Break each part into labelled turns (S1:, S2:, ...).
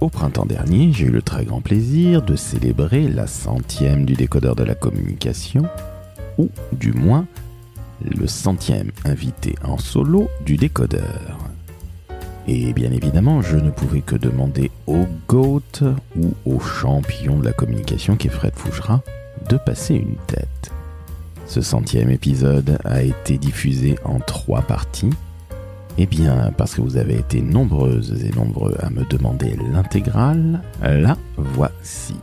S1: au printemps dernier, j'ai eu le très grand plaisir de célébrer la centième du décodeur de la communication, ou du moins le centième invité en solo du décodeur. Et bien évidemment, je ne pouvais que demander au GOAT ou au champion de la communication qui est Fred Fougera de passer une tête. Ce centième épisode a été diffusé en trois parties eh bien, parce que vous avez été nombreuses et nombreux à me demander l'intégrale, la voici.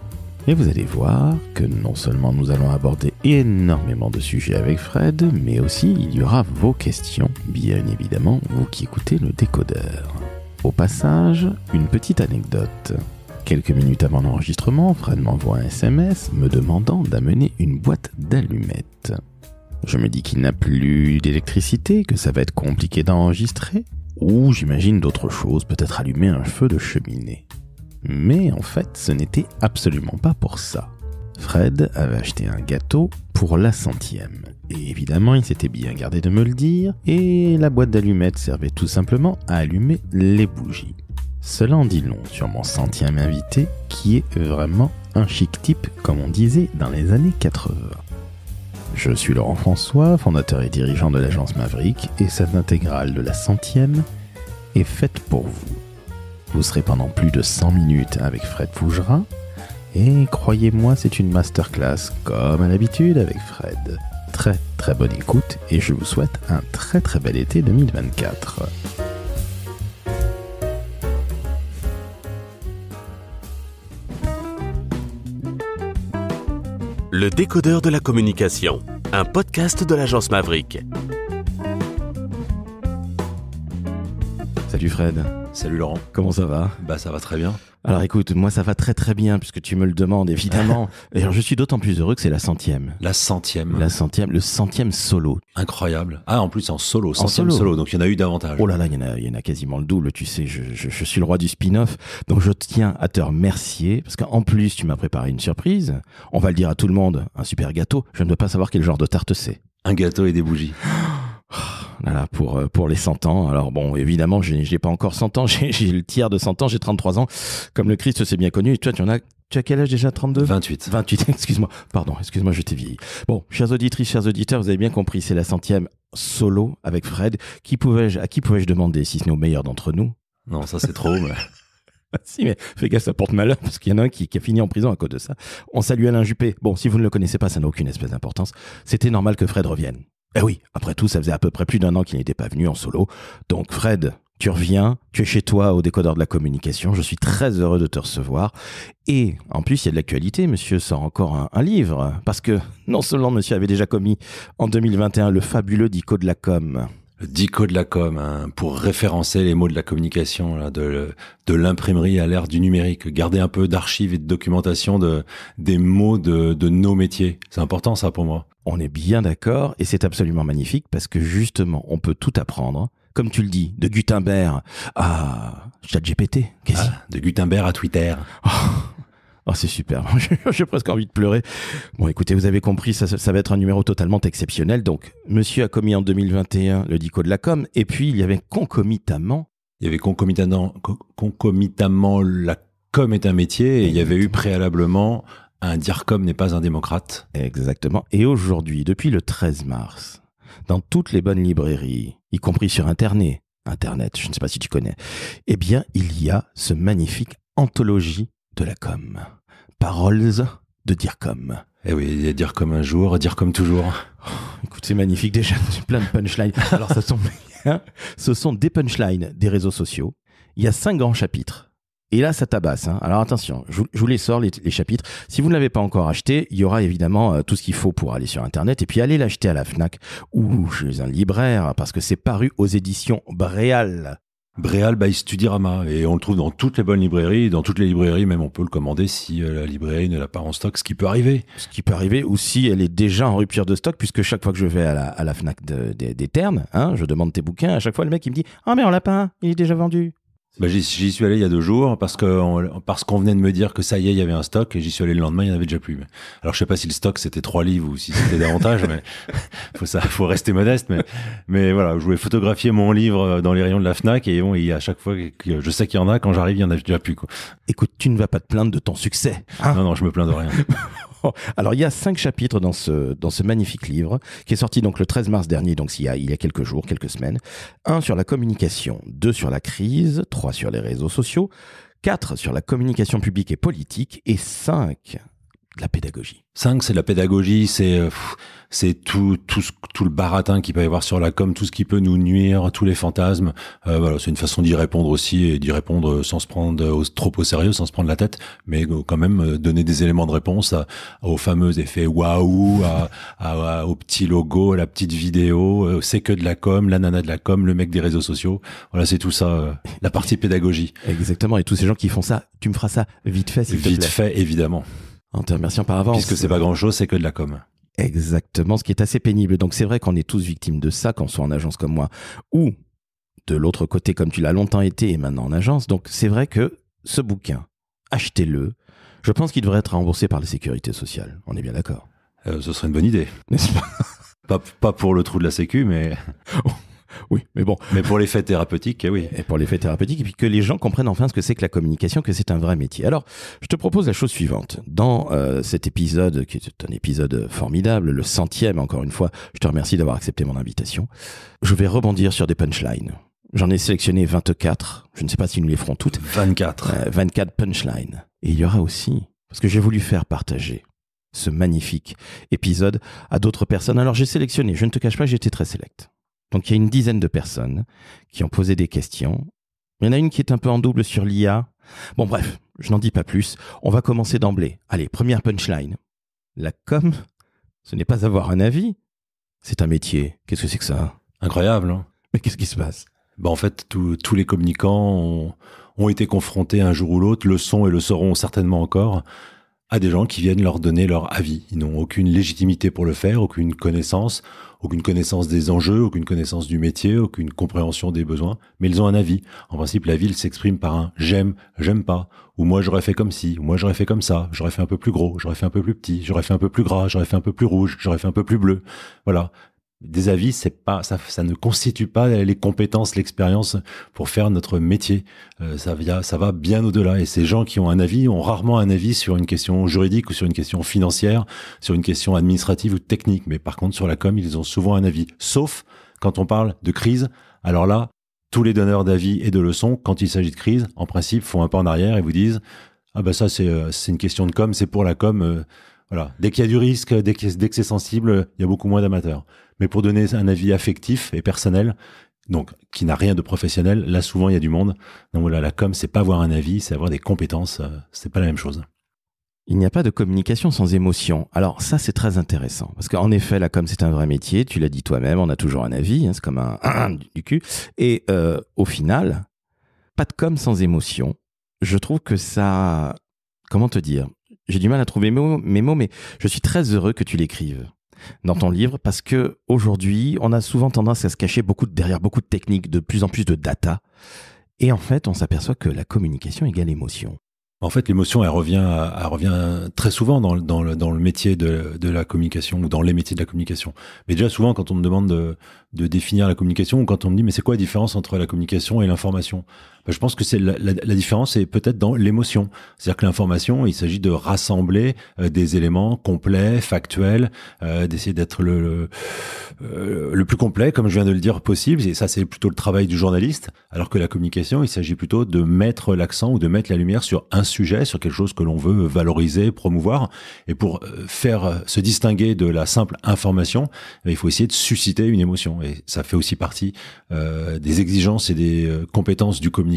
S1: Et vous allez voir que non seulement nous allons aborder énormément de sujets avec Fred, mais aussi il y aura vos questions, bien évidemment, vous qui écoutez le décodeur. Au passage, une petite anecdote. Quelques minutes avant l'enregistrement, Fred m'envoie un SMS me demandant d'amener une boîte d'allumettes. Je me dis qu'il n'a plus d'électricité, que ça va être compliqué d'enregistrer, ou j'imagine d'autres choses, peut-être allumer un feu de cheminée. Mais en fait, ce n'était absolument pas pour ça. Fred avait acheté un gâteau pour la centième. Et évidemment, il s'était bien gardé de me le dire, et la boîte d'allumettes servait tout simplement à allumer les bougies. Cela en dit long sur mon centième invité, qui est vraiment un chic type, comme on disait dans les années 80. Je suis Laurent François, fondateur et dirigeant de l'agence Maverick, et cette intégrale de la centième est faite pour vous. Vous serez pendant plus de 100 minutes avec Fred Fougera, et croyez-moi, c'est une masterclass comme à l'habitude avec Fred. Très très bonne écoute et je vous souhaite un très très bel été 2024. Le décodeur de la communication, un podcast de l'agence Maverick. Salut Fred. Salut Laurent. Comment ça va Bah ça va très bien. Alors écoute, moi ça va très très bien puisque tu me le demandes évidemment. Et alors je suis d'autant plus heureux que c'est la centième. La centième. La centième, le centième solo.
S2: Incroyable. Ah
S1: en plus en solo, centième en solo. Donc il y en a eu davantage. Oh là là, il y, en a, il y en a quasiment le double. Tu sais, je, je, suis le roi du spin-off. Donc je tiens à te remercier parce qu'en plus tu m'as préparé une surprise. On va le dire à tout le monde, un super gâteau. Je ne dois pas savoir quel genre de tarte c'est. Un gâteau et des bougies. Voilà, pour, euh, pour les 100 ans. Alors bon, évidemment, je n'ai pas encore 100 ans, j'ai le tiers de 100 ans, j'ai 33 ans, comme le Christ, s'est bien connu. Et toi, tu en as tu as quel âge déjà 32 28. 28, excuse-moi. Pardon, excuse-moi, je t'ai vieilli. Bon, chers auditrices, chers auditeurs, vous avez bien compris, c'est la centième solo avec Fred. Qui pouvais-je, à qui pouvais-je demander, si ce n'est au meilleur d'entre nous Non, ça c'est trop. mais... Si, mais fais gaffe, ça porte malheur, parce qu'il y en a un qui, qui, a fini en prison à cause de ça. On salue Alain Juppé. Bon, si vous ne le connaissez pas, ça n'a aucune espèce d'importance. C'était normal que Fred revienne. Eh oui, après tout, ça faisait à peu près plus d'un an qu'il n'était pas venu en solo. Donc Fred, tu reviens, tu es chez toi au décodeur de la communication, je suis très heureux de te recevoir. Et en plus, il y a de l'actualité, monsieur sort encore un, un, livre, parce que non seulement monsieur avait déjà commis en 2021 le fabuleux dico de la com, dico de la com hein, pour référencer
S2: les mots de la communication, de, de l'imprimerie à l'ère du numérique. Garder un peu d'archives et de
S1: documentation de, des mots de, nos métiers. C'est important ça pour moi. On est bien d'accord et c'est absolument magnifique parce que justement, on peut tout apprendre. Comme tu le dis, de Gutenberg à ChatGPT, ah, de Gutenberg à Twitter. Oh, c'est super. J'ai presque envie de pleurer. Bon, écoutez, vous avez compris, ça, va être un numéro totalement exceptionnel. Donc, monsieur a commis en 2021 le dico de la com. Et puis, il y avait concomitamment. Il y avait concomitamment, concomitamment la com est un métier. Et il y avait eu préalablement un DIRCOM n'est pas un démocrate. Exactement. Et aujourd'hui, depuis le 13 mars, dans toutes les bonnes librairies, y compris sur Internet, Internet, je ne sais pas si tu connais, eh bien, il y a ce magnifique anthologie de la com. Paroles de dire comme. Eh oui, dire comme un jour, dire comme toujours. Oh, écoute, c'est magnifique déjà, plein de punchlines. Alors, ça tombe bien. Ce sont des punchlines des réseaux sociaux. Il y a cinq grands chapitres. Et là, ça tabasse. Hein. Alors attention, je, vous les sors, les, chapitres. Si vous ne l'avez pas encore acheté, il y aura évidemment euh, tout ce qu'il faut pour aller sur Internet et puis aller l'acheter à la FNAC ou chez un libraire, parce que c'est paru aux éditions Bréal.
S2: Bréal by Studirama et on le trouve dans toutes les bonnes librairies, dans toutes les librairies même on peut le commander si
S1: euh, la librairie ne l'a pas en stock, ce qui peut arriver. Ce qui peut arriver ou si elle est déjà en rupture de stock puisque chaque fois que je vais à la, Fnac des Ternes, hein, je demande tes bouquins, à chaque fois le mec il me dit ah mais on lapin il est déjà vendu. Bah, j'y suis allé il y a deux jours parce que parce qu'on venait de me dire que ça y est, il y avait un
S2: stock et j'y suis allé le lendemain, il n'y en avait déjà plus. Alors je sais pas si le stock c'était trois livres ou si c'était davantage, mais faut ça, faut rester modeste. Mais mais voilà, je voulais photographier mon livre euh, dans les rayons de la Fnac et bon,
S1: à chaque fois que je sais qu'il y en a, quand j'arrive, il y en a déjà plus. Quoi. Écoute, tu ne vas pas te plaindre de ton succès. Hein non non, je me plains de rien. Alors, il y a cinq chapitres dans ce, magnifique livre qui est sorti donc le 13 mars dernier, donc il y a quelques jours, quelques semaines. Un sur la communication, deux sur la crise, trois sur les réseaux sociaux, quatre sur la communication publique et politique et cinq de la pédagogie.
S2: 5, c'est la pédagogie, c'est euh, c'est tout tout tout le baratin qui peut y avoir sur la com, tout ce qui peut nous nuire, tous les fantasmes. Euh, voilà, c'est une façon d'y répondre aussi et d'y répondre sans se prendre euh, trop au sérieux, sans se prendre la tête, mais quand même donner des éléments de réponse aux fameux effets waouh, aux petits au logo, à la petite vidéo. c'est que de la com, la nana de la com, le mec des réseaux sociaux. Voilà, c'est tout
S1: ça, la partie pédagogie. Exactement, et tous ces gens qui font ça, tu me feras ça vite fait, s'il te plaît. Vite fait, évidemment en te remerciant par avance. Puisque c'est pas grand chose, c'est que de la com. Exactement, ce qui est assez pénible. Donc c'est vrai qu'on est tous victimes de ça, qu'on soit en agence comme moi, ou de l'autre côté comme tu l'as longtemps été et maintenant en agence. Donc c'est vrai que ce bouquin, achetez-le. Je pense qu'il devrait être remboursé par la sécurité sociale. On est bien d'accord.
S2: Euh, ce serait une bonne idée,
S1: n'est-ce pas, pas, pas pour le trou de la sécu, mais Oui, mais bon. Mais pour l'effet thérapeutique, eh oui. Et pour l'effet thérapeutique, et puis que les gens comprennent enfin ce que c'est que la communication, que c'est un vrai métier. Alors, je te propose la chose suivante. Dans euh, cet épisode, qui est un épisode formidable, le centième, encore une fois, je te remercie d'avoir accepté mon invitation. Je vais rebondir sur des punchlines. J'en ai sélectionné 24. Je ne sais pas si nous les ferons toutes. 24. 24 euh, punchlines. Et il y aura aussi, parce que j'ai voulu faire partager ce magnifique épisode à d'autres personnes. Alors j'ai sélectionné, je ne te cache pas, j'étais très sélect. Donc il y a une dizaine de personnes qui ont posé des questions. Il y en a une qui est un peu en double sur l'IA. Bon bref, je n'en dis pas plus. On va commencer d'emblée. Allez, première punchline. La com, ce n'est pas avoir un avis, c'est un métier. Qu'est-ce que c'est que ça Incroyable. Hein Mais qu'est-ce qui se passe bah, en fait, tous les
S2: communicants ont, ont, été confrontés un jour ou l'autre, le sont et le seront certainement encore, à des gens qui viennent leur donner leur avis. Ils n'ont aucune légitimité pour le faire, aucune connaissance, aucune connaissance des enjeux, aucune connaissance du métier, aucune compréhension des besoins, mais ils ont un avis. En principe, la ville s'exprime par un j'aime, j'aime pas, ou moi j'aurais fait comme ci, ou moi j'aurais fait comme ça, j'aurais fait un peu plus gros, j'aurais fait un peu plus petit, j'aurais fait un peu plus gras, j'aurais fait un peu plus rouge, j'aurais fait un peu plus bleu. Voilà des avis, c'est pas ça, ça ne constitue pas les compétences, l'expérience pour faire notre métier. Euh, ça, ça va bien au-delà. Et ces gens qui ont un avis ont rarement un avis sur une question juridique ou sur une question financière, sur une question administrative ou technique. Mais par contre, sur la com, ils ont souvent un avis. Sauf quand on parle de crise. Alors là, tous les donneurs d'avis et de leçons, quand il s'agit de crise, en principe, font un pas en arrière et vous disent ah ben ça euh, c'est une question de com, c'est pour la com. Euh, voilà. Dès qu'il y a du risque, dès que c'est sensible, il y a beaucoup moins d'amateurs mais pour donner un avis affectif et personnel, donc qui n'a rien de professionnel, là souvent
S1: il y a du monde. Donc voilà, la com, c'est pas avoir un avis, c'est avoir des compétences, euh, c'est pas la même chose. Il n'y a pas de communication sans émotion. Alors ça, c'est très intéressant. Parce qu'en effet, la com, c'est un vrai métier. Tu l'as dit toi-même, on a toujours un avis. Hein, c'est comme un, du cul. Et euh, au final, pas de com sans émotion. Je trouve que ça... Comment te dire J'ai du mal à trouver mes mots, mais je suis très heureux que tu l'écrives dans ton livre parce que aujourd'hui, on a souvent tendance à se cacher beaucoup derrière beaucoup de techniques, de plus en plus de data. Et en fait, on s'aperçoit que la communication égale l'émotion.
S2: En fait, l'émotion, elle revient, très souvent dans, le, métier de, la communication ou dans les métiers de la communication. Mais déjà, souvent, quand on me demande de, de définir la communication ou quand on me dit, mais c'est quoi la différence entre la communication et l'information bah, je pense que c'est la, la, différence est peut-être dans l'émotion. C'est-à-dire que l'information, il s'agit de rassembler euh, des éléments complets, factuels, euh, d'essayer d'être le, euh, le, plus complet, comme je viens de le dire, possible. Et ça, c'est plutôt le travail du journaliste. Alors que la communication, il s'agit plutôt de mettre l'accent ou de mettre la lumière sur un sujet, sur quelque chose que l'on veut valoriser, promouvoir. Et pour faire se distinguer de la simple information, eh, il faut essayer de susciter une émotion. Et ça fait aussi partie des exigences et des compétences du communicateur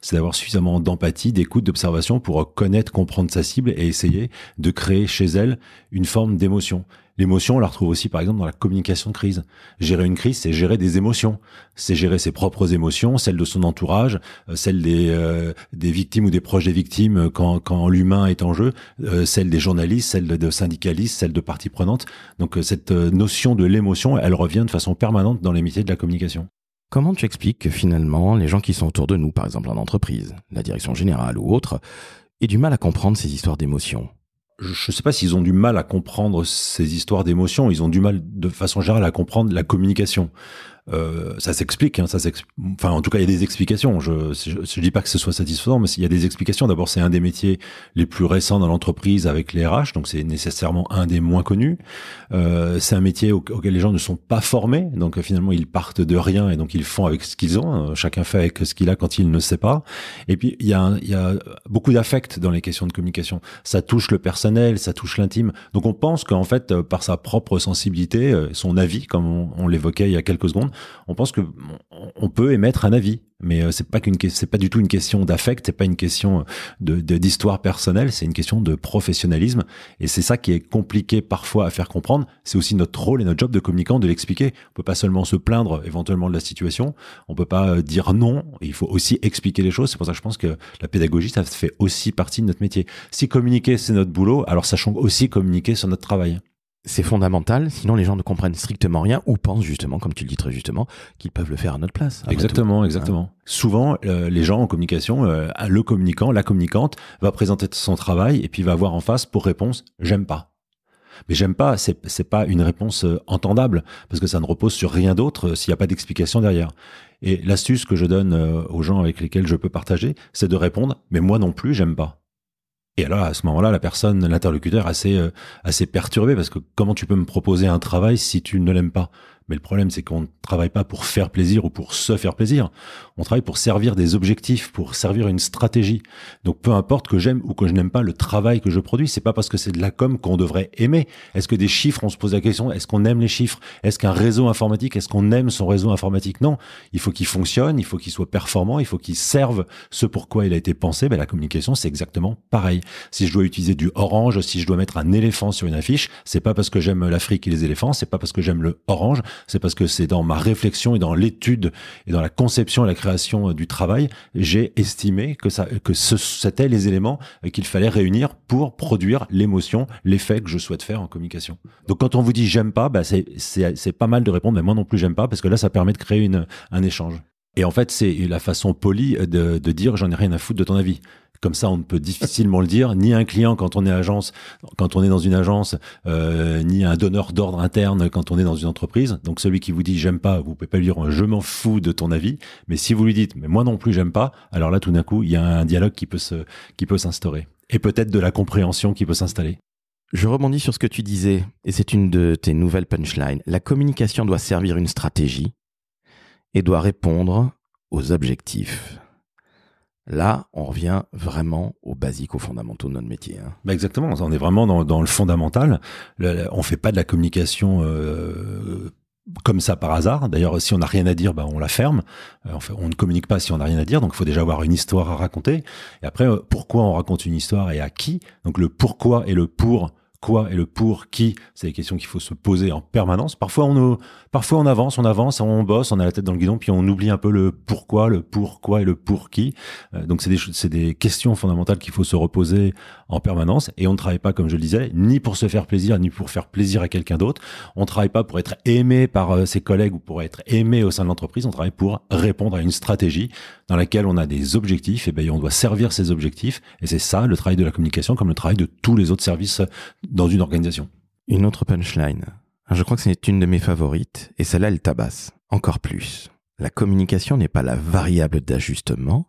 S2: c'est d'avoir suffisamment d'empathie, d'écoute, d'observation pour connaître, comprendre sa cible et essayer de créer chez elle une forme d'émotion. L'émotion, on la retrouve aussi, par exemple, dans la communication de crise. Gérer une crise, c'est gérer des émotions. C'est gérer ses propres émotions, celles de son entourage, euh, celles euh, des, victimes ou des proches des victimes euh, quand, l'humain est en jeu, celles des journalistes, celles de syndicalistes, celles de parties prenantes. Donc, cette notion de l'émotion,
S1: elle revient de façon permanente dans les métiers de la communication. Comment tu expliques que finalement, les gens qui sont autour de nous, par exemple en entreprise, la direction générale ou autre, aient du mal à comprendre ces histoires d'émotions
S2: je ne sais pas s'ils ont du mal à comprendre ces histoires d'émotions, ils ont du mal de façon générale à comprendre la communication. Euh, ça s'explique, hein, ça enfin en tout cas il y a des explications. Je ne dis pas que ce soit satisfaisant, mais il y a des explications. D'abord c'est un des métiers les plus récents dans l'entreprise avec les RH, donc c'est nécessairement un des moins connus. Euh, c'est un métier auquel les gens ne sont pas formés, donc euh, finalement ils partent de rien et donc ils font avec ce qu'ils ont. Hein. Chacun fait avec ce qu'il a quand il ne sait pas. Et puis il y a, il y a beaucoup d'affect dans les questions de communication. Ça touche le personnel, ça touche l'intime. Donc on pense qu'en fait euh, par sa propre sensibilité, son avis, comme on, on l'évoquait il y a quelques secondes, on pense que on peut émettre un avis. Mais euh, c'est pas qu'une, c'est pas du tout une question d'affect, c'est pas une question d'histoire personnelle, c'est une question de professionnalisme. Et c'est ça qui est compliqué parfois à faire comprendre. C'est aussi notre rôle et notre job de communicant de l'expliquer. On peut pas seulement se plaindre éventuellement de la situation. On peut pas euh, dire non. Il faut aussi expliquer les choses. C'est pour ça que je pense que la pédagogie, ça fait aussi partie de notre métier. Si communiquer, c'est notre
S1: boulot, alors sachons aussi communiquer sur notre travail c'est fondamental, sinon les gens ne comprennent strictement rien ou pensent justement, comme tu le dis très justement, qu'ils peuvent le faire à notre place. Exactement, hein. exactement. Souvent,
S2: euh, les gens en communication, euh, le communicant, la communicante va présenter son travail et puis va avoir en face pour réponse j'aime pas. Mais j'aime pas, c'est, c'est pas une réponse euh, entendable parce que ça ne repose sur rien d'autre s'il n'y a pas d'explication derrière. Et l'astuce que je donne aux gens avec lesquels je peux partager, c'est de répondre mais moi non plus, j'aime pas. Et alors à ce moment-là, la personne, l'interlocuteur, assez euh, assez perturbé parce que comment tu peux me proposer un travail si tu ne l'aimes pas mais le problème, c'est qu'on ne travaille pas pour faire plaisir ou pour se faire plaisir. On travaille pour servir des objectifs, pour servir une stratégie. Donc peu importe que j'aime ou que je n'aime pas le travail que je produis, c'est pas parce que c'est de la com qu'on devrait aimer. Est-ce que des chiffres, on se pose la question, est-ce qu'on aime les chiffres Est-ce qu'un réseau informatique, est-ce qu'on aime son réseau informatique Non, il faut qu'il fonctionne, il faut qu'il soit performant, il faut qu'il serve ce pourquoi il a été pensé. Ben, la communication, c'est exactement pareil. Si je dois utiliser du orange, si je dois mettre un éléphant sur une affiche, c'est pas parce que j'aime l'Afrique et les éléphants, c'est pas parce que j'aime le orange, c'est parce que c'est dans ma réflexion et dans l'étude et dans la conception et la création euh, du travail, j'ai estimé que ça, c'était les éléments euh, qu'il fallait réunir pour produire l'émotion, l'effet que je souhaite faire en communication. Donc quand on vous dit j'aime pas, bah, c'est pas mal de répondre, mais moi non plus j'aime pas, parce que là ça permet de créer un échange. Et en fait, c'est la façon polie euh, de, de dire j'en ai rien à foutre de ton avis. Comme ça, on ne peut difficilement le dire, ni un client quand on est agence, quand on est dans une agence, euh, ni un donneur d'ordre interne quand on est dans une entreprise. Donc celui qui vous dit j'aime pas, vous pouvez pas lui dire je m'en fous de ton avis. Mais si vous lui dites mais moi non plus j'aime pas, alors là tout d'un coup il y a un dialogue peut qui peut s'instaurer et peut-être de la compréhension qui
S1: peut s'installer. Je rebondis sur ce que tu disais, et c'est une de tes nouvelles punchlines. La communication doit servir une stratégie et doit répondre aux objectifs. Là, on revient vraiment aux basiques, aux fondamentaux de notre métier. Hein. Bah, exactement,
S2: on est vraiment dans, le fondamental. On on fait pas de la communication euh, comme ça par hasard. D'ailleurs, si on n'a rien à dire, bah, on la ferme. Euh, on ne communique pas si on n'a rien à dire, donc il faut déjà avoir une histoire à raconter. Et après, euh, pourquoi on raconte une histoire et à qui Donc le pourquoi et le pour quoi et le pour qui, c'est des questions qu'il faut se poser en permanence. Parfois on, parfois on avance, on avance, on bosse, on a la tête dans le guidon, puis on oublie un peu le pourquoi, le pourquoi et le pour qui. Euh, donc c'est des, des questions fondamentales qu'il faut se reposer en permanence. Et on ne travaille pas, comme je le disais, ni pour se faire plaisir, ni pour faire plaisir à quelqu'un d'autre. On ne travaille pas pour être aimé par euh, ses collègues ou pour être aimé au sein de l'entreprise. On travaille pour répondre à une stratégie dans laquelle on a des objectifs, et bien on doit servir ces objectifs, et c'est ça le travail de la communication comme le travail de tous
S1: les autres services dans une organisation. Une autre punchline. Je crois que c'est une de mes favorites, et celle-là elle tabasse encore plus. La communication n'est pas la variable d'ajustement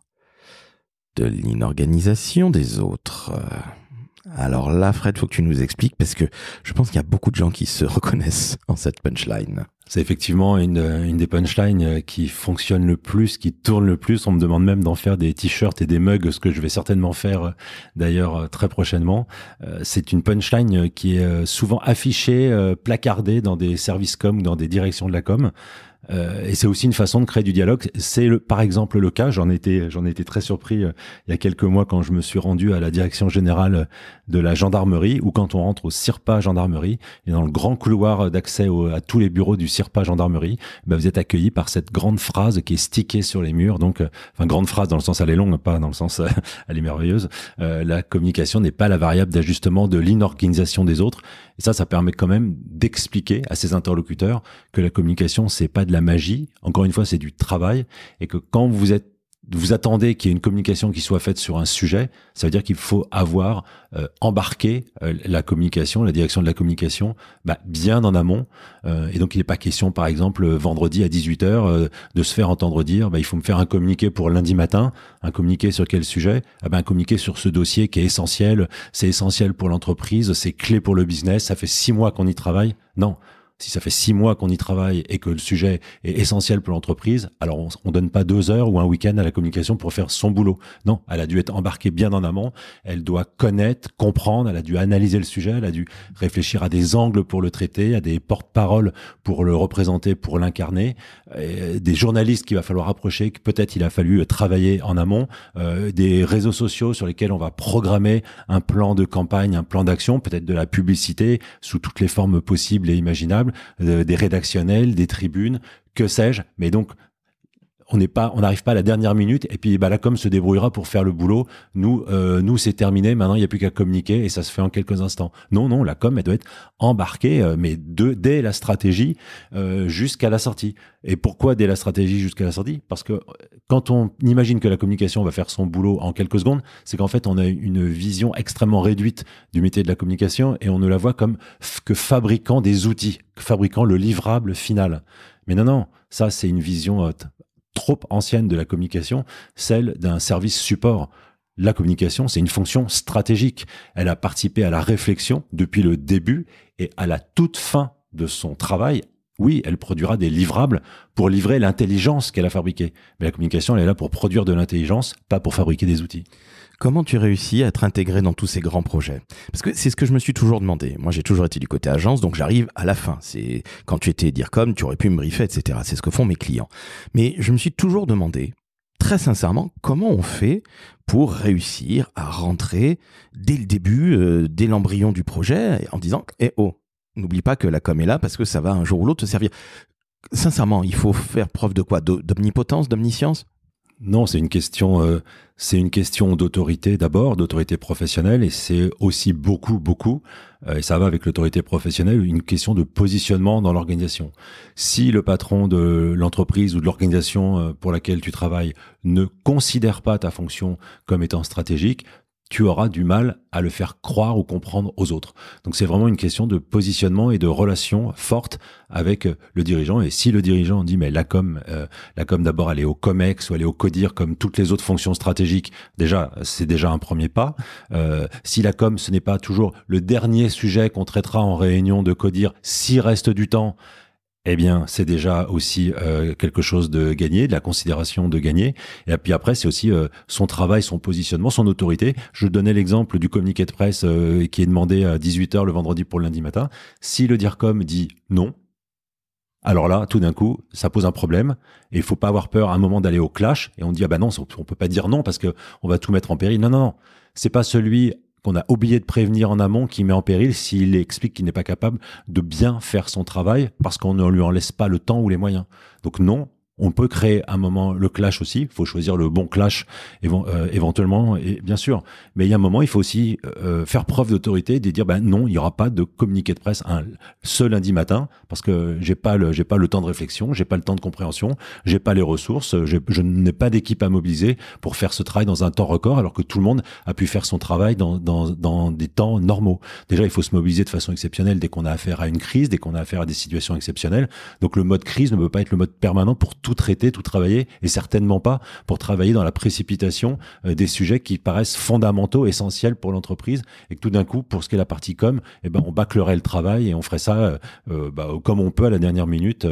S1: de l'inorganisation des autres. Alors là, Fred, faut que tu nous expliques parce que je pense qu'il y a beaucoup de gens qui se reconnaissent en cette punchline.
S2: C'est effectivement une, une, des punchlines euh, qui fonctionne le plus, qui tourne le plus. On me demande même d'en faire des t-shirts et des mugs, ce que je vais certainement faire euh, d'ailleurs euh, très prochainement. C'est une punchline qui est souvent affichée, placardée dans des services com, dans des directions de la com. Euh, et c'est aussi une façon de créer du dialogue. C'est par exemple le cas, j'en étais, j'en étais très surpris euh, il y a quelques mois quand je me suis rendu à la direction générale de la gendarmerie ou quand on rentre au CIRPA gendarmerie et dans le grand couloir d'accès à tous les bureaux du CIRPA gendarmerie, bah vous êtes accueilli par cette grande phrase qui est stickée sur les murs. Donc, euh, enfin, grande phrase dans le sens elle est longue, pas dans le sens elle est merveilleuse. la communication n'est pas la variable d'ajustement de l'inorganisation des autres. Et ça, ça permet quand même d'expliquer à ses interlocuteurs que la communication, c'est pas de la magie. Encore une fois, c'est du travail et que quand vous êtes vous attendez qu'il y ait une communication qui soit faite sur un sujet, ça veut dire qu'il faut avoir euh, embarqué euh, la communication, la direction de la communication, bah, bien en amont. Euh, et donc, il n'est pas question, par exemple, vendredi à 18h, de se faire entendre dire, bah, il faut me faire un communiqué pour lundi matin, un communiqué sur quel sujet ah, ben, Un communiqué sur ce dossier qui est essentiel, c'est essentiel pour l'entreprise, c'est clé pour le business, ça fait six mois qu'on y travaille. Non, si ça fait six mois qu'on y travaille et que le sujet est essentiel pour l'entreprise, alors on, ne donne pas deux heures ou un week-end à la communication pour faire son boulot. Non, elle a dû être embarquée bien en amont. Elle doit connaître, comprendre. Elle a dû analyser le sujet. Elle a dû réfléchir à des angles pour le traiter, à des porte-paroles pour le représenter, pour l'incarner, euh, des journalistes qu'il va falloir approcher, que peut-être il a fallu travailler en amont, euh, des réseaux sociaux sur lesquels on va programmer un plan de campagne, un plan d'action, peut-être de la publicité sous toutes les formes possibles et imaginables. Euh, des rédactionnels, des tribunes, que sais-je. Mais donc, on pas, on n'arrive pas à la dernière minute. Et puis, bah, la com se débrouillera pour faire le boulot. Nous, euh, nous, c'est terminé. Maintenant, il n'y a plus qu'à communiquer et ça se fait en quelques instants. Non, non, la com, elle doit être embarquée, euh, mais dès la stratégie euh, jusqu'à la sortie. Et pourquoi dès la stratégie jusqu'à la sortie Parce que quand on imagine que la communication va faire son boulot en quelques secondes, c'est qu'en fait, on a une vision extrêmement réduite du métier de la communication et on ne la voit comme que fabricant des outils, que fabricant le livrable final. Mais non, non, ça c'est une vision haute trop ancienne de la communication, celle d'un service support. La communication, c'est une fonction stratégique. Elle a participé à la réflexion depuis le début et à la toute fin de son travail oui, elle produira des livrables pour livrer l'intelligence qu'elle a fabriquée. Mais la communication, elle est là pour produire de
S1: l'intelligence, pas pour fabriquer des outils. Comment tu réussis à être intégré dans tous ces grands projets Parce que c'est ce que je me suis toujours demandé. Moi, j'ai toujours été du côté agence, donc j'arrive à la fin. C'est quand tu étais Dircom, tu aurais pu me briefer, etc. C'est ce que font mes clients. Mais je me suis toujours demandé, très sincèrement, comment on fait pour réussir à rentrer dès le début, euh, dès l'embryon du projet, en disant, eh oh, N'oublie pas que la com est là parce que ça va un jour ou l'autre te servir. Sincèrement, il faut faire preuve de quoi D'omnipotence, d'omniscience non, c'est une
S2: question, euh, c'est une question d'autorité d'abord, d'autorité professionnelle, et c'est aussi beaucoup, beaucoup, euh, et ça va avec l'autorité professionnelle, une question de positionnement dans l'organisation. Si le patron de l'entreprise ou de l'organisation euh, pour laquelle tu travailles ne considère pas ta fonction comme étant stratégique, tu auras du mal à le faire croire ou comprendre aux autres. Donc c'est vraiment une question de positionnement et de relation forte avec euh, le dirigeant. Et si le dirigeant dit mais la com, euh, la com d'abord aller au Comex ou aller au Codir comme toutes les autres fonctions stratégiques, déjà c'est déjà un premier pas. Euh, si la com ce n'est pas toujours le dernier sujet qu'on traitera en réunion de Codir, s'il reste du temps, eh bien, c'est déjà aussi euh, quelque chose de gagné, de la considération de gagner. Et puis après, c'est aussi euh, son travail, son positionnement, son autorité. Je donnais l'exemple du communiqué de presse euh, qui est demandé à 18h le vendredi pour le lundi matin. Si le DIRCOM dit non, alors là, tout d'un coup, ça pose un problème et il faut pas avoir peur à un moment d'aller au clash et on dit ah ben non, on peut pas dire non parce que on va tout mettre en péril. Non non non, c'est pas celui qu'on a oublié de prévenir en amont qui met en péril s'il explique qu'il n'est pas capable de bien faire son travail parce qu'on ne lui en laisse pas le temps ou les moyens. Donc non, on peut créer un moment le clash aussi. Il faut choisir le bon clash euh, éventuellement, et bien sûr. Mais il y a un moment, il faut aussi euh, faire preuve d'autorité, et dire ben non, il n'y aura pas de communiqué de presse un, ce lundi matin parce que j'ai pas le j'ai pas le temps de réflexion, j'ai pas le temps de compréhension, j'ai pas les ressources, je n'ai pas d'équipe à mobiliser pour faire ce travail dans un temps record, alors que tout le monde a pu faire son travail dans dans des temps normaux. Déjà, il faut se mobiliser de façon exceptionnelle dès qu'on a affaire à une crise, dès qu'on a affaire à des situations exceptionnelles. Donc le mode crise ne peut pas être le mode permanent pour tout traiter, tout travailler, et certainement pas pour travailler dans la précipitation euh, des sujets qui paraissent fondamentaux, essentiels pour l'entreprise, et que tout d'un coup, pour ce qui est la partie com, eh ben, on bâclerait le travail et on ferait ça euh, euh, bah, comme on peut à la dernière minute,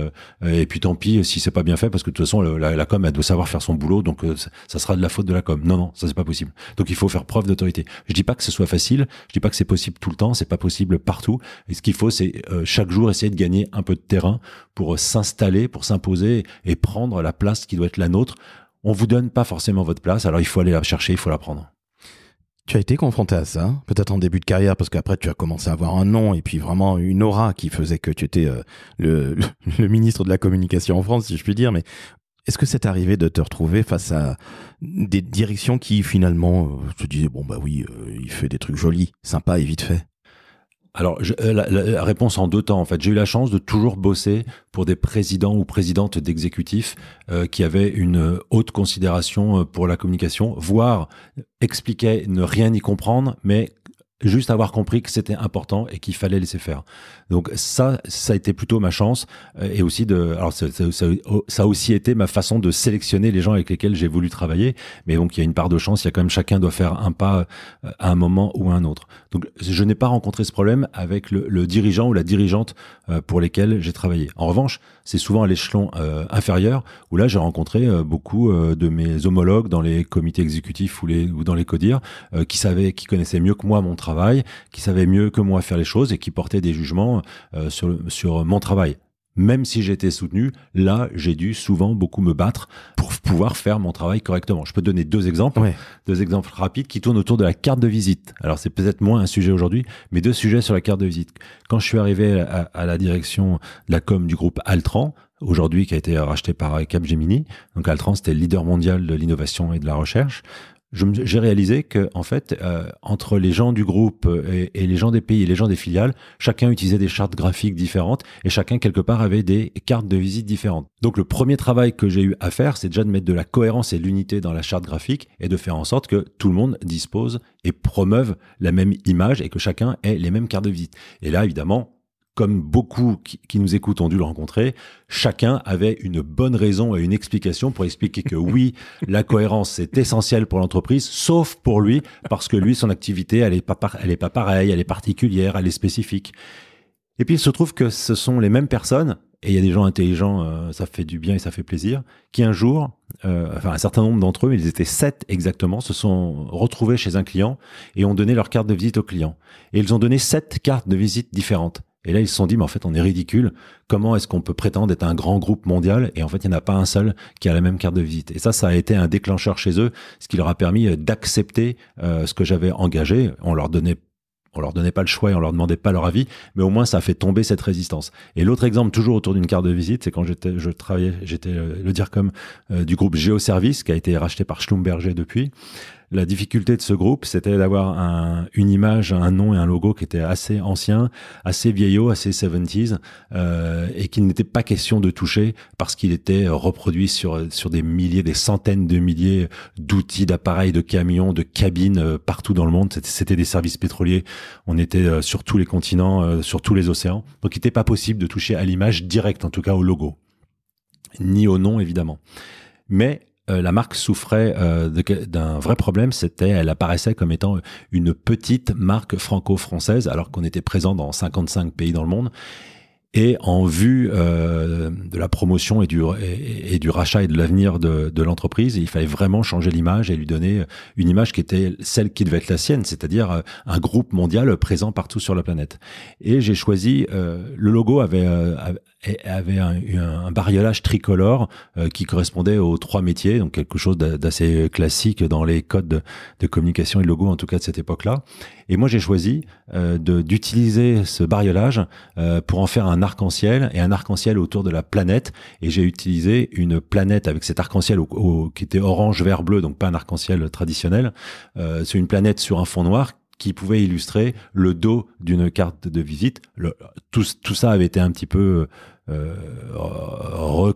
S2: et puis tant pis si c'est pas bien fait, parce que de toute façon, la, la, com, elle doit savoir faire son boulot, donc ça sera de la faute de la com. Non, non, ça c'est pas possible. Donc il faut faire preuve d'autorité. Je dis pas que ce soit facile, je dis pas que c'est possible tout le temps, c'est pas possible partout, et ce qu'il faut, c'est chaque jour essayer de gagner un peu de terrain pour s'installer, pour s'imposer et prendre prendre la place qui doit être la nôtre. On vous donne pas forcément votre
S1: place, alors il faut aller la chercher, il faut la prendre. Tu as été confronté à ça, peut-être en début de carrière, parce qu'après tu as commencé à avoir un nom et puis vraiment une aura qui faisait que tu étais euh, le, ministre de la communication en France, si je puis dire. Mais est-ce que c'est arrivé de te retrouver face à des directions qui finalement euh, te disaient bon bah oui, euh, il fait des trucs jolis, sympa et vite fait
S2: alors, euh, la, réponse en deux temps, en fait. J'ai eu la chance de toujours bosser pour des présidents ou présidentes d'exécutifs euh, qui avaient une euh, haute considération pour la communication, voire expliquaient ne rien y comprendre, mais juste avoir compris que c'était important et qu'il fallait laisser faire. Donc ça, ça a été plutôt ma chance euh, et aussi de. Alors ça, a aussi été ma façon de sélectionner les gens avec lesquels j'ai voulu travailler. Mais donc il y a une part de chance. Il y a quand même chacun doit faire un pas euh, à un moment ou à un autre. Donc je n'ai pas rencontré ce problème avec le, dirigeant ou la dirigeante euh, pour lesquels j'ai travaillé. En revanche, c'est souvent à l'échelon inférieur où là j'ai rencontré beaucoup de mes homologues dans les comités exécutifs ou, les, ou dans les CODIR qui savaient, qui connaissaient mieux que moi mon travail, qui savaient mieux que moi faire les choses et qui portaient des jugements euh, sur, mon travail. Même si j'étais soutenu, là, j'ai dû souvent beaucoup me battre pour pouvoir faire mon travail correctement. Je peux donner deux exemples, deux exemples rapides qui tournent autour de la carte de visite. Alors, c'est peut-être moins un sujet aujourd'hui, mais deux sujets sur la carte de visite. Quand je suis arrivé à, à la direction de la com du groupe Altran, aujourd'hui qui a été racheté par Capgemini. Donc Altran, c'était le leader mondial de l'innovation et de la recherche j'ai réalisé que en fait, euh, entre les gens du groupe euh, et, les gens des pays et les gens des filiales, chacun utilisait des chartes graphiques différentes et chacun quelque part avait des cartes de visite différentes. Donc le premier travail que j'ai eu à faire, c'est déjà de mettre de la cohérence et l'unité dans la charte graphique et de faire en sorte que tout le monde dispose et promeuve la même image et que chacun ait les mêmes cartes de visite. Et là, évidemment, comme beaucoup qui, nous écoutent ont dû le rencontrer, chacun avait une bonne raison et une explication pour expliquer que oui, la cohérence est essentielle pour l'entreprise, sauf pour lui, parce que lui, son activité, elle n'est pas, elle est pas pareille, elle est particulière, elle est spécifique. Et puis il se trouve que ce sont les mêmes personnes, et il y a des gens intelligents, euh, ça fait du bien et ça fait plaisir, qui un jour, euh, enfin un certain nombre d'entre eux, ils étaient sept exactement, se sont retrouvés chez un client et ont donné leur carte de visite au client. Et ils ont donné sept cartes de visite différentes. Et là, ils se sont dit, mais en fait, on est ridicule. Comment est-ce qu'on peut prétendre être un grand groupe mondial Et en fait, il n'y en a pas un seul qui a la même carte de visite. Et ça, ça a été un déclencheur chez eux, ce qui leur a permis euh, d'accepter euh, ce que j'avais engagé. On leur donnait on leur donnait pas le choix et on leur demandait pas leur avis, mais au moins ça a fait tomber cette résistance. Et l'autre exemple, toujours autour d'une carte de visite, c'est quand j'étais, je travaillais, j'étais euh, le dire comme du groupe Géoservice, qui a été racheté par Schlumberger depuis. La difficulté de ce groupe, c'était d'avoir une image, un nom et un logo qui étaient assez anciens, assez vieillots, assez 70s, euh, et qu'il n'était pas question de toucher parce qu'il était reproduit sur, sur des milliers, des centaines de milliers d'outils, d'appareils, de camions, de cabines euh, partout dans le monde. C'était des services pétroliers. On était euh, sur tous les continents, sur tous les océans. Donc il n'était pas possible de toucher à l'image directe, en tout cas au logo, ni au nom évidemment. Mais euh, la marque souffrait euh, d'un vrai problème, c'était elle apparaissait comme étant une petite marque franco-française, alors qu'on était présent dans 55 pays dans le monde. Et en vue euh, de la promotion et du, rachat et de l'avenir de, de l'entreprise, il fallait vraiment changer l'image et lui donner une image qui était celle qui devait être la sienne, c'est-à-dire un groupe mondial présent partout sur la planète. Et j'ai choisi, le logo avait, avait un, un bariolage tricolore euh, qui correspondait aux trois métiers, donc quelque chose d'assez classique dans les codes de, communication et logo, en tout cas de cette époque-là. Et moi, j'ai choisi euh, d'utiliser ce bariolage euh, pour en faire un arc-en-ciel et un arc-en-ciel autour de la planète. Et j'ai utilisé une planète avec cet arc-en-ciel qui était orange, vert, bleu, donc pas un arc-en-ciel traditionnel. Euh, c'est une planète sur un fond noir qui pouvait illustrer le dos d'une carte de visite. tout, tout, ça avait été un petit peu euh,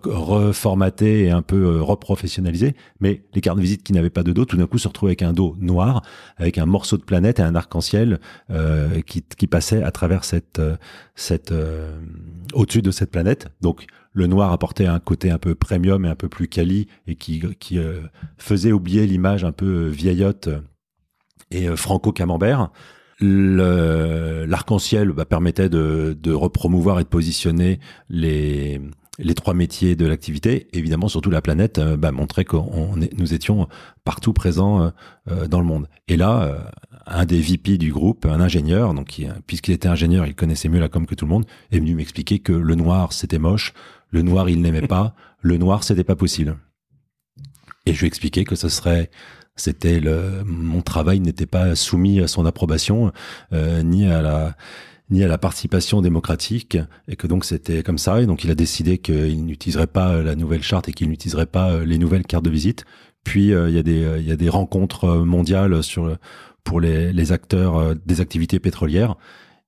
S2: reformaté et un peu euh, reprofessionnalisé, mais les cartes de visite qui n'avaient pas de dos, tout d'un coup se retrouvaient avec un dos noir, avec un morceau de planète et un arc-en-ciel euh, qui, passait à travers cette, cette au-dessus de cette planète. Donc le noir apportait un côté un peu premium et un peu plus quali et qui, faisait oublier l'image un peu vieillotte et franco-camembert. L'arc-en-ciel bah, permettait de, de repromouvoir et de positionner les, trois métiers de l'activité, évidemment surtout la planète, euh, bah, montrait qu'on nous étions partout présents euh, euh, dans le monde. Et là, un des VP du groupe, un ingénieur, donc puisqu'il était ingénieur, il connaissait mieux la com que tout le monde, est venu m'expliquer que le noir c'était moche, le noir il n'aimait pas, le noir c'était pas possible. Et je lui ai expliqué que ce serait c'était le, mon travail n'était pas soumis à son approbation, euh, ni à la, ni à la participation démocratique et que donc c'était comme ça et donc il a décidé qu'il n'utiliserait pas euh, la nouvelle charte et qu'il n'utiliserait pas euh, les nouvelles cartes de visite. Puis il y a des il y a des rencontres mondiales sur pour les, les acteurs des activités pétrolières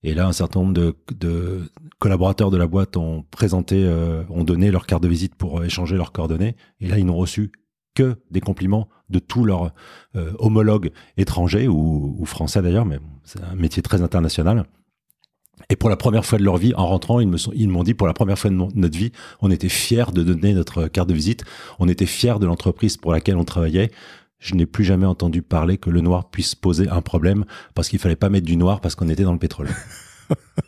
S2: et là, un certain nombre de, collaborateurs de la boîte ont présenté, ont donné leur carte de visite pour échanger leurs coordonnées. Et là, ils n'ont reçu que des compliments de tous leurs euh, homologues étrangers ou, français d'ailleurs, mais c'est un métier très international. Et pour la première fois de leur vie, en rentrant, ils, me sont, ils m'ont dit pour la première fois de notre vie, on était fiers de donner notre carte de visite, on était fiers de l'entreprise pour laquelle on travaillait. Je n'ai plus jamais entendu parler que le noir puisse poser un problème parce qu'il fallait pas mettre du noir parce qu'on était dans le pétrole.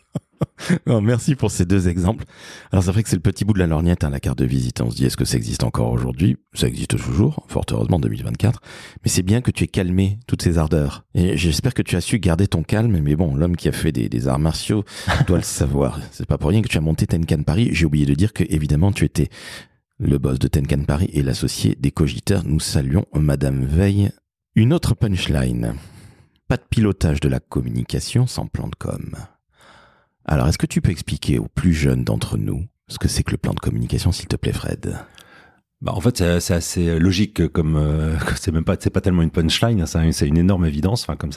S1: merci pour ces deux exemples. Alors c'est vrai que c'est le petit bout de la lorgnette, hein, la carte de visite. On se dit est-ce que ça existe encore aujourd'hui Ça existe toujours, fort heureusement en 2024. Mais c'est bien que tu aies calmé toutes ces ardeurs. Et j'espère que tu as su garder ton calme. Mais bon, l'homme qui a fait des, arts martiaux doit le savoir. C'est pas pour rien que tu as monté Tenkan Paris. J'ai oublié de dire que évidemment tu étais le boss de Tenkan Paris et l'associé des cogiteurs. Nous saluons Madame Veil. Une autre punchline. Pas de pilotage de la communication sans plan de com'. Alors, est-ce que tu peux expliquer aux plus jeunes d'entre nous ce que c'est que le plan de communication, s'il te plaît, Fred bah en fait, c'est assez logique comme euh, c'est même pas c'est
S2: pas tellement une punchline, hein, c'est une énorme évidence. Enfin comme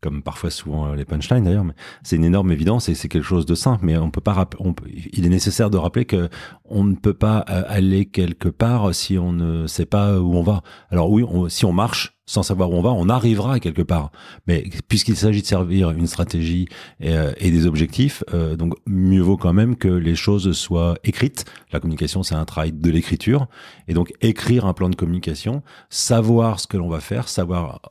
S2: comme parfois souvent euh, les punchlines d'ailleurs, mais c'est une énorme évidence et c'est quelque chose de simple. Mais on peut pas il est nécessaire de rappeler que on ne peut pas euh, aller quelque part si on ne sait pas où on va. Alors oui, si on marche, sans savoir où on va, on arrivera quelque part. Mais puisqu'il s'agit de servir une stratégie euh, et, des objectifs, euh, donc mieux vaut quand même que les choses soient écrites. La communication, c'est un travail de l'écriture. Et donc écrire un plan de communication, savoir ce que l'on va faire, savoir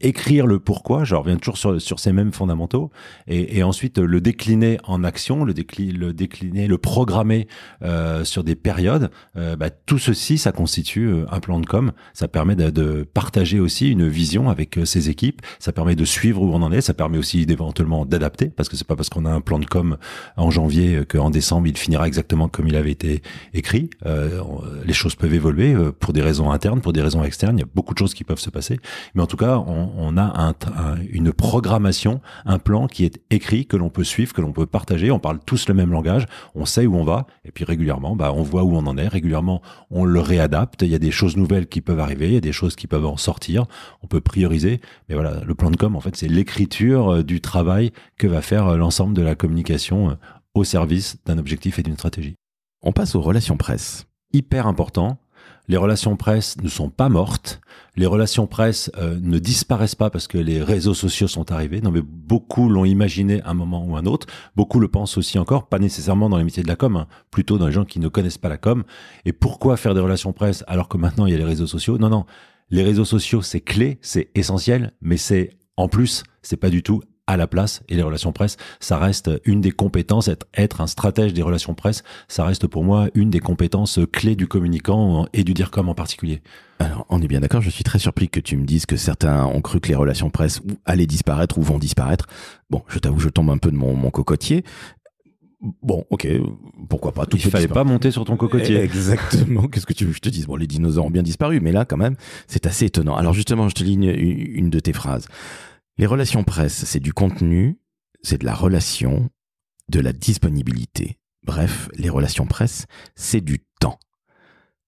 S2: écrire le pourquoi, je reviens toujours sur, sur ces mêmes fondamentaux, et, et, ensuite euh, le décliner en action, le, le décliner, le programmer euh, sur des périodes, euh, bah, tout ceci, ça constitue euh, un plan de com, ça permet de, de, partager aussi une vision avec euh, ses équipes, ça permet de suivre où on en est, ça permet aussi éventuellement d'adapter, parce que c'est pas parce qu'on a un plan de com en janvier qu'en décembre, il finira exactement comme il avait été écrit. Euh, les choses peuvent évoluer pour des raisons internes, pour des raisons externes, il y a beaucoup de choses qui peuvent se passer, mais en tout cas, on, on a une programmation, un plan qui est écrit, que l'on peut suivre, que l'on peut partager. On parle tous le même langage, on sait où on va, et puis régulièrement, bah, on voit où on en est. Régulièrement, on le réadapte. Il y a des choses nouvelles qui peuvent arriver, il y a des choses qui peuvent en sortir. On peut prioriser. Mais voilà, le plan de com, en fait, c'est l'écriture euh, du travail que va faire euh, l'ensemble de la communication euh, au service d'un objectif et d'une stratégie. On passe aux relations presse. Hyper important les relations presse ne sont pas mortes. Les relations presse euh, ne disparaissent pas parce que les réseaux sociaux sont arrivés. Non, mais beaucoup l'ont imaginé à un moment ou un autre. Beaucoup le pensent aussi encore, pas nécessairement dans les métiers de la com, hein, plutôt dans les gens qui ne connaissent pas la com. Et pourquoi faire des relations presse alors que maintenant il y a les réseaux sociaux Non, non. Les réseaux sociaux, c'est clé, c'est essentiel, mais c'est en plus, c'est pas du tout à la place et les relations presse, ça reste une des compétences, être, être un stratège des relations presse, ça reste pour moi une des
S1: compétences clés du communicant et du dire comme en particulier. Alors, on est bien d'accord, je suis très surpris que tu me dises que certains ont cru que les relations presse allaient disparaître ou vont disparaître. Bon, je t'avoue, je tombe un peu de mon, cocotier. Bon, ok, pourquoi pas. Tout Il fallait pas monter sur ton cocotier. Eh, exactement. Qu'est-ce que tu veux que je te dise Bon, les dinosaures ont bien disparu, mais là, quand même, c'est assez étonnant. Alors justement, je te ligne une de tes phrases. Les relations presse, c'est du contenu, c'est de la relation, de la disponibilité. Bref, les relations presse, c'est du temps.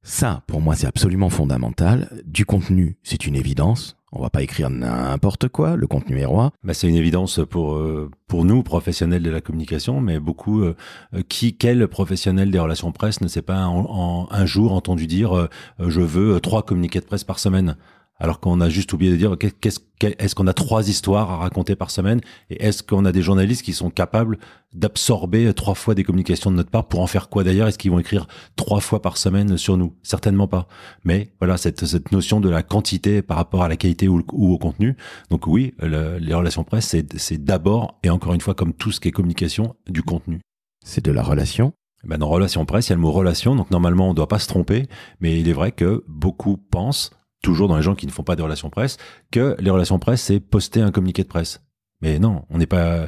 S1: Ça, pour moi, c'est absolument fondamental. Du contenu, c'est une évidence. On va pas écrire n'importe quoi, le contenu est roi.
S2: Bah, c'est une évidence pour, euh, pour nous, professionnels de la communication, mais beaucoup, euh, qui, quel professionnel des relations presse ne s'est pas en, un jour entendu dire euh, je veux trois communiqués de presse par semaine alors qu'on a juste oublié de dire est-ce qu'on a trois histoires à raconter par semaine et est-ce qu'on a des journalistes qui sont capables d'absorber trois fois des communications de notre part pour en faire quoi d'ailleurs Est-ce qu'ils vont écrire trois fois par semaine sur nous Certainement pas. Mais voilà cette, cette notion de la quantité par rapport à la qualité ou, au contenu. Donc oui, les relations presse, c'est d'abord et encore une fois comme tout ce qui est communication, du contenu. C'est de la relation eh ben dans relation presse, il y a le mot relation, donc normalement on ne doit pas se tromper, mais il est vrai que beaucoup pensent toujours dans les gens qui ne font pas des relations presse, que les relations presse, c'est poster un communiqué de presse. Mais non, on n'est pas. Euh,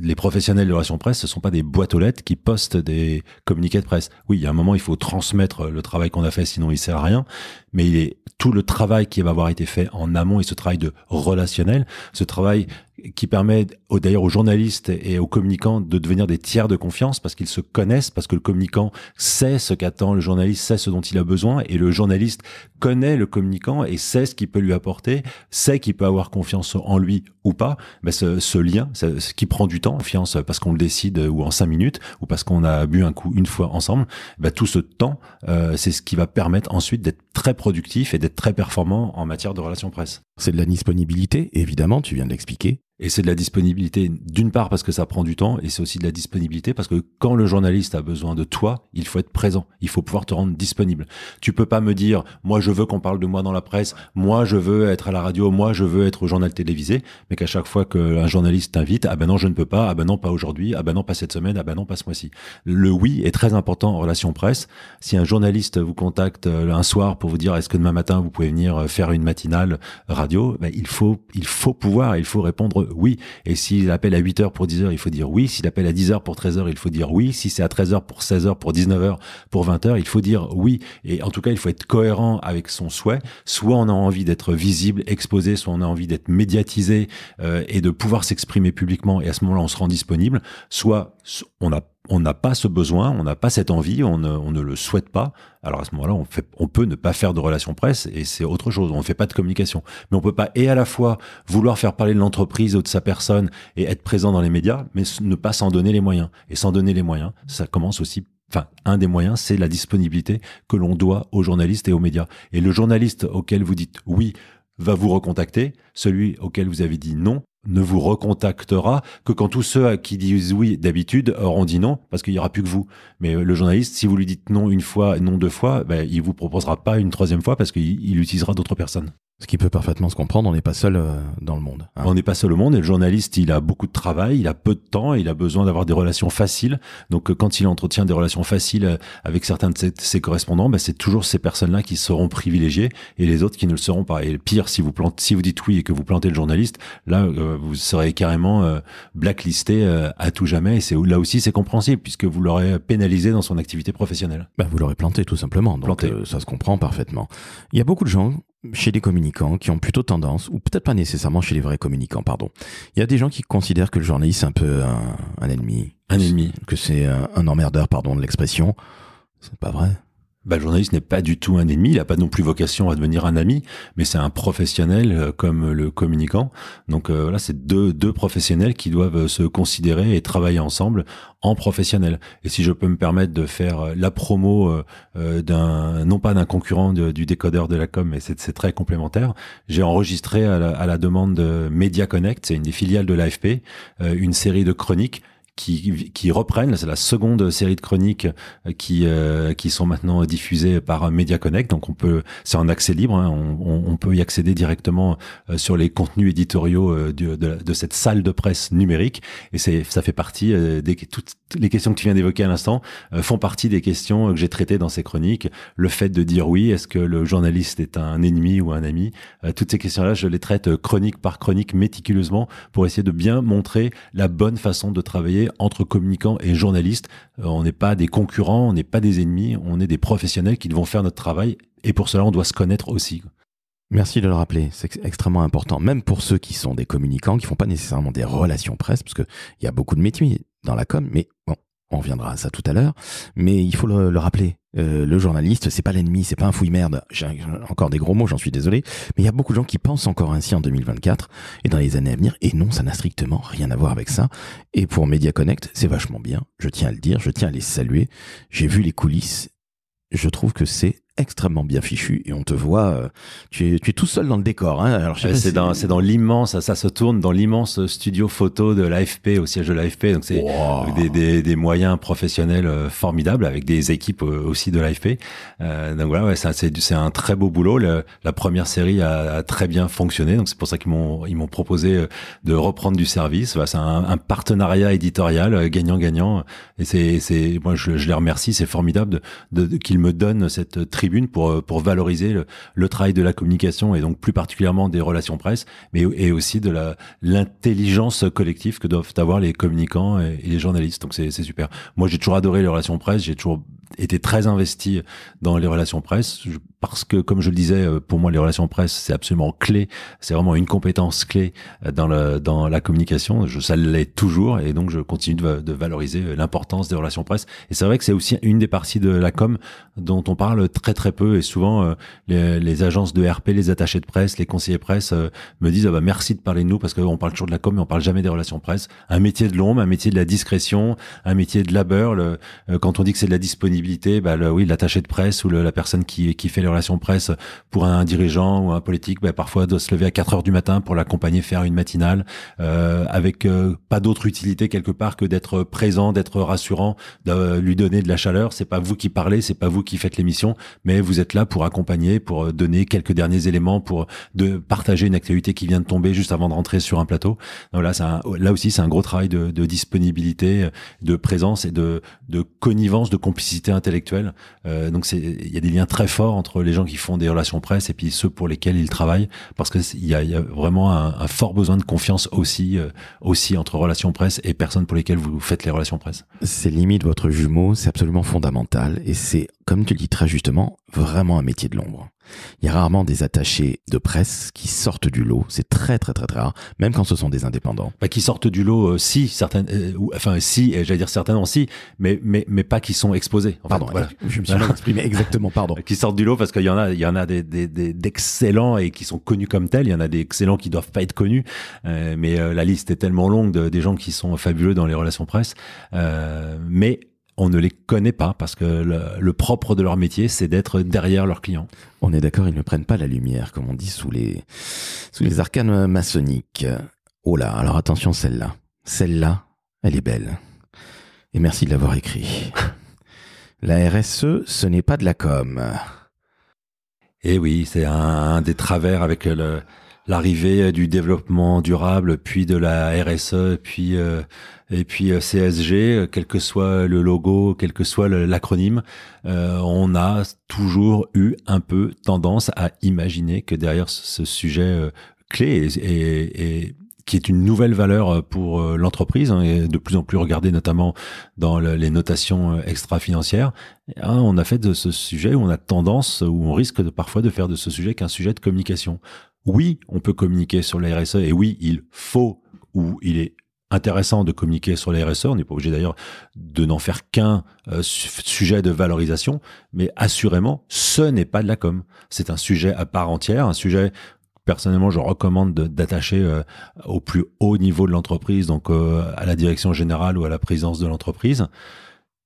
S2: les professionnels de relations presse, ce ne sont pas des boîtes aux qui postent des communiqués de presse. Oui, il y a un moment, il faut transmettre euh, le travail qu'on a fait, sinon il sert à rien. Mais il est tout le travail qui va avoir été fait en amont et ce travail de relationnel, ce travail qui permet d'ailleurs aux journalistes et aux communicants de devenir des tiers de confiance parce qu'ils se connaissent, parce que le communicant sait ce qu'attend le journaliste, sait ce dont il a besoin, et le journaliste connaît le communicant et sait ce qu'il peut lui apporter, sait qu'il peut avoir confiance en lui ou pas. Mais ce, lien, ce, qui prend du temps, confiance parce qu'on le décide ou en cinq minutes ou parce qu'on a bu un coup une fois ensemble, bah, tout ce temps, euh, c'est ce qui va permettre ensuite d'être très productif et d'être très performant en matière de relations presse. C'est de la disponibilité, évidemment, tu viens de l'expliquer. Et c'est de la disponibilité d'une part parce que ça prend du temps et c'est aussi de la disponibilité parce que quand le journaliste a besoin de toi, il faut être présent, il faut pouvoir te rendre disponible. Tu peux pas me dire moi je veux qu'on parle de moi dans la presse, moi je veux être à la radio, moi je veux être au journal télévisé, mais qu'à chaque fois qu'un journaliste t'invite, ah ben non je ne peux pas, ah ben non pas aujourd'hui, ah ben non pas cette semaine, ah ben non pas ce mois-ci. Le oui est très important en relation presse. Si un journaliste vous contacte euh, un soir pour pour vous dire est-ce que demain matin vous pouvez venir euh, faire une matinale euh, radio, ben, il faut il faut pouvoir, il faut répondre oui. Et s'il appelle à 8 h pour 10 heures, il faut dire oui. S'il appelle à 10 h pour 13 h il faut dire oui. Si c'est à 13 h pour 16 h pour 19 h pour 20 h il faut dire oui. Et en tout cas, il faut être cohérent avec son souhait. Soit on a envie d'être visible, exposé, soit on a envie d'être médiatisé euh, et de pouvoir s'exprimer publiquement. Et à ce moment-là, on se rend disponible. Soit on n'a on n'a pas ce besoin, on n'a pas cette envie, on ne, on ne, le souhaite pas. Alors à ce moment-là, on, fait, on peut ne pas faire de relations presse et c'est autre chose. On ne fait pas de communication. Mais on peut pas et à la fois vouloir faire parler de l'entreprise ou de sa personne et être présent dans les médias, mais ne pas s'en donner les moyens. Et s'en donner les moyens, ça commence aussi enfin, un des moyens, c'est la disponibilité que l'on doit aux journalistes et aux médias. Et le journaliste auquel vous dites oui va vous recontacter, celui auquel vous avez dit non ne vous recontactera que quand tous ceux qui disent oui d'habitude auront dit non, parce qu'il n'y aura plus que vous. Mais euh, le journaliste, si vous lui dites non une fois, non deux fois, ben, il vous proposera pas une troisième fois parce qu'il utilisera d'autres personnes. Ce qui peut
S1: parfaitement se comprendre,
S2: on n'est pas seul euh, dans le monde. Hein. On n'est pas seul au monde et le journaliste, il a beaucoup de travail, il a peu de temps et il a besoin d'avoir des relations faciles. Donc euh, quand il entretient des relations faciles euh, avec certains de ses, correspondants, bah, c'est toujours ces personnes-là qui seront privilégiées et les autres qui ne le seront pas. Et le pire, si vous, si vous dites oui et que vous plantez le journaliste, là, vous serez carrément blacklisté à tout jamais. Et là aussi, c'est compréhensible puisque vous l'aurez pénalisé dans son activité professionnelle. Bah, vous
S1: l'aurez planté tout simplement. Donc planté. ça se comprend parfaitement. Il y a beaucoup de gens chez les communicants qui ont plutôt tendance, ou peut-être pas nécessairement chez les vrais communicants, pardon. Il y a des gens qui considèrent que le journaliste est un peu un, ennemi. Un ennemi. Que c'est euh, un emmerdeur, pardon de l'expression. C'est pas
S2: vrai. Bah, le journaliste n'est pas du tout un ennemi, il n'a pas non plus vocation à devenir un ami, mais c'est un professionnel euh, comme le communicant. Donc euh, voilà, c'est deux, professionnels qui doivent euh, se considérer et travailler ensemble en professionnel. Et si je peux me permettre de faire la promo d'un, non pas d'un concurrent du décodeur de la com, mais c'est très complémentaire, j'ai enregistré à la, demande de Media Connect, c'est une des filiales de l'AFP, une série de chroniques qui, qui reprennent. C'est la seconde série de chroniques euh, qui, euh, qui sont maintenant diffusées par euh, Media Connect. Donc on peut, c'est en accès libre. Hein. on, on, peut y accéder directement sur les contenus éditoriaux de, de, de cette salle de presse numérique. Et c'est, ça fait partie des toutes les questions que tu viens d'évoquer à l'instant font partie des questions que j'ai traitées dans ces chroniques. Le fait de dire oui, est-ce que le journaliste est un ennemi ou un ami Toutes ces questions-là, je les traite chronique par chronique méticuleusement pour essayer de bien montrer la bonne façon de travailler entre communicants et journalistes. Euh, on n'est pas des concurrents, on n'est pas des ennemis, on
S1: est des professionnels qui vont faire notre travail. Et pour cela, on doit se connaître aussi. Merci de le rappeler, c'est extrêmement important, même pour ceux qui sont des communicants, qui font pas nécessairement des relations presse, parce qu'il y a beaucoup de métiers dans la com, mais bon, on reviendra à ça tout à l'heure, mais il faut le rappeler, euh, le journaliste, c'est pas l'ennemi, c'est pas un fouille merde. J'ai encore des gros mots, j'en suis désolé, mais il y a beaucoup de gens qui pensent encore ainsi en 2024 et dans les années à venir. Et non, ça n'a strictement rien à voir avec ça. Et pour Media Connect, c'est vachement bien. Je tiens à le dire, je tiens à les saluer. J'ai vu les coulisses. Je trouve que c'est extrêmement bien fichu et on te voit, euh, tu es, tu es tout seul dans le décor.
S2: Hein. Alors, ah, c'est dans, c'est dans l'immense, ça, se tourne dans l'immense studio photo de l'AFP, au siège de l'AFP. Donc c'est des, des, des, moyens professionnels euh, formidables avec des équipes euh, aussi de l'AFP. donc voilà, ouais, c'est un très beau boulot. la première série a, très bien fonctionné, donc c'est pour ça qu'ils m'ont ils m'ont proposé de reprendre du service. c'est un, partenariat éditorial gagnant-gagnant. Et c'est c'est moi je, je, les remercie, c'est formidable de, de, qu'ils me donnent cette tribune pour, euh, pour valoriser le, le, travail de la communication et donc plus particulièrement des relations presse, mais et aussi de la, l'intelligence collective que doivent avoir les communicants et, les journalistes. Donc c'est, c'est super. Moi, j'ai toujours adoré les relations presse, j'ai toujours été très investi dans les relations presse. Je, parce que, comme je le disais, euh, pour moi, les relations presse, c'est absolument clé. C'est vraiment une compétence clé euh, dans, le, dans la communication. Je, ça l'est toujours, et donc je continue de, de valoriser euh, l'importance des relations presse. Et c'est vrai que c'est aussi une des parties de la com dont on parle très très peu, et souvent les, les, agences de RP, les attachés de presse, les conseillers presse me disent ah bah merci de parler de nous parce qu'on parle toujours de la com, mais on parle jamais des relations presse. Un métier de l'ombre, un métier de la discrétion, un métier de labeur. Le, quand on dit que c'est de la disponibilité, bah oui, l'attaché de presse ou la personne qui, qui fait les relations presse pour un dirigeant ou un politique, ben, parfois de se lever à 4 heures du matin pour l'accompagner faire une matinale, euh, avec euh, pas d'autre utilité quelque part que d'être présent, d'être rassurant, de lui donner de la chaleur. C'est pas vous qui parlez, c'est pas vous qui faites l'émission, mais vous êtes là pour accompagner, pour euh, donner quelques derniers éléments, pour de partager une activité qui vient de tomber juste avant de rentrer sur un plateau. Donc là, là aussi, c'est un gros travail de, disponibilité, de présence et de, de connivence, de complicité intellectuelle. donc il y a des liens très forts entre les gens qui font des relations presse et puis ceux pour lesquels ils travaillent, parce qu'il y a, vraiment un, fort besoin de confiance aussi, euh, aussi entre relations presse et personnes pour lesquelles vous faites les relations presse.
S1: C'est limite votre jumeau, c'est absolument fondamental et c'est comme tu le dis très justement, vraiment un métier de l'ombre. Il y a rarement des attachés de presse qui sortent du lot. C'est très, très, très, très rare, même quand ce sont des indépendants.
S2: Bah, qui sortent du lot, euh, si, certaines, euh, enfin, si, j'allais dire certainement si, mais, mais, mais pas qui sont exposés. pardon, je me suis mal exprimé, exactement, pardon. qui sortent du lot parce qu'il y en a, il y en a des, d'excellents et qui sont connus comme tels. Il y en a d'excellents qui qui doivent pas être connus. Euh, mais la liste est tellement longue de, des gens qui sont fabuleux dans les relations presse. mais on ne les connaît pas parce que le, propre
S1: de leur métier, c'est d'être derrière leurs clients. On est d'accord, ils ne prennent pas la lumière, comme on dit, sous les, sous les arcanes maçonniques. Oh là, alors attention, celle-là. Celle-là, elle est belle. Et merci de l'avoir écrit. La RSE, ce n'est pas de la com.
S2: Eh oui, c'est un, des travers avec le, l'arrivée euh, du développement durable, puis de la RSE, puis euh, et puis euh, CSG, quel que soit le logo, quel que soit l'acronyme, on a toujours eu un peu tendance à imaginer que derrière ce sujet clé et, qui est une nouvelle valeur pour l'entreprise hein, et de plus en plus regardée notamment dans les notations extra-financières. Eh on a fait de ce sujet on a tendance, ou on risque de, parfois de faire de ce sujet qu'un sujet de communication oui, on peut communiquer sur la RSE et oui, il faut ou il est intéressant de communiquer sur la RSE. On n'est pas obligé d'ailleurs de n'en faire qu'un euh, sujet de valorisation, mais assurément, ce n'est pas de la com. C'est un sujet à part entière, un sujet personnellement, je recommande d'attacher euh, au plus haut niveau de l'entreprise, donc euh, à la direction générale ou à la présidence de l'entreprise.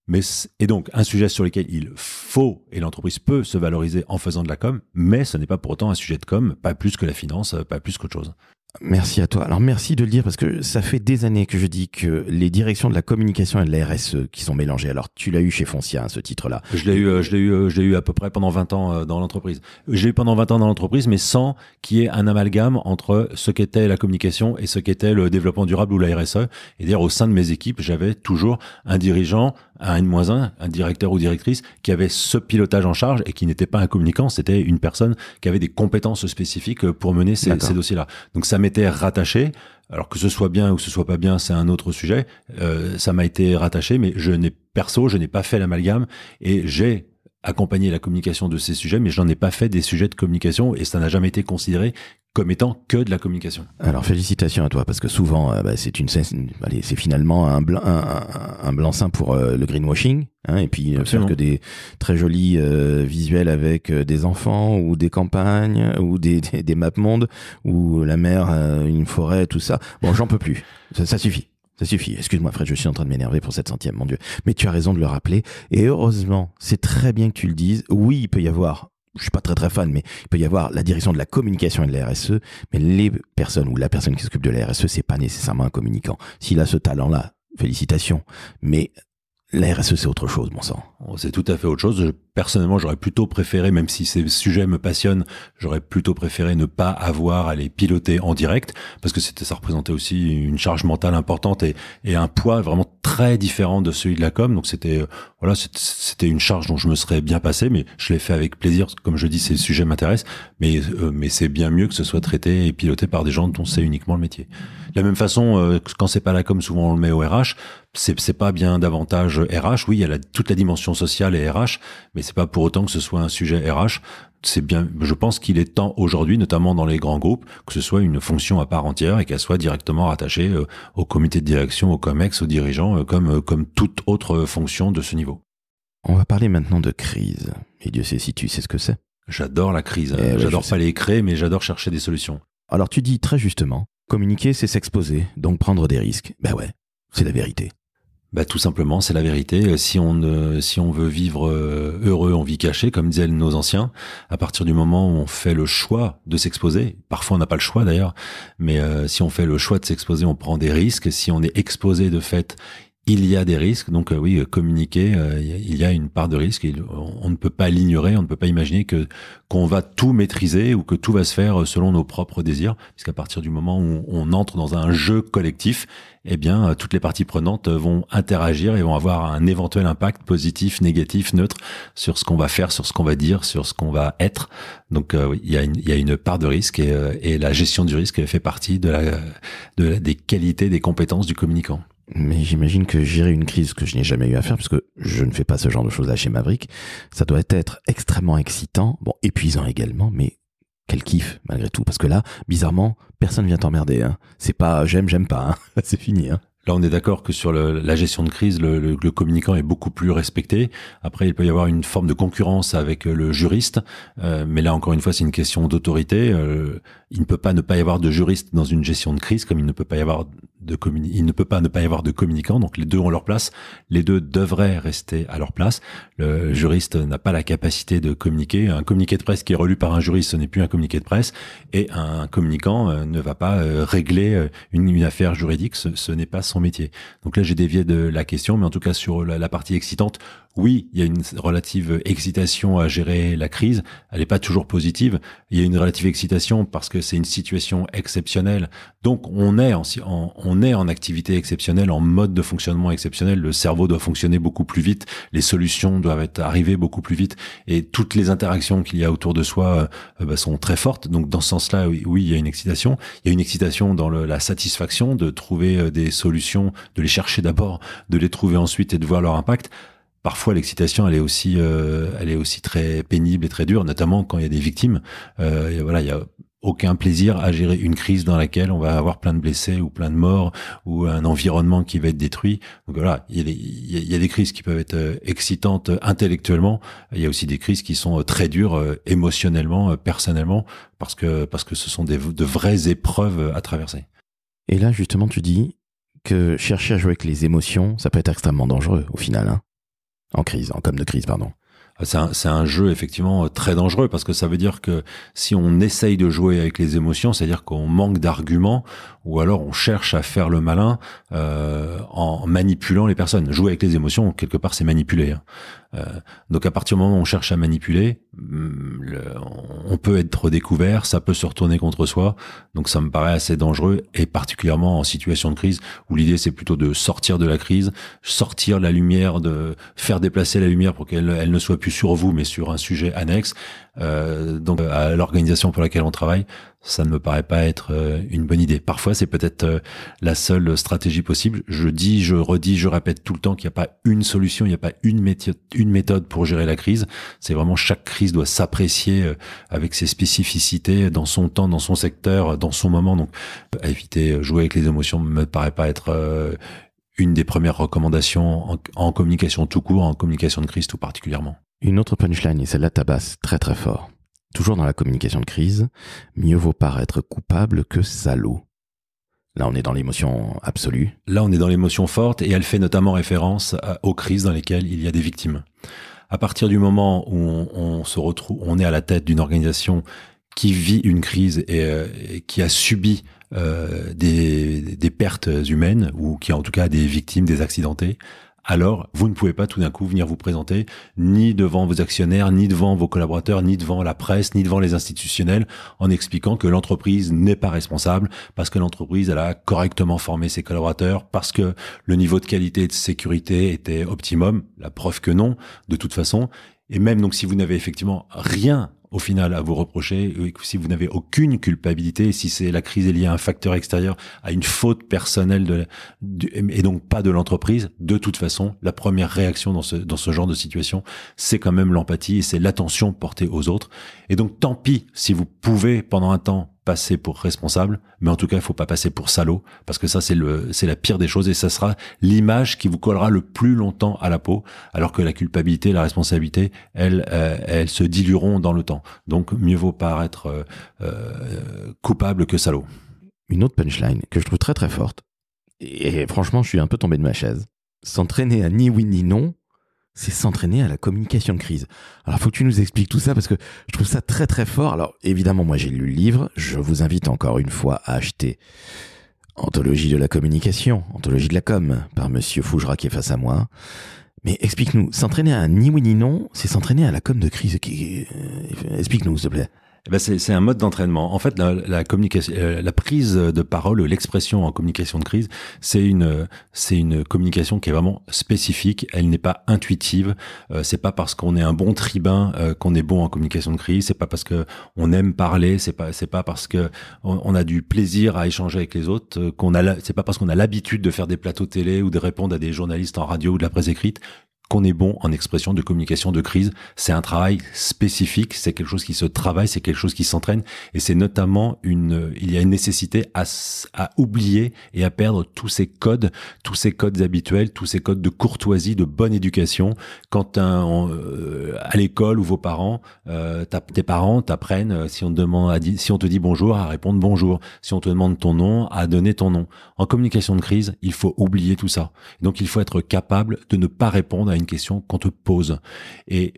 S2: Mais et donc un sujet sur lequel il faut et l'entreprise peut se valoriser en faisant de la com, mais ce n'est pas pour autant un sujet de com, pas plus que la finance,
S1: pas plus qu'autre chose. Merci à toi. Alors merci de le dire parce que ça fait des années que je dis que les directions de la communication et de la RSE qui sont mélangées. Alors tu l'as eu chez Foncia hein, ce titre-là.
S2: Je l'ai eu, euh, je l'ai eu, euh, je l'ai eu à peu près pendant 20 ans euh, dans l'entreprise. J'ai eu pendant 20 ans dans l'entreprise, mais sans qu'il y ait un amalgame entre ce qu'était la communication et ce qu'était le développement durable ou la RSE. Et dire au sein de mes équipes, j'avais toujours un dirigeant, un N-1, un directeur ou directrice qui avait ce pilotage en charge et qui n'était pas un communicant, c'était une personne qui avait des compétences spécifiques pour mener ces, dossiers-là. Donc ça été rattaché. Alors que ce soit bien ou ce soit pas bien, c'est un autre sujet. Euh, ça m'a été rattaché, mais je n'ai perso, je n'ai pas fait l'amalgame et j'ai accompagner la communication de ces sujets, mais je n'en ai pas fait des sujets de communication et ça n'a jamais été considéré comme étant que de la communication.
S1: Alors félicitations à toi parce que souvent euh, bah, c'est une c'est finalement un, blanc, un, blanc-seing pour euh, le greenwashing hein, et puis euh, faire que des très jolis visuels avec des enfants ou des campagnes ou des, des, maps monde ou la mer, une forêt, tout ça. Bon, j'en peux plus. ça suffit. Ça suffit. Excuse-moi, Fred, je suis en train de m'énerver pour cette centième, mon Dieu. Mais tu as raison de le rappeler. Et heureusement, c'est très bien que tu le dises. Oui, il peut y avoir je suis pas très très fan, mais il peut y avoir la direction de la communication et de la RSE, mais les personnes ou la personne qui s'occupe de la RSE, c'est pas nécessairement un communicant. S'il a ce talent-là, félicitations. Mais la RSE, c'est autre chose, mon sang. Oh, c'est tout à fait autre chose
S2: personnellement, j'aurais plutôt préféré, même si ces sujets me passionnent, j'aurais plutôt préféré ne pas avoir à les piloter en direct, parce que c'était, ça représentait aussi une charge mentale importante et, et, un poids vraiment très différent de celui de la com. Donc c'était, euh, voilà, c'était une charge dont je me serais bien passé, mais je l'ai fait avec plaisir. Comme je dis, ces sujets m'intéressent, mais, euh, mais c'est bien mieux que ce soit traité et piloté par des gens dont c'est uniquement le métier. De la même façon, euh, quand c'est pas la com, souvent on le met au RH. C'est pas bien davantage RH. Oui, il y a toute la dimension sociale et RH, mais c'est pas pour autant que ce soit un sujet RH. C'est bien, je pense qu'il est temps aujourd'hui, notamment dans les grands groupes, que ce soit une fonction à part entière et qu'elle soit directement rattachée euh, au comité de direction, au COMEX, aux dirigeants, euh, comme, euh, comme toute autre fonction de ce niveau.
S1: On va parler maintenant de crise. Et Dieu sait si tu sais ce que c'est.
S2: J'adore la crise. Hein. Eh j'adore pas les créer, mais j'adore chercher des solutions.
S1: Alors tu dis très justement, communiquer, c'est s'exposer, donc prendre des risques. Ben ouais, c'est la
S2: vérité bah, tout simplement, c'est la vérité. Euh, si on si on veut vivre euh, heureux on vit caché, comme disaient nos anciens, à partir du moment où on fait le choix de s'exposer, parfois on n'a pas le choix d'ailleurs, mais euh, si on fait le choix de s'exposer, on prend des risques. Si on est exposé de fait, il y a des risques, donc euh, oui, euh, communiquer, euh, il y a une part de risque. on ne peut pas l'ignorer, on ne peut pas imaginer que qu'on va tout maîtriser ou que tout va se faire selon nos propres désirs, puisqu'à partir du moment où on entre dans un jeu collectif, eh bien, toutes les parties prenantes vont interagir et vont avoir un éventuel impact positif, négatif, neutre sur ce qu'on va faire, sur ce qu'on va dire, sur ce qu'on va être. Donc, il y, a une, part de risque et, la
S1: gestion du risque fait partie de la,
S2: de des qualités, des compétences du communicant.
S1: Mais j'imagine que gérer une crise que je n'ai jamais eu à faire, parce je ne fais pas ce genre de choses-là chez Maverick, ça doit être extrêmement excitant, bon, épuisant également, mais quel kiff malgré tout, parce que là, bizarrement, personne ne vient t'emmerder. Hein. C'est pas j'aime, j'aime pas, hein. c'est fini. Hein. Là, on est d'accord que sur
S2: la gestion de crise, le, communicant est beaucoup plus respecté. Après, il peut y avoir une forme de concurrence avec euh, le juriste, euh, mais là, encore une fois, c'est une question d'autorité. Euh, il ne peut pas ne pas y avoir de juriste dans une gestion de crise, comme il ne peut pas y avoir de il ne peut pas ne pas y avoir de communicant donc les deux ont leur place, les deux devraient rester à leur place. Le juriste n'a pas la capacité de communiquer. Un communiqué de presse qui est relu par un juriste, ce n'est plus un communiqué de presse, et un communicant euh, ne va pas euh, régler euh, une, affaire juridique, ce, n'est pas son métier. Donc là, j'ai dévié de la question, mais en tout cas sur la partie excitante, oui, il y a une relative excitation à gérer la crise. Elle n'est pas toujours positive. Il y a une relative excitation parce que c'est une situation exceptionnelle. Donc, on est en, on est en activité exceptionnelle, en mode de fonctionnement exceptionnel. Le cerveau doit fonctionner beaucoup plus vite. Les solutions doivent être arrivées beaucoup plus vite. Et toutes les interactions qu'il y a autour de soi euh, bah, sont très fortes. Donc, dans ce sens-là, oui, il y a une excitation. Il y a une excitation dans la satisfaction de trouver euh, des solutions, de les chercher d'abord, de les trouver ensuite et de voir leur impact parfois l'excitation elle est aussi euh, elle est aussi très pénible et très dure notamment quand il y a des victimes euh, voilà il y a aucun plaisir à gérer une crise dans laquelle on va avoir plein de blessés ou plein de morts ou un environnement qui va être détruit. Donc voilà, il y a des, y a des crises qui peuvent être euh, excitantes intellectuellement. Il y a aussi des crises qui sont très dures émotionnellement, personnellement, parce que parce que ce sont des, de vraies épreuves à traverser.
S1: Et là justement, tu dis que chercher à jouer avec les émotions, ça peut être extrêmement dangereux au final. Hein. En crise, en temps de crise, pardon. Ah, c'est
S2: un, jeu effectivement euh, très dangereux parce que ça veut dire que si on essaye de jouer avec les émotions, c'est-à-dire qu'on manque d'arguments ou alors on cherche à faire le malin euh, en manipulant les personnes. Jouer avec les émotions, quelque part, c'est manipuler. Hein. Euh, donc à partir du moment où on cherche à manipuler, mm, on peut être découvert, ça peut se retourner contre soi. Donc ça me paraît assez dangereux et particulièrement en situation de crise où l'idée c'est plutôt de sortir de la crise, sortir la lumière, de faire déplacer la lumière pour qu'elle ne soit plus sur vous mais sur un sujet annexe. Euh, donc euh, à l'organisation pour laquelle on travaille, ça ne me paraît pas être euh, une bonne idée. Parfois, c'est peut-être euh, la seule stratégie possible. Je dis, je redis, je répète tout le temps qu'il n'y a pas une solution, il n'y a pas une méthode, une méthode pour gérer la crise. C'est vraiment chaque crise doit s'apprécier euh, avec ses spécificités, dans son temps, dans son secteur, dans son moment. Donc, éviter jouer avec les émotions me paraît pas être une des premières recommandations en, communication tout court, en communication de crise tout particulièrement.
S1: Une autre punchline, et celle-là tabasse très très fort. Toujours dans la communication de crise, mieux vaut paraître coupable que salaud. Là, on est dans l'émotion absolue. Là, on est dans l'émotion forte
S2: et elle fait notamment référence aux crises dans lesquelles il y a des victimes. À partir du moment où on, se retrouve, on est à la tête d'une organisation qui vit une crise et, euh, qui a subi euh, des, des pertes humaines ou qui a en tout cas des victimes, des accidentés, alors vous ne pouvez pas tout d'un coup venir vous présenter ni devant vos actionnaires, ni devant vos collaborateurs, ni devant la presse, ni devant les institutionnels en expliquant que l'entreprise n'est pas responsable parce que l'entreprise a correctement formé ses collaborateurs, parce que le niveau de qualité et de sécurité était optimum. La preuve que non, de toute façon. Et même donc si vous n'avez effectivement rien au final à vous reprocher, euh, si vous n'avez aucune culpabilité, si c'est la crise est liée à un facteur extérieur, à une faute personnelle de, et donc pas de l'entreprise, de toute façon, la première réaction dans ce, dans ce genre de situation, c'est quand même l'empathie et c'est l'attention portée aux autres. Et donc tant pis si vous pouvez pendant un temps passer pour responsable, mais en tout cas, il faut pas passer pour salaud, parce que ça, c'est le, c'est la pire des choses et ça sera l'image qui vous collera le plus longtemps à la peau, alors que la culpabilité, la responsabilité, elles, euh, se dilueront dans le temps. Donc, mieux vaut paraître euh, euh, coupable
S1: que salaud. Une autre punchline que je trouve très très forte, et franchement, je suis un peu tombé de ma chaise. S'entraîner à ni oui ni non, c'est s'entraîner à la communication de crise. Alors, faut que tu nous expliques tout ça parce que je trouve ça très très fort. Alors, évidemment, moi j'ai lu le livre. Je vous invite encore une fois à acheter Anthologie de la communication, Anthologie de la com par Monsieur Fougera qui est face à moi. Mais explique-nous, s'entraîner à ni oui ni non, c'est s'entraîner à la com de crise. Euh, explique-nous, s'il te plaît.
S2: Eh ben c'est un mode d'entraînement. En fait, la, communication, euh, la prise de parole, l'expression en communication de crise, c'est une, c'est une communication qui est vraiment spécifique. Elle n'est pas intuitive. Euh, c'est pas parce qu'on est un bon tribun euh, qu'on est bon en communication de crise. C'est pas parce que on aime parler. C'est pas, c'est pas parce que on, a du plaisir à échanger avec les autres qu'on a. C'est pas parce qu'on a l'habitude de faire des plateaux télé ou de répondre à des journalistes en radio ou de la presse écrite qu'on est bon en expression de communication de crise. C'est un travail spécifique, c'est quelque chose qui se travaille, c'est quelque chose qui s'entraîne, et c'est notamment une, il y a une nécessité à, à oublier et à perdre tous ces codes, tous ces codes habituels, tous ces codes de courtoisie, de bonne éducation. Quand un, euh, à l'école ou vos parents, euh, tes parents t'apprennent, euh, si on te demande, si on te dit bonjour, à répondre bonjour. Si on te demande ton nom, à donner ton nom. En communication de crise, il faut oublier tout ça. Donc il faut être capable de ne pas répondre à une question qu'on te pose. Et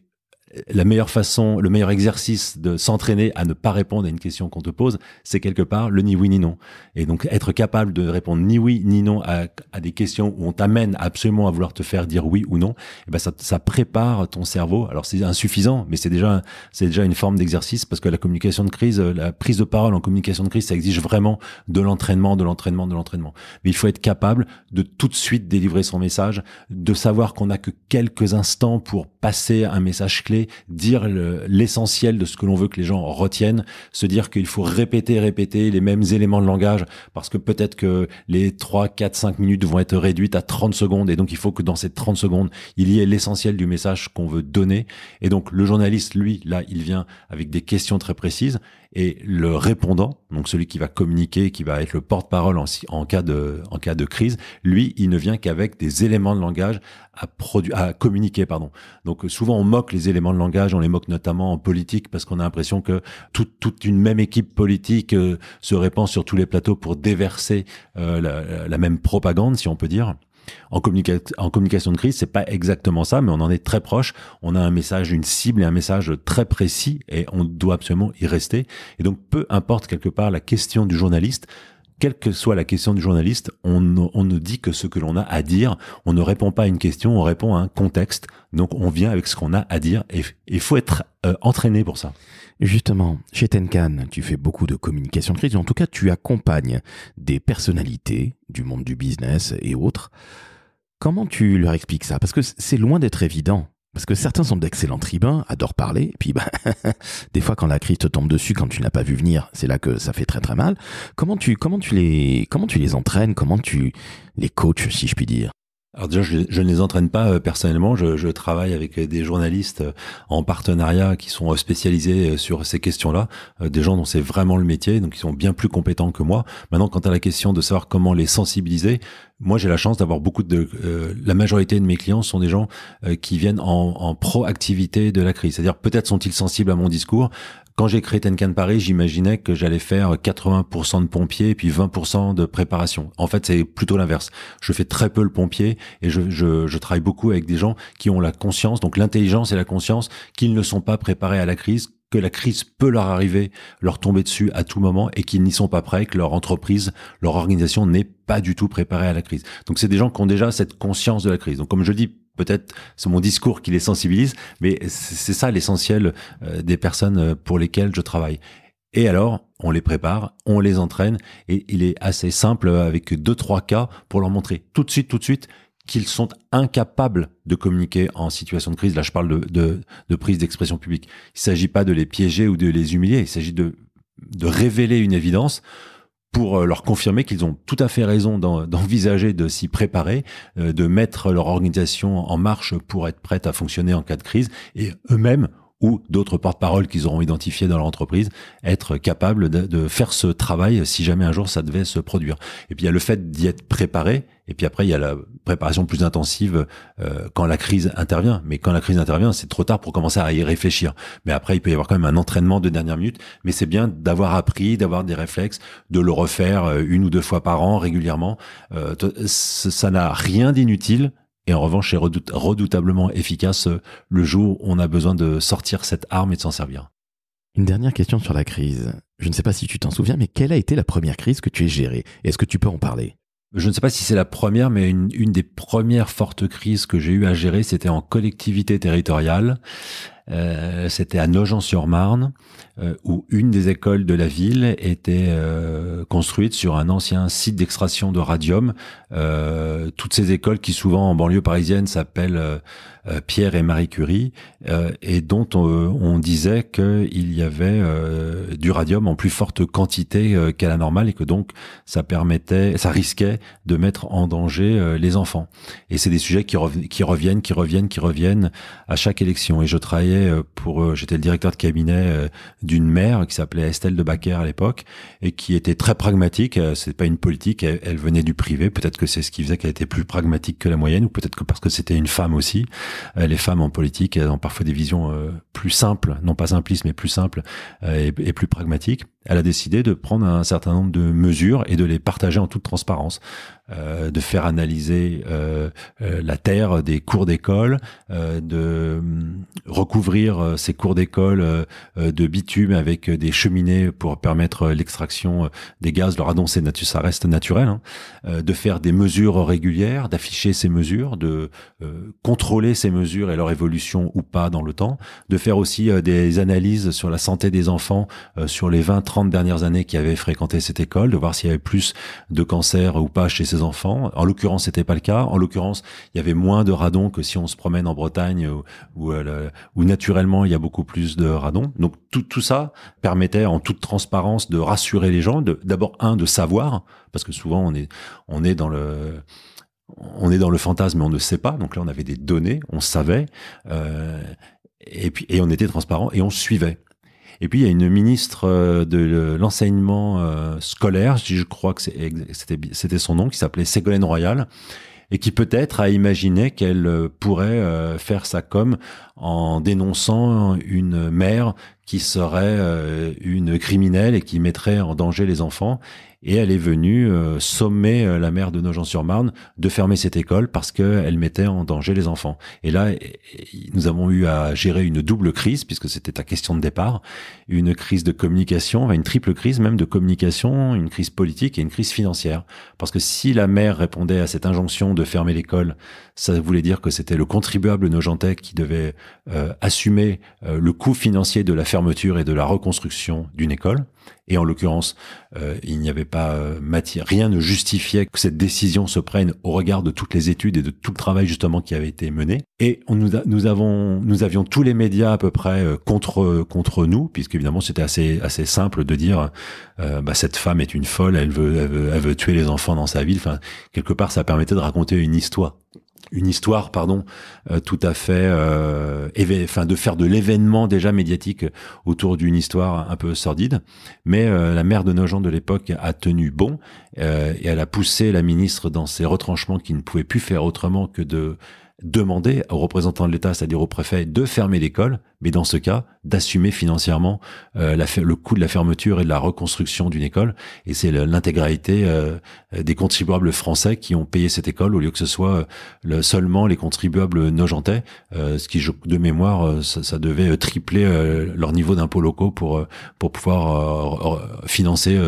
S2: la meilleure façon, le meilleur exercice de s'entraîner à ne pas répondre à une question qu'on te pose, c'est quelque part le ni oui ni non. Et donc être capable de répondre ni oui ni non à, des questions où on t'amène absolument à vouloir te faire dire oui ou non, eh ben ça, ça prépare ton cerveau. Alors c'est insuffisant, mais c'est déjà c'est déjà une forme d'exercice parce que la communication de crise, euh, la prise de parole en communication de crise, ça exige vraiment de l'entraînement, de l'entraînement, de l'entraînement. Mais il faut être capable de tout de suite délivrer son message, de savoir qu'on a que quelques instants pour passer un message clé dire l'essentiel de ce que l'on veut que les gens retiennent, se dire qu'il faut répéter, répéter les mêmes éléments de langage parce que peut-être que les 3, 4, 5 minutes vont être réduites à 30 secondes et donc il faut que dans ces 30 secondes, il y ait l'essentiel du message qu'on veut donner. Et donc le journaliste, lui, là, il vient avec des questions très précises et le répondant, donc celui qui va communiquer, qui va être le porte-parole en, cas de, crise, lui, il ne vient qu'avec des éléments de langage à, à communiquer. Pardon. Donc souvent, on moque les éléments de langage, on les moque notamment en politique parce qu'on a l'impression que toute une même équipe politique euh, se répand sur tous les plateaux pour déverser euh, la même propagande, si on peut dire. En, communication de crise, c'est pas exactement ça, mais on en est très proche. On a un message, une cible et un message très précis et on doit absolument y rester. Et donc, peu importe quelque part la question du journaliste, quelle que soit la question du journaliste, on, ne dit que ce que l'on a à dire. On ne répond pas à une question, on répond à un contexte. Donc on vient avec ce qu'on a à dire et il faut être
S1: euh, entraîné pour ça. Justement, chez Tenkan, tu fais beaucoup de communication de crise. En tout cas, tu accompagnes des personnalités du monde du business et autres. Comment tu leur expliques ça Parce que c'est loin d'être évident parce que certains sont d'excellents tribuns, adorent parler, puis bah, des fois quand la crise te tombe dessus, quand tu n'as pas vu venir, c'est là que ça fait très très mal. Comment tu, comment tu, les, comment tu les entraînes, comment tu les coaches, si je puis dire
S2: alors déjà, je, ne les entraîne pas euh, personnellement. Je, travaille avec euh, des journalistes euh, en partenariat qui sont spécialisés sur ces questions-là, des gens dont c'est vraiment le métier, donc ils sont bien plus compétents que moi. Maintenant, quant à la question de savoir comment les sensibiliser, moi j'ai la chance d'avoir beaucoup de... la majorité de mes clients sont des gens qui viennent en, en proactivité de la crise. C'est-à-dire peut-être sont-ils sensibles à mon discours, quand j'ai créé Tenkan Paris, j'imaginais que j'allais faire 80% de pompiers et puis 20% de préparation. En fait, c'est plutôt l'inverse. Je fais très peu le pompier et je, je, travaille beaucoup avec des gens qui ont la conscience, donc l'intelligence et la conscience, qu'ils ne sont pas préparés à la crise, que la crise peut leur arriver, leur tomber dessus à tout moment et qu'ils n'y sont pas prêts, que leur entreprise, leur organisation n'est pas du tout préparée à la crise. Donc c'est des gens qui ont déjà cette conscience de la crise. Donc comme je dis, peut-être c'est mon discours qui les sensibilise, mais c'est ça l'essentiel euh, des personnes euh, pour lesquelles je travaille. Et alors, on les prépare, on les entraîne, et il est assez simple euh, avec deux trois cas pour leur montrer tout de suite, tout de suite qu'ils sont incapables de communiquer en situation de crise. Là, je parle de, prise d'expression publique. Il ne s'agit pas de les piéger ou de les humilier. Il s'agit de, de révéler une évidence pour euh, leur confirmer qu'ils ont tout à fait raison d'envisager de s'y préparer, euh, de mettre leur organisation en marche pour être prête à fonctionner en cas de crise et eux-mêmes ou d'autres porte-paroles qu'ils auront identifiés dans leur entreprise, être capable de, de, faire ce travail si jamais un jour ça devait se produire. Et puis il y a le fait d'y être préparé, et puis après il y a la préparation plus intensive euh, quand la crise intervient. Mais quand la crise intervient, c'est trop tard pour commencer à y réfléchir. Mais après, il peut y avoir quand même un entraînement de dernière minute, mais c'est bien d'avoir appris, d'avoir des réflexes, de le refaire euh, une ou deux fois par an régulièrement. Euh, ça n'a rien d'inutile, et en revanche est redoutablement efficace euh, le jour où on a besoin de sortir
S1: cette arme et de s'en servir. Une dernière question sur la crise. Je ne sais pas si tu t'en souviens, mais quelle a été la première crise que tu as gérée Est-ce que tu peux en parler je ne sais pas si c'est la première, mais une, des premières
S2: fortes crises que j'ai eu à gérer, c'était en collectivité territoriale. Euh, c'était à Nogent-sur-Marne. Euh, où une des écoles de la ville était euh, construite sur un ancien site d'extraction de radium. Euh, toutes ces écoles qui souvent en banlieue parisienne s'appellent Pierre et Marie Curie et dont on, disait qu'il y avait du radium en plus forte quantité qu'à la normale et que donc ça permettait, ça risquait de mettre en danger les enfants. Et c'est des sujets qui, qui reviennent, qui reviennent, qui reviennent à chaque élection. Et je travaillais pour, j'étais le directeur de cabinet d'une mère qui s'appelait Estelle de Baquer à l'époque et qui était très pragmatique. Euh, c'est pas une politique, elle, venait du privé. Peut-être que c'est ce qui faisait qu'elle était plus pragmatique que la moyenne, ou peut-être que parce que c'était une femme aussi. Euh, les femmes en politique elles ont parfois des visions euh, plus simples, non pas simplistes, mais plus simples et plus pragmatiques elle a décidé de prendre un certain nombre de mesures et de les partager en toute transparence, euh, de faire analyser euh, euh la terre des cours d'école, euh, de mm, recouvrir euh, ces cours d'école de bitume avec des cheminées pour permettre l'extraction des gaz, le radon, ah c'est ça reste naturel, hein, de faire des mesures régulières, d'afficher ces mesures, de contrôler ces mesures et leur évolution ou pas dans le temps, de faire aussi des analyses sur la santé des enfants sur les 20 30 dernières années qui avaient fréquenté cette école, de voir s'il y avait plus de cancer ou pas chez ses enfants. En l'occurrence, c'était pas le cas. En l'occurrence, il y avait moins de radon que si on se promène en Bretagne où, euh, naturellement il y a beaucoup plus de radon. Donc tout, tout ça permettait en toute transparence de rassurer les gens, d'abord un, de savoir, parce que souvent on est, on est dans le on est dans le fantasme, mais on ne sait pas. Donc là, on avait des données, on savait, euh, et puis et on était transparent et on suivait. Et puis il y a une ministre euh, de l'enseignement euh, scolaire, je crois que c'était son nom, qui s'appelait Ségolène Royal, et qui peut-être a imaginé qu'elle euh, pourrait faire sa com en dénonçant une mère qui serait une criminelle et qui mettrait en danger les enfants et elle est venue euh, sommer euh, la mère de Nogent-sur-Marne de fermer cette école parce qu'elle mettait en danger les enfants. Et là, nous avons eu à gérer une double crise, puisque c'était ta question de départ, une crise de communication, une triple crise même de communication, une crise politique et une crise financière. Parce que si la mère répondait à cette injonction de fermer l'école, ça voulait dire que c'était le contribuable nogentais qui devait euh, assumer le coût financier de la fermeture et de la reconstruction d'une école. Et en l'occurrence, il n'y avait pas euh, matière, rien ne justifiait que cette décision se prenne au regard de toutes les études et de tout le travail justement qui avait été mené. Et on nous, nous avons, nous avions tous les médias à peu près euh, contre contre nous, puisque évidemment c'était assez assez simple de dire euh, bah, cette femme est une folle, elle veut, elle veut, tuer les enfants dans sa ville. Enfin, quelque part, ça permettait de raconter une histoire une histoire, pardon, euh, tout à fait, euh, enfin, de faire de l'événement déjà médiatique autour d'une histoire un peu sordide. Mais euh, la mère de Nogent de l'époque a tenu bon et elle a poussé la ministre dans ses retranchements qui ne pouvait plus faire autrement que de demander aux représentants de l'État, c'est-à-dire au préfet, de fermer l'école, mais dans ce cas, d'assumer financièrement euh, la, le coût de la fermeture et de la reconstruction d'une école. Et c'est l'intégralité euh, des contribuables français qui ont payé cette école, au lieu que ce soit euh, seulement les contribuables nogentais, ce qui, de mémoire, ça, devait tripler leur niveau d'impôts locaux pour pour pouvoir financer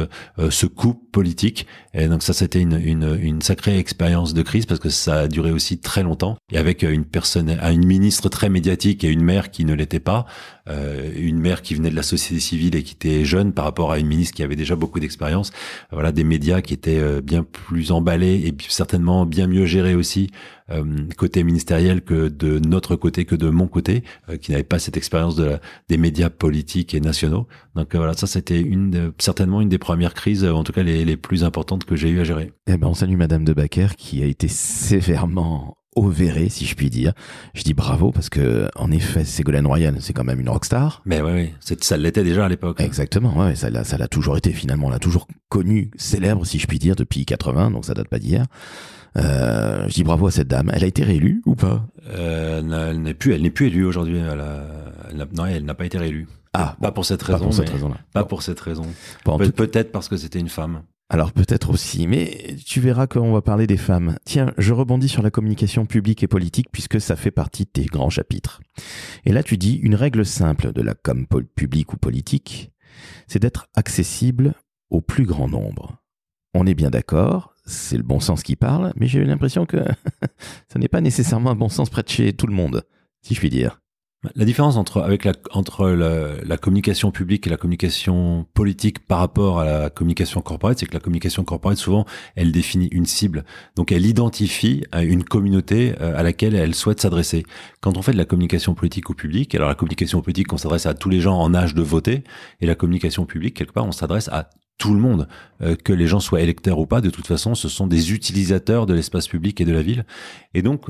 S2: ce coût politique. Et donc ça, c'était une, une, une sacrée expérience de crise parce que ça a duré aussi très longtemps avec une personne, une ministre très médiatique et une mère qui ne l'était pas, euh, une mère qui venait de la société civile et qui était jeune par rapport à une ministre qui avait déjà beaucoup d'expérience. Voilà, des médias qui étaient euh, bien plus emballés et certainement bien mieux gérés aussi euh, côté ministériel que de notre côté, que de mon côté, qui n'avait pas cette expérience de des médias politiques et nationaux. Donc voilà, ça c'était une certainement une des premières crises, en tout cas les, plus importantes que j'ai eu à gérer.
S1: Eh ben, on salue Madame de Baker qui a été sévèrement au verré si je puis dire. Je dis bravo parce que, en effet, Ségolène Royal, c'est quand même une rockstar. Mais oui, ça l'était déjà à l'époque. Exactement, ouais, ça l'a toujours été finalement. On l'a toujours connue, célèbre, si je puis dire, depuis 80, donc ça date pas d'hier. Euh, je dis bravo à cette dame. Elle a été réélue ou pas
S2: euh, Elle n'est plus, elle n'est plus élue aujourd'hui. non, elle n'a pas été réélue. Ah, pas pour cette raison. Pas pour cette raison-là. Pas pour cette raison. Peut-être parce que c'était une femme.
S1: Alors peut-être aussi, mais tu verras qu'on va parler des femmes. Tiens, je rebondis sur la communication publique et politique puisque ça fait partie de tes grands chapitres. Et là tu dis une règle simple de la com publique ou politique, c'est d'être accessible au plus grand nombre. On est bien d'accord, c'est le bon sens qui parle, mais j'ai l'impression que ce n'est pas nécessairement un bon sens près de chez tout le monde, si je puis dire. La différence entre, avec la, entre
S2: la, communication publique et la communication politique par rapport à la communication corporate, c'est que la communication corporate, souvent, elle définit une cible. Donc, elle identifie euh, une communauté euh, à laquelle elle souhaite s'adresser. Quand on fait de la communication politique au public, alors la communication politique, on s'adresse à tous les gens en âge de voter, et la communication publique, quelque part, on s'adresse à tout le monde, euh, que les gens soient électeurs ou pas, de toute façon, ce sont des utilisateurs de l'espace public et de la ville. Et donc,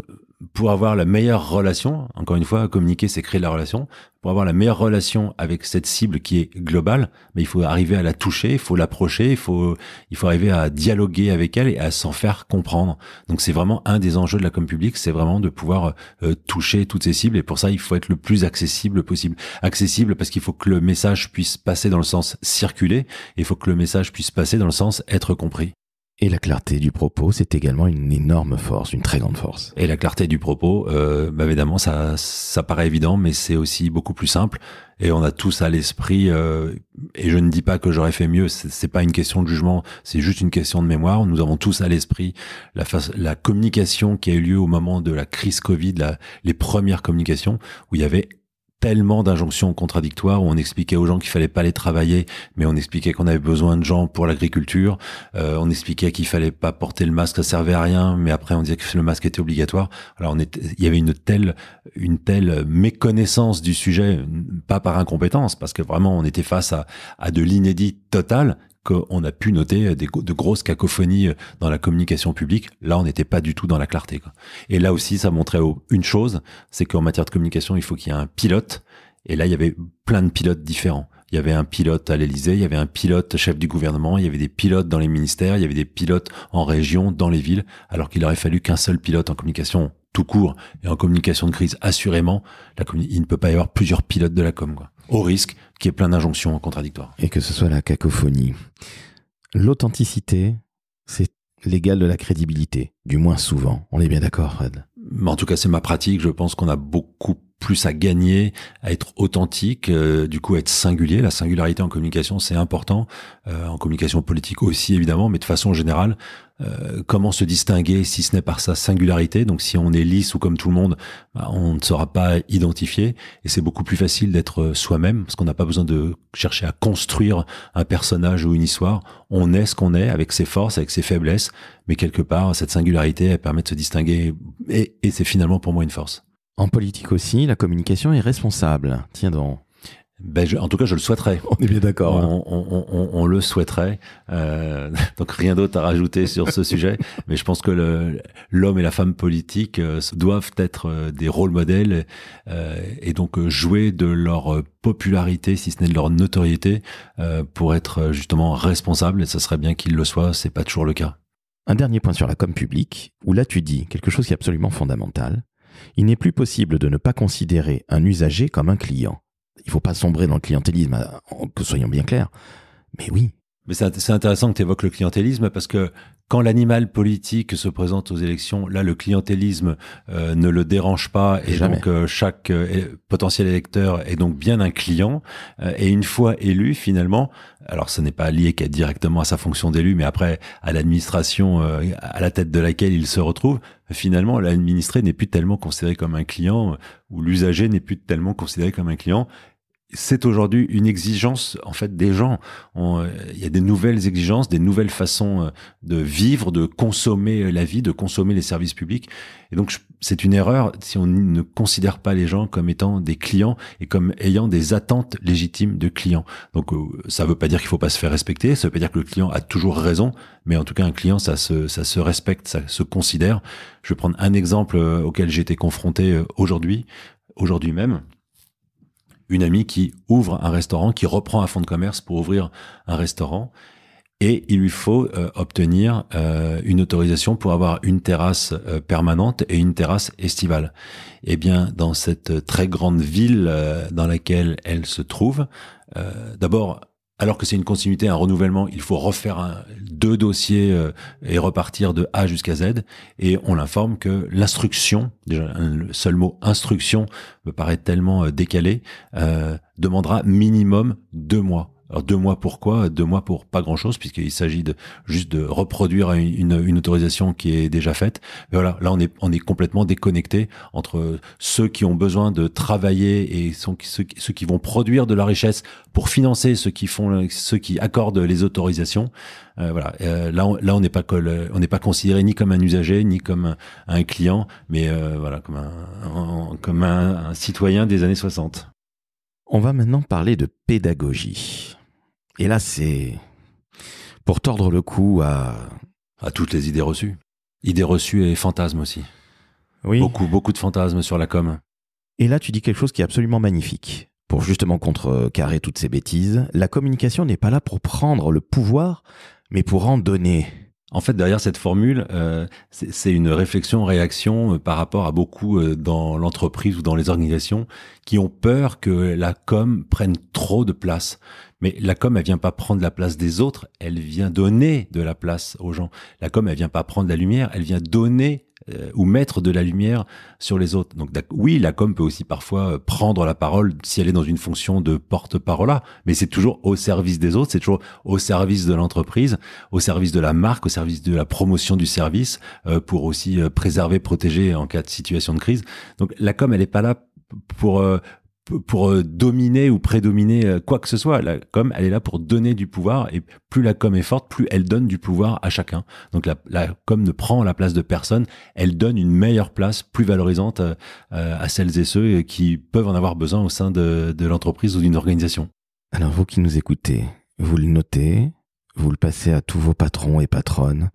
S2: pour avoir la meilleure relation, encore une fois, communiquer, c'est créer la relation. Pour avoir la meilleure relation avec cette cible qui est globale, mais il faut arriver à la toucher, il faut l'approcher, il faut, il faut arriver à dialoguer avec elle et à s'en faire comprendre. Donc c'est vraiment un des enjeux de la com publique, c'est vraiment de pouvoir euh, toucher toutes ces cibles et pour ça il faut être le plus accessible possible. Accessible parce qu'il faut que le message puisse passer dans le sens circuler il faut que le message puisse passer dans le sens
S1: être compris. Et la clarté du propos, c'est également une énorme force, une très grande force.
S2: Et la clarté du propos, euh, bah, évidemment, ça, ça paraît évident, mais c'est aussi beaucoup plus simple. Et on a tous à l'esprit, euh, et je ne dis pas que j'aurais fait mieux, c'est pas une question de jugement, c'est juste une question de mémoire. Nous avons tous à l'esprit la, la communication qui a eu lieu au moment de la crise Covid, la, les premières communications, où il y avait tellement d'injonctions contradictoires où on expliquait aux gens qu'il fallait pas les travailler, mais on expliquait qu'on avait besoin de gens pour l'agriculture. Euh, on expliquait qu'il fallait pas porter le masque, ça servait à rien, mais après on disait que le masque était obligatoire. Alors on était, il y avait une telle, une telle méconnaissance du sujet, pas par incompétence, parce que vraiment on était face à, à de l'inédit total qu'on a pu noter des, de grosses cacophonies euh, dans la communication publique. Là, on n'était pas du tout dans la clarté. Et là aussi, ça montrait une chose, c'est qu'en matière de communication, il faut qu'il y ait un pilote. Et là, il y avait plein de pilotes différents. Il y avait un pilote à l'Élysée, il y avait un pilote chef du gouvernement, il y avait des pilotes dans les ministères, il y avait des pilotes en région, dans les villes, alors qu'il aurait fallu qu'un seul pilote en communication tout court et en communication de crise, assurément, la il ne peut pas y avoir plusieurs pilotes de la com
S1: au risque qui est plein d'injonctions contradictoires. Et que ce soit la cacophonie. L'authenticité, c'est l'égal de la crédibilité, du moins souvent. On est bien d'accord, Fred
S2: En tout cas, c'est ma pratique. Je pense qu'on a beaucoup plus à gagner, à être authentique, euh, du coup à être singulier. La singularité en communication, c'est important, euh, en communication politique aussi évidemment, mais de façon générale, euh, comment se distinguer si ce n'est par sa singularité Donc si on est lisse ou comme tout le monde, bah, on ne sera pas identifié, et c'est beaucoup plus facile d'être soi-même, parce qu'on n'a pas besoin de chercher à construire un personnage ou une histoire. On est ce qu'on est, avec ses forces, avec ses faiblesses, mais quelque part, cette singularité, elle permet de se distinguer, et c'est finalement pour moi une force. En politique aussi, la communication est responsable. Tiens donc. Ben, en tout cas, je le souhaiterais. On est bien d'accord. Hein. On, le souhaiterait. Euh, donc rien d'autre à rajouter sur ce sujet. Mais je pense que l'homme et la femme politique euh, doivent être euh, des rôles modèles et donc jouer de leur popularité, si ce n'est de leur notoriété, pour être justement responsables. Et ce serait bien qu'ils
S1: le soient. C'est pas toujours le cas. Un dernier point sur la com publique, où là tu dis quelque chose qui est absolument fondamental il n'est plus possible de ne pas considérer un usager comme un client. Il ne faut pas sombrer dans le clientélisme, euh, que soyons bien clairs. Mais oui. Mais c'est intéressant que tu évoques le
S2: clientélisme parce que quand l'animal politique se présente aux élections, là, le clientélisme euh, ne le dérange pas et donc euh, chaque euh, potentiel électeur est donc bien un client. et une fois élu, finalement, alors ce n'est pas lié qu'à directement à sa fonction d'élu, mais après à l'administration à la tête de laquelle il se retrouve, finalement, l'administré n'est plus tellement considéré comme un client ou l'usager n'est plus tellement considéré comme un client c'est aujourd'hui une exigence en fait des gens. Euh, il y a des nouvelles exigences, des nouvelles façons euh, de vivre, de consommer euh, la vie, de consommer les services publics. Et donc c'est une erreur si on ne considère pas les gens comme étant des clients et comme ayant des attentes légitimes de clients. Donc ça ne veut pas dire qu'il ne faut pas se faire respecter, ça veut pas dire que le client a toujours raison, mais en tout cas un client ça se, ça se respecte, ça se considère. Je vais prendre un exemple auquel j'ai été confronté aujourd'hui, aujourd'hui même une amie qui ouvre un restaurant, qui reprend un fonds de commerce pour ouvrir un restaurant. Et il lui faut euh, obtenir euh, une autorisation pour avoir une terrasse euh, permanente et une terrasse estivale. Eh bien, dans cette très grande ville dans laquelle elle se trouve, d'abord, alors que c'est une continuité, un renouvellement, il faut refaire deux dossiers euh, et repartir de A jusqu'à Z. Et on l'informe que l'instruction, déjà le seul mot instruction me paraît tellement euh, décalé, euh, demandera minimum deux mois deux mois pourquoi Deux mois pour pas grand-chose, puisqu'il s'agit de, juste de reproduire une, autorisation qui est déjà faite. voilà, là on est, on est complètement déconnecté entre ceux qui ont besoin de travailler et sont, ceux, qui vont produire de la richesse pour financer ceux qui font, ceux qui accordent les autorisations. Euh, voilà, euh, là on, n'est pas on n'est pas considéré ni comme un usager ni comme un, client, mais euh, voilà comme un, comme un citoyen des années 60. On va maintenant
S1: parler de pédagogie. Et là, c'est pour tordre le cou à... toutes les idées reçues. Idées reçues et fantasmes aussi. Oui. Beaucoup, beaucoup de fantasmes sur la com. Et là, tu dis quelque chose qui est absolument magnifique. Pour justement contrecarrer toutes ces bêtises, la communication n'est pas là pour prendre le pouvoir, mais pour en donner. En fait, derrière cette formule, euh, c'est une réflexion-réaction euh, par
S2: rapport à beaucoup euh, dans l'entreprise ou dans les organisations qui ont peur que la com prenne trop de place. Mais la com, elle vient pas prendre la place des autres, elle vient donner de la place aux gens. La com, elle vient pas prendre la lumière, elle vient donner euh, ou mettre de la lumière sur les autres. Donc oui, la com peut aussi parfois euh, prendre la parole si elle est dans une fonction de porte-parole mais c'est toujours au service des autres, c'est toujours au service de l'entreprise, au service de la marque, au service de la promotion du service euh, pour aussi préserver, protéger en cas de situation de crise. Donc la com, elle n'est pas là pour pour euh, dominer ou prédominer euh, quoi que ce soit. La com, elle est là pour donner du pouvoir et plus la com est forte, plus elle donne du pouvoir à chacun. Donc la, com ne prend la place de personne, elle donne une meilleure place, plus valorisante euh, à celles et ceux qui peuvent en avoir besoin au sein de, de l'entreprise ou d'une organisation.
S1: Alors vous qui nous écoutez, vous le notez, vous le passez à tous vos patrons et patronnes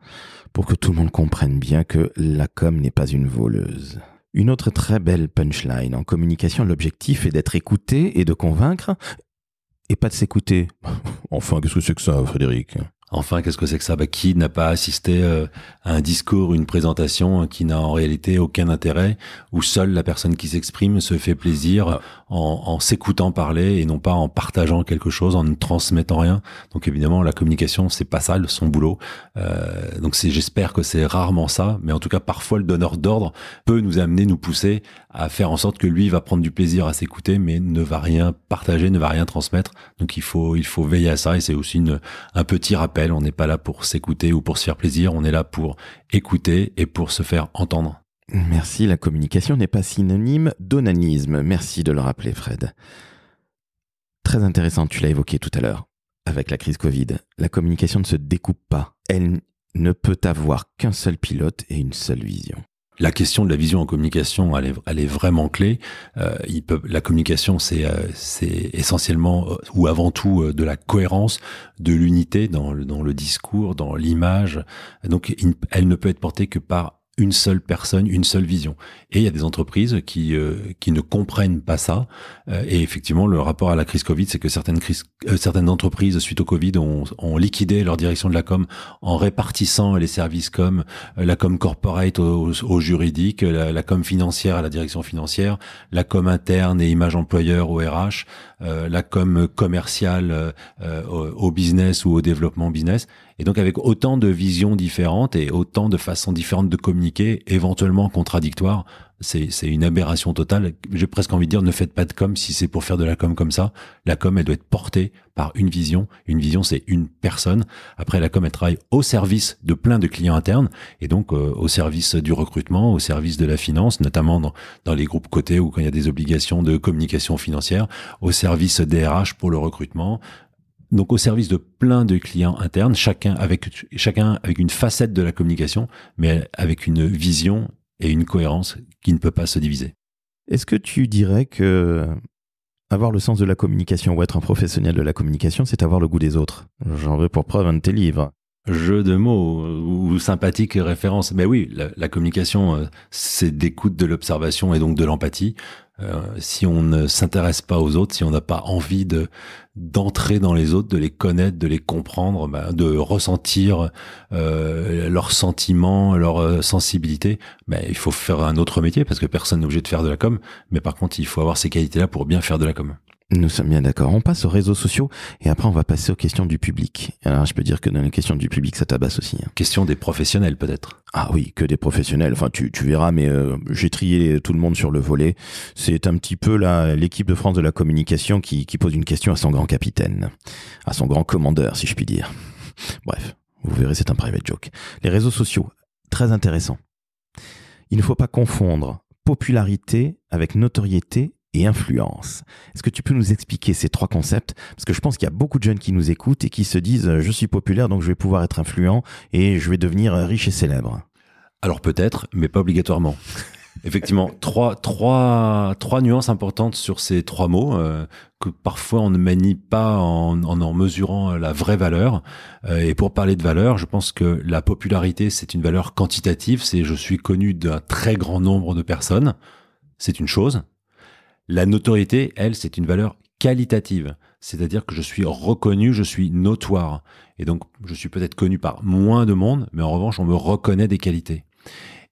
S1: pour que tout le monde comprenne bien que la com n'est pas une voleuse. Une autre très belle punchline en communication, l'objectif est d'être écouté et de convaincre, et pas de s'écouter. Enfin, qu'est-ce que c'est que ça, Frédéric
S2: Enfin, qu'est-ce que c'est que ça bah, Qui n'a pas assisté euh, à un discours, une présentation euh, qui n'a en réalité aucun intérêt, où seule la personne qui s'exprime se fait plaisir ah. en, s'écoutant parler et non pas en partageant quelque chose, en ne transmettant rien. Donc évidemment, la communication, c'est pas ça, son boulot. Euh, donc c'est, j'espère que c'est rarement ça, mais en tout cas, parfois le donneur d'ordre peut nous amener, nous pousser à faire en sorte que lui va prendre du plaisir à s'écouter, mais ne va rien partager, ne va rien transmettre. Donc il faut, il faut veiller à ça et c'est aussi une, un petit rappel on n'est pas là pour
S1: s'écouter ou pour se faire plaisir, on est là pour écouter et pour se faire entendre. Merci, la communication n'est pas synonyme d'onanisme. Merci de le rappeler, Fred. Très intéressant, tu l'as évoqué tout à l'heure. Avec la crise Covid, la communication ne se découpe pas. Elle ne peut avoir qu'un seul pilote et une seule vision la question de la vision en
S2: communication, elle est, vraiment clé. Euh, il peut, la communication, c'est euh, c'est essentiellement euh, ou avant tout de la cohérence, de l'unité dans le discours, dans l'image. Donc, elle ne peut être portée que par une seule personne, une seule vision. Et il y a des entreprises qui euh, qui ne comprennent pas ça. Euh, et effectivement, le rapport à la crise Covid, c'est que certaines crises, euh, certaines entreprises suite au Covid ont, ont, liquidé leur direction de la com en répartissant les services com, la com corporate au, juridique, la, com financière à la direction financière, la com interne et image employeur au RH, la com commerciale au business ou au développement business. Et donc avec autant de visions différentes et autant de façons différentes de communiquer, éventuellement contradictoires, c'est une aberration totale. J'ai presque envie de dire, ne faites pas de com si c'est pour faire de la com comme ça. La com, elle doit être portée par une vision. Une vision, c'est une personne. Après, la com, elle travaille au service de plein de clients internes et donc euh, au service du recrutement, au service de la finance, notamment dans, les groupes cotés ou quand il y a des obligations de communication financière, au service RH pour le recrutement, donc au service de plein de clients internes, chacun avec chacun avec une facette de la communication, mais avec une vision et une cohérence qui ne peut pas se diviser.
S1: Est-ce que tu dirais que avoir le sens de la communication ou être un professionnel de la communication, c'est avoir le goût des autres J'en veux pour preuve un de tes livres. Jeu
S2: de mots ou sympathique référence. Mais ben oui, la communication, euh, c'est d'écoute de l'observation et donc de l'empathie. Euh, si on ne s'intéresse pas aux autres, si on n'a pas envie de d'entrer dans les autres, de les connaître, de les comprendre, bah, de ressentir euh, leurs sentiments, leurs euh, sensibilités, bah, il faut faire un autre métier parce que personne n'est obligé de faire de la com. Mais par contre, il faut avoir ces qualités-là pour bien faire de la com.
S1: Nous sommes bien d'accord. On passe aux réseaux sociaux et après on va passer aux questions du public. Alors je peux dire que dans les questions du public, ça tabasse aussi. Hein. Question des professionnels peut-être. Ah oui, que des professionnels. Enfin, tu, tu verras, mais euh, j'ai trié tout le monde sur le volet. C'est un petit peu là l'équipe de France de la communication qui, qui pose une question à son grand capitaine, à son grand commandeur, si je puis dire. Bref, vous verrez, c'est un private joke. Les réseaux sociaux, très intéressant. Il ne faut pas confondre popularité avec notoriété et influence. Est-ce que tu peux nous expliquer ces trois concepts Parce que je pense qu'il y a beaucoup de jeunes qui nous écoutent et qui se disent euh, je suis populaire donc je vais pouvoir être influent et je vais devenir euh, riche et célèbre. Alors peut-être, mais pas obligatoirement.
S2: Effectivement, trois, trois, trois nuances importantes sur ces trois mots euh, que parfois on ne manie pas en, en mesurant la vraie valeur. et pour parler de valeur, je pense que la popularité, c'est une valeur quantitative, c'est je suis connu d'un très grand nombre de personnes, c'est une chose, la notoriété, elle, c'est une valeur qualitative, c'est-à-dire que je suis reconnu, je suis notoire. Et donc, je suis peut-être connu par moins de monde, mais en revanche, on me reconnaît des qualités.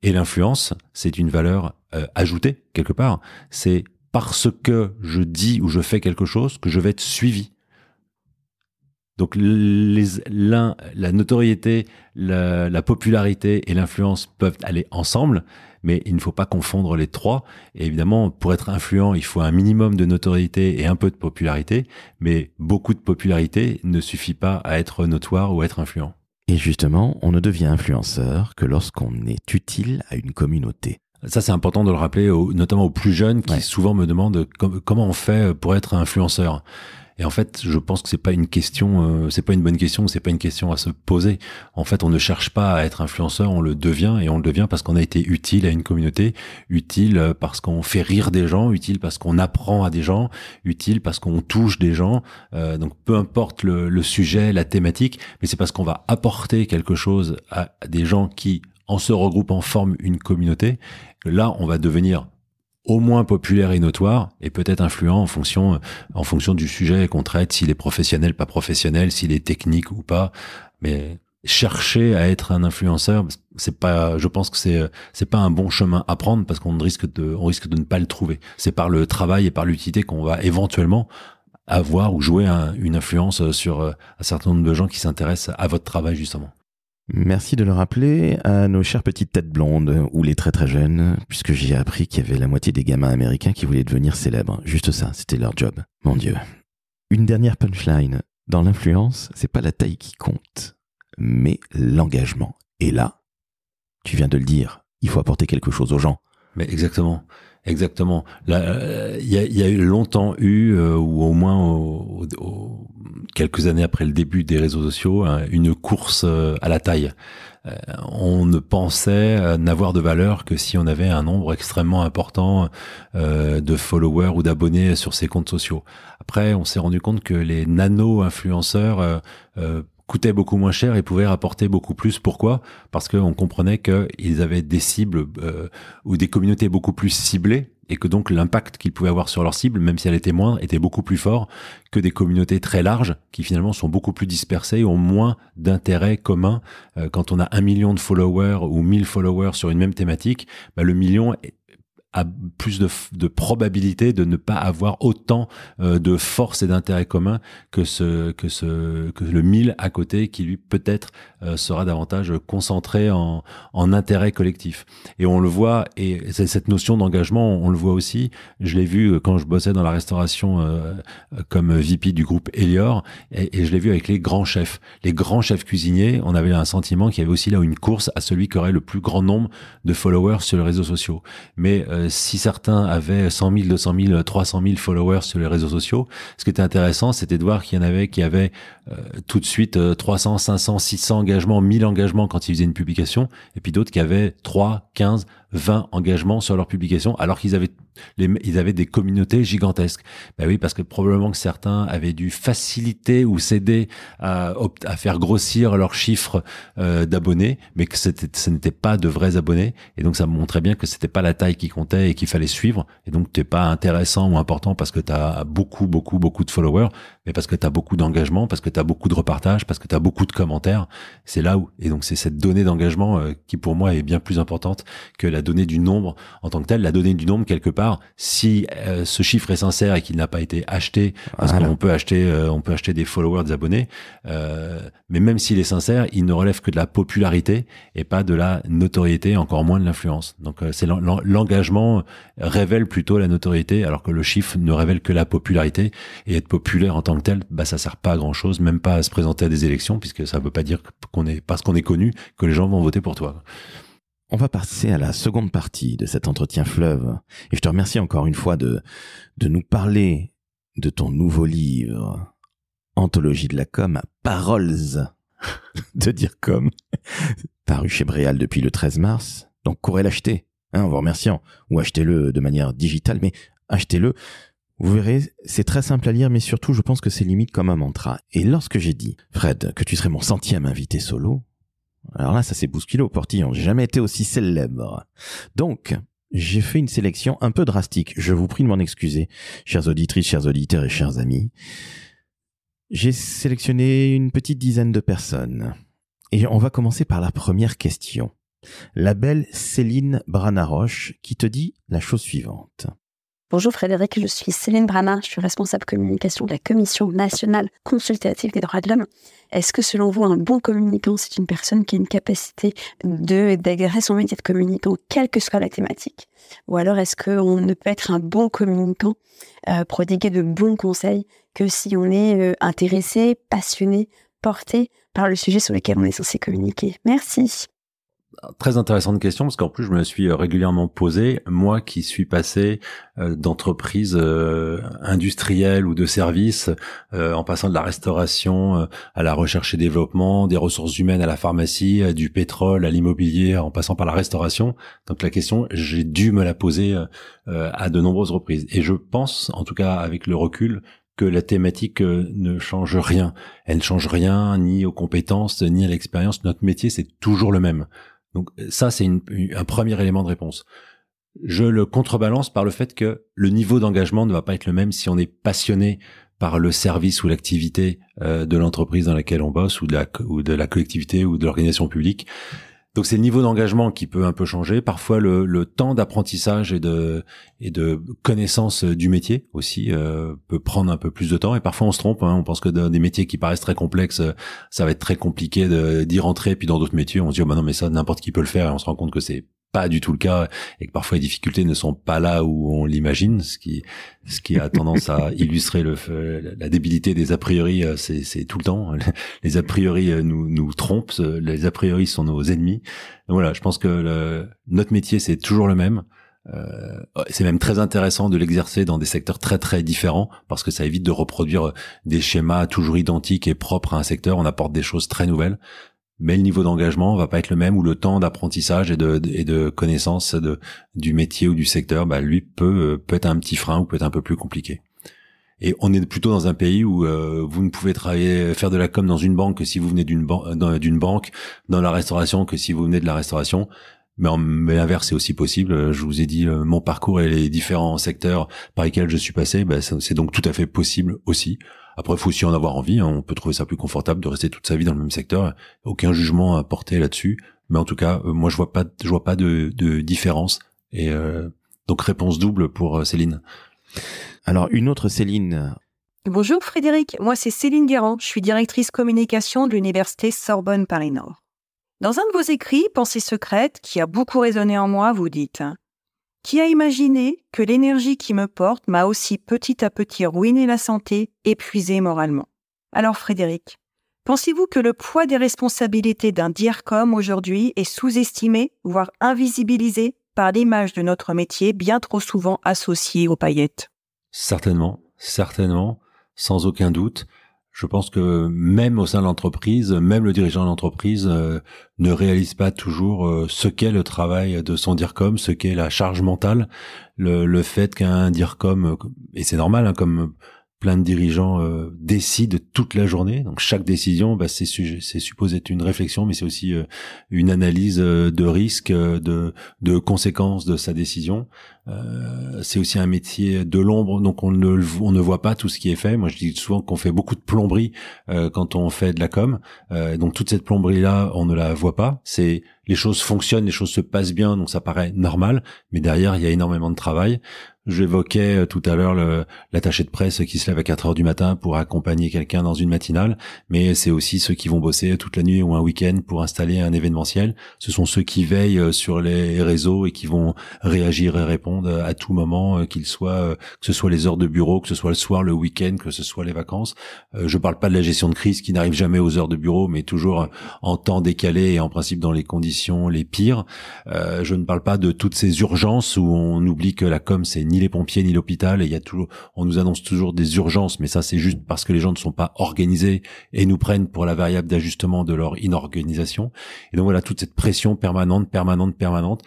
S2: Et l'influence, c'est une valeur euh, ajoutée, quelque part. C'est parce que je dis ou je fais quelque chose que je vais être suivi. Donc la notoriété, la, popularité et l'influence peuvent aller ensemble, mais il ne faut pas confondre les trois. évidemment, pour être influent, il faut un minimum de notoriété et un peu de popularité, mais beaucoup de popularité ne suffit pas à être notoire ou à être influent.
S1: Et justement, on ne devient influenceur que lorsqu'on est utile à une communauté. Ça, c'est important
S2: de le rappeler, notamment aux plus jeunes qui souvent me demandent comment on fait pour être influenceur. Et en fait, je pense que c'est pas une question, euh, c'est pas une bonne question, c'est pas une question à se poser. En fait, on ne cherche pas à être influenceur, on le devient et on le devient parce qu'on a été utile à une communauté, utile euh, parce qu'on fait rire des gens, utile parce qu'on apprend à des gens, utile parce qu'on touche des gens. Euh, donc peu importe le, le sujet, la thématique, mais c'est parce qu'on va apporter quelque chose à des gens qui en se regroupant forment une communauté. Là, on va devenir au moins populaire et notoire, et peut-être influent en fonction, euh, en fonction du sujet qu'on traite, s'il est professionnel, pas professionnel, s'il est technique ou pas. Mais chercher à être un influenceur, c'est pas, je pense que c'est, euh, c'est pas un bon chemin à prendre parce qu'on risque de, on risque de ne pas le trouver. C'est par le travail et par l'utilité qu'on va éventuellement avoir ou jouer une influence sur euh, un certain nombre de gens qui s'intéressent à votre travail justement.
S1: Merci de le rappeler à nos chères petites têtes blondes ou les très très jeunes, puisque j'ai appris qu'il y avait la moitié des gamins américains qui voulaient devenir célèbres. Juste ça, c'était leur job. Mon Dieu. Une dernière punchline. Dans l'influence, c'est pas la taille qui compte, mais l'engagement. Et là, tu viens de le dire, il faut apporter quelque chose aux gens. Mais
S2: exactement. Exactement. Il y, euh, y, a, longtemps eu, euh, ou au moins au, quelques années après le début des réseaux sociaux, hein, une course euh, à la taille. on ne pensait n'avoir de valeur que si on avait un nombre extrêmement important de followers ou d'abonnés sur ses comptes sociaux. Après, on s'est rendu compte que les nano-influenceurs coûtaient beaucoup moins cher et pouvait rapporter beaucoup plus. Pourquoi Parce qu'on comprenait qu'ils avaient des cibles euh, ou des communautés beaucoup plus ciblées et que donc l'impact qu'ils pouvaient avoir sur leurs cibles, même si elle était moindre, était beaucoup plus fort que des communautés très larges qui finalement sont beaucoup plus dispersées et ont moins d'intérêt commun. Euh, quand on a un million de followers ou mille followers sur une même thématique, bah, le million a plus de, probabilité de ne pas avoir autant euh, de force et d'intérêt commun que ce que ce que le mille à côté qui lui peut-être euh, sera davantage concentré en, intérêt collectif. Et on le voit, et cette notion d'engagement, on le voit aussi. Je l'ai vu quand je bossais dans la restauration euh, comme VP du groupe Elior, et, je l'ai vu avec les grands chefs. Les grands chefs cuisiniers, on avait un sentiment qu'il y avait aussi là une course à celui qui aurait le plus grand nombre de followers sur les réseaux sociaux. Mais euh, si certains avaient 100 000, 200 000, 300 000 followers sur les réseaux sociaux, ce qui était intéressant, c'était de voir qu'il y en avait qui avaient tout de suite 300, 500, 600 mille 1000 engagements quand ils faisaient une publication, et puis d'autres qui avaient 3, 15, 20 engagements sur leur publication, alors qu'ils avaient, ils avaient des communautés gigantesques. Ben oui, parce que probablement que certains avaient dû faciliter ou s'aider à, faire grossir leurs chiffres euh, d'abonnés, mais que ce n'était pas de vrais abonnés. Et donc, ça montrait bien que ce n'était pas la taille qui comptait et qu'il fallait suivre. Et donc, tu t'es pas intéressant ou important parce que tu as beaucoup, beaucoup, beaucoup de followers mais parce que tu as beaucoup d'engagement, parce que tu as beaucoup de repartage, parce que tu as beaucoup de commentaires. C'est là où, et donc c'est cette donnée d'engagement euh, qui pour moi est bien plus importante que la donnée du nombre en tant que telle. La donnée du nombre, quelque part, si euh, ce chiffre est sincère et qu'il n'a pas été acheté, parce qu'on peut acheter, euh, on peut acheter des followers, des abonnés, euh, mais même s'il est sincère, il ne relève que de la popularité et pas de la notoriété, encore moins de l'influence. Donc c'est l'engagement révèle plutôt la notoriété, alors que le chiffre ne révèle que la popularité et être populaire en tant tant tel, bah, ça sert pas à grand chose, même pas à se présenter à des élections, puisque ça ne veut pas dire qu'on est, parce qu'on est
S1: connu, que les gens vont voter pour toi. On va passer à la seconde partie de cet entretien fleuve. Et je te remercie encore une fois de, de nous parler de ton nouveau livre, Anthologie de la com, Paroles de dire com, paru chez Bréal depuis le 13 mars. Donc courez l'acheter, hein, en vous remerciant, ou achetez-le de manière digitale, mais achetez-le vous verrez, c'est très simple à lire, mais surtout, je pense que c'est limite comme un mantra. Et lorsque j'ai dit, Fred, que tu serais mon centième invité solo, alors là, ça s'est bousculé au portillon. J'ai jamais été aussi célèbre. Donc, j'ai fait une sélection un peu drastique. Je vous prie de m'en excuser, chères auditrices, chers auditeurs et chers amis. J'ai sélectionné une petite dizaine de personnes. Et on va commencer par la première question. La belle Céline Branaroche qui te dit la chose suivante.
S3: Bonjour Frédéric, je suis Céline brama je suis responsable communication de la Commission nationale consultative des droits de l'homme. Est-ce que selon vous, un bon communicant, c'est une personne qui a une capacité de d'agréer son métier de communicant, quelle que soit la thématique Ou alors est-ce qu'on ne peut être un bon communicant, euh, prodiguer de bons conseils, que si on est euh, intéressé, passionné, porté par le sujet sur lequel on est censé communiquer Merci.
S2: Très intéressante question parce qu'en plus je me suis euh, régulièrement posé, moi qui suis passé euh, d'entreprise euh, industrielle ou de service, en passant de la restauration à la recherche et développement, des ressources humaines à la pharmacie, du pétrole à l'immobilier, en passant par la restauration. Donc la question, j'ai dû me la poser à de nombreuses reprises. Et je pense, en tout cas avec le recul, que la thématique ne change rien. Elle ne change rien ni aux compétences, ni à l'expérience. Notre métier, c'est toujours le même. Donc euh, ça, c'est un premier élément de réponse. Je le contrebalance par le fait que le niveau d'engagement ne va pas être le même si on est passionné par le service ou l'activité euh, de l'entreprise dans laquelle on bosse ou de la, ou de la collectivité ou de l'organisation publique donc c'est le niveau d'engagement qui peut un peu changer, parfois le, le temps d'apprentissage et de, et de connaissance du métier aussi euh, peut prendre un peu plus de temps et parfois on se trompe, hein. on pense que dans des métiers qui paraissent très complexes, ça va être très compliqué d'y rentrer, puis dans d'autres métiers on se dit oh bah non mais ça n'importe qui peut le faire et on se rend compte que c'est pas du tout le cas et que parfois les difficultés ne sont pas là où on l'imagine, ce qui ce qui a tendance à illustrer le, la débilité des a priori, euh, c'est tout le temps. Les a priori euh, nous, nous trompent, les a priori sont nos ennemis. voilà, je pense que notre métier c'est toujours le même. Euh, c'est même très intéressant de l'exercer dans des secteurs très très différents parce que ça évite de reproduire des schémas toujours identiques et propres à un secteur. On apporte des choses très nouvelles mais le niveau d'engagement va pas être le même ou le temps d'apprentissage et de, et de connaissance de, du métier ou du secteur, bah, lui peut, euh, peut être un petit frein ou peut être un peu plus compliqué. Et on est plutôt dans un pays où euh, vous ne pouvez travailler, faire de la com dans une banque que si vous venez d'une ban banque, dans la restauration que si vous venez de la restauration. Mais l'inverse, est aussi possible. Euh, je vous ai dit mon parcours et les différents secteurs par lesquels je suis passé, bah, c'est donc tout à fait possible aussi. Après, faut aussi en avoir envie. Hein. On peut trouver ça plus confortable de rester toute sa vie dans le même secteur. Aucun jugement à porter là-dessus. Mais en tout cas, euh, moi, je vois pas, je vois pas de, différence. Et euh, donc, réponse double pour euh, Céline. Alors, une autre Céline.
S3: Bonjour Frédéric, moi c'est Céline Guérand, je suis directrice communication de l'université Sorbonne Paris-Nord. Dans un de vos écrits, Pensée secrète, qui a beaucoup résonné en moi, vous dites hein, qui a imaginé que l'énergie qui me porte m'a aussi petit à petit ruiné la santé, épuisé moralement Alors Frédéric, pensez-vous que le poids des responsabilités d'un diarcom aujourd'hui est sous-estimé, voire invisibilisé par l'image de notre métier bien trop souvent associée aux paillettes
S2: Certainement, certainement, sans aucun doute je pense que même au sein de l'entreprise, même le dirigeant de l'entreprise euh, ne réalise pas toujours euh, ce qu'est le travail de son DIRCOM, ce qu'est la charge mentale, le, fait qu'un DIRCOM, euh, et c'est normal, hein, comme plein de dirigeants euh, décident toute la journée. Donc chaque décision, bah, c'est, c'est supposé être une réflexion, mais c'est aussi euh, une analyse euh, de risque, euh, de, de conséquences de sa décision. c'est aussi un métier de l'ombre, donc on ne, on ne voit pas tout ce qui est fait. Moi, je dis souvent qu'on fait beaucoup de plomberie quand on fait de la com. donc toute cette plomberie-là, on ne la voit pas. C'est les choses fonctionnent, les choses se passent bien, donc ça paraît normal, mais derrière, il y a énormément de travail. J'évoquais euh, tout à l'heure l'attaché de presse qui se lève à 4 heures du matin pour accompagner quelqu'un dans une matinale, mais c'est aussi ceux qui vont bosser toute la nuit ou un week-end pour installer un événementiel. Ce sont ceux qui veillent euh, sur les réseaux et qui vont réagir et répondre à tout moment, euh, qu'il soit que ce soit les heures de bureau, que ce soit le soir, le week-end, que ce soit les vacances. Je parle pas de la gestion de crise qui n'arrive jamais aux heures de bureau, mais toujours en temps décalé et en principe dans les conditions les pires. Je ne parle pas de toutes ces urgences où on oublie que la com c'est ni les pompiers ni l'hôpital. Et il y a toujours, on nous annonce toujours des urgences, mais ça c'est juste parce que les gens ne sont pas organisés et nous prennent pour la variable d'ajustement de leur inorganisation. Et donc voilà toute cette pression permanente, permanente, permanente.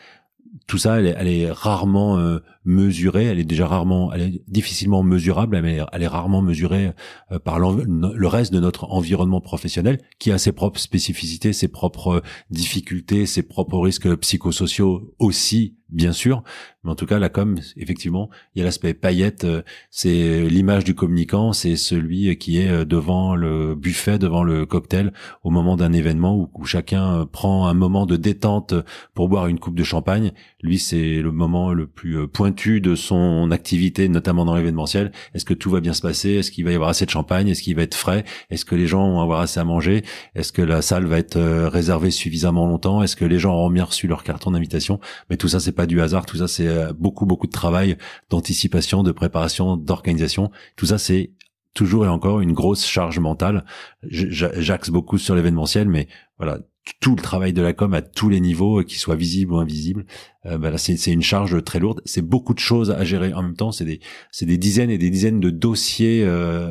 S2: Tout ça, elle est, rarement euh, mesurée. Elle est déjà rarement, elle est difficilement mesurable, mais elle est rarement mesurée euh, par le reste de notre environnement professionnel, qui a ses propres spécificités, ses propres euh, difficultés, ses propres risques psychosociaux aussi, bien sûr, en tout cas, la com, effectivement, il y a l'aspect paillette, euh, c'est l'image du communicant, c'est celui qui est euh, devant le buffet, devant le cocktail, au moment d'un événement où, chacun euh, prend un moment de détente pour boire une coupe de champagne. Lui, c'est le moment le plus pointu de son activité, notamment dans l'événementiel. Est-ce que tout va bien se passer Est-ce qu'il va y avoir assez de champagne Est-ce qu'il va être frais Est-ce que les gens vont avoir assez à manger Est-ce que la salle va être réservée suffisamment longtemps Est-ce que les gens auront bien reçu leur carton d'invitation Mais tout ça, c'est pas du hasard. Tout ça, c'est euh, beaucoup, beaucoup de travail d'anticipation, de préparation, d'organisation. Tout ça, c'est toujours et encore une grosse charge mentale. J'axe beaucoup sur l'événementiel, mais voilà, tout le travail de la com à tous les niveaux, euh, qu'il soit visible ou invisible, euh, bah c'est une charge très lourde. C'est beaucoup de choses à gérer en même temps. C'est des, des, dizaines et des dizaines de dossiers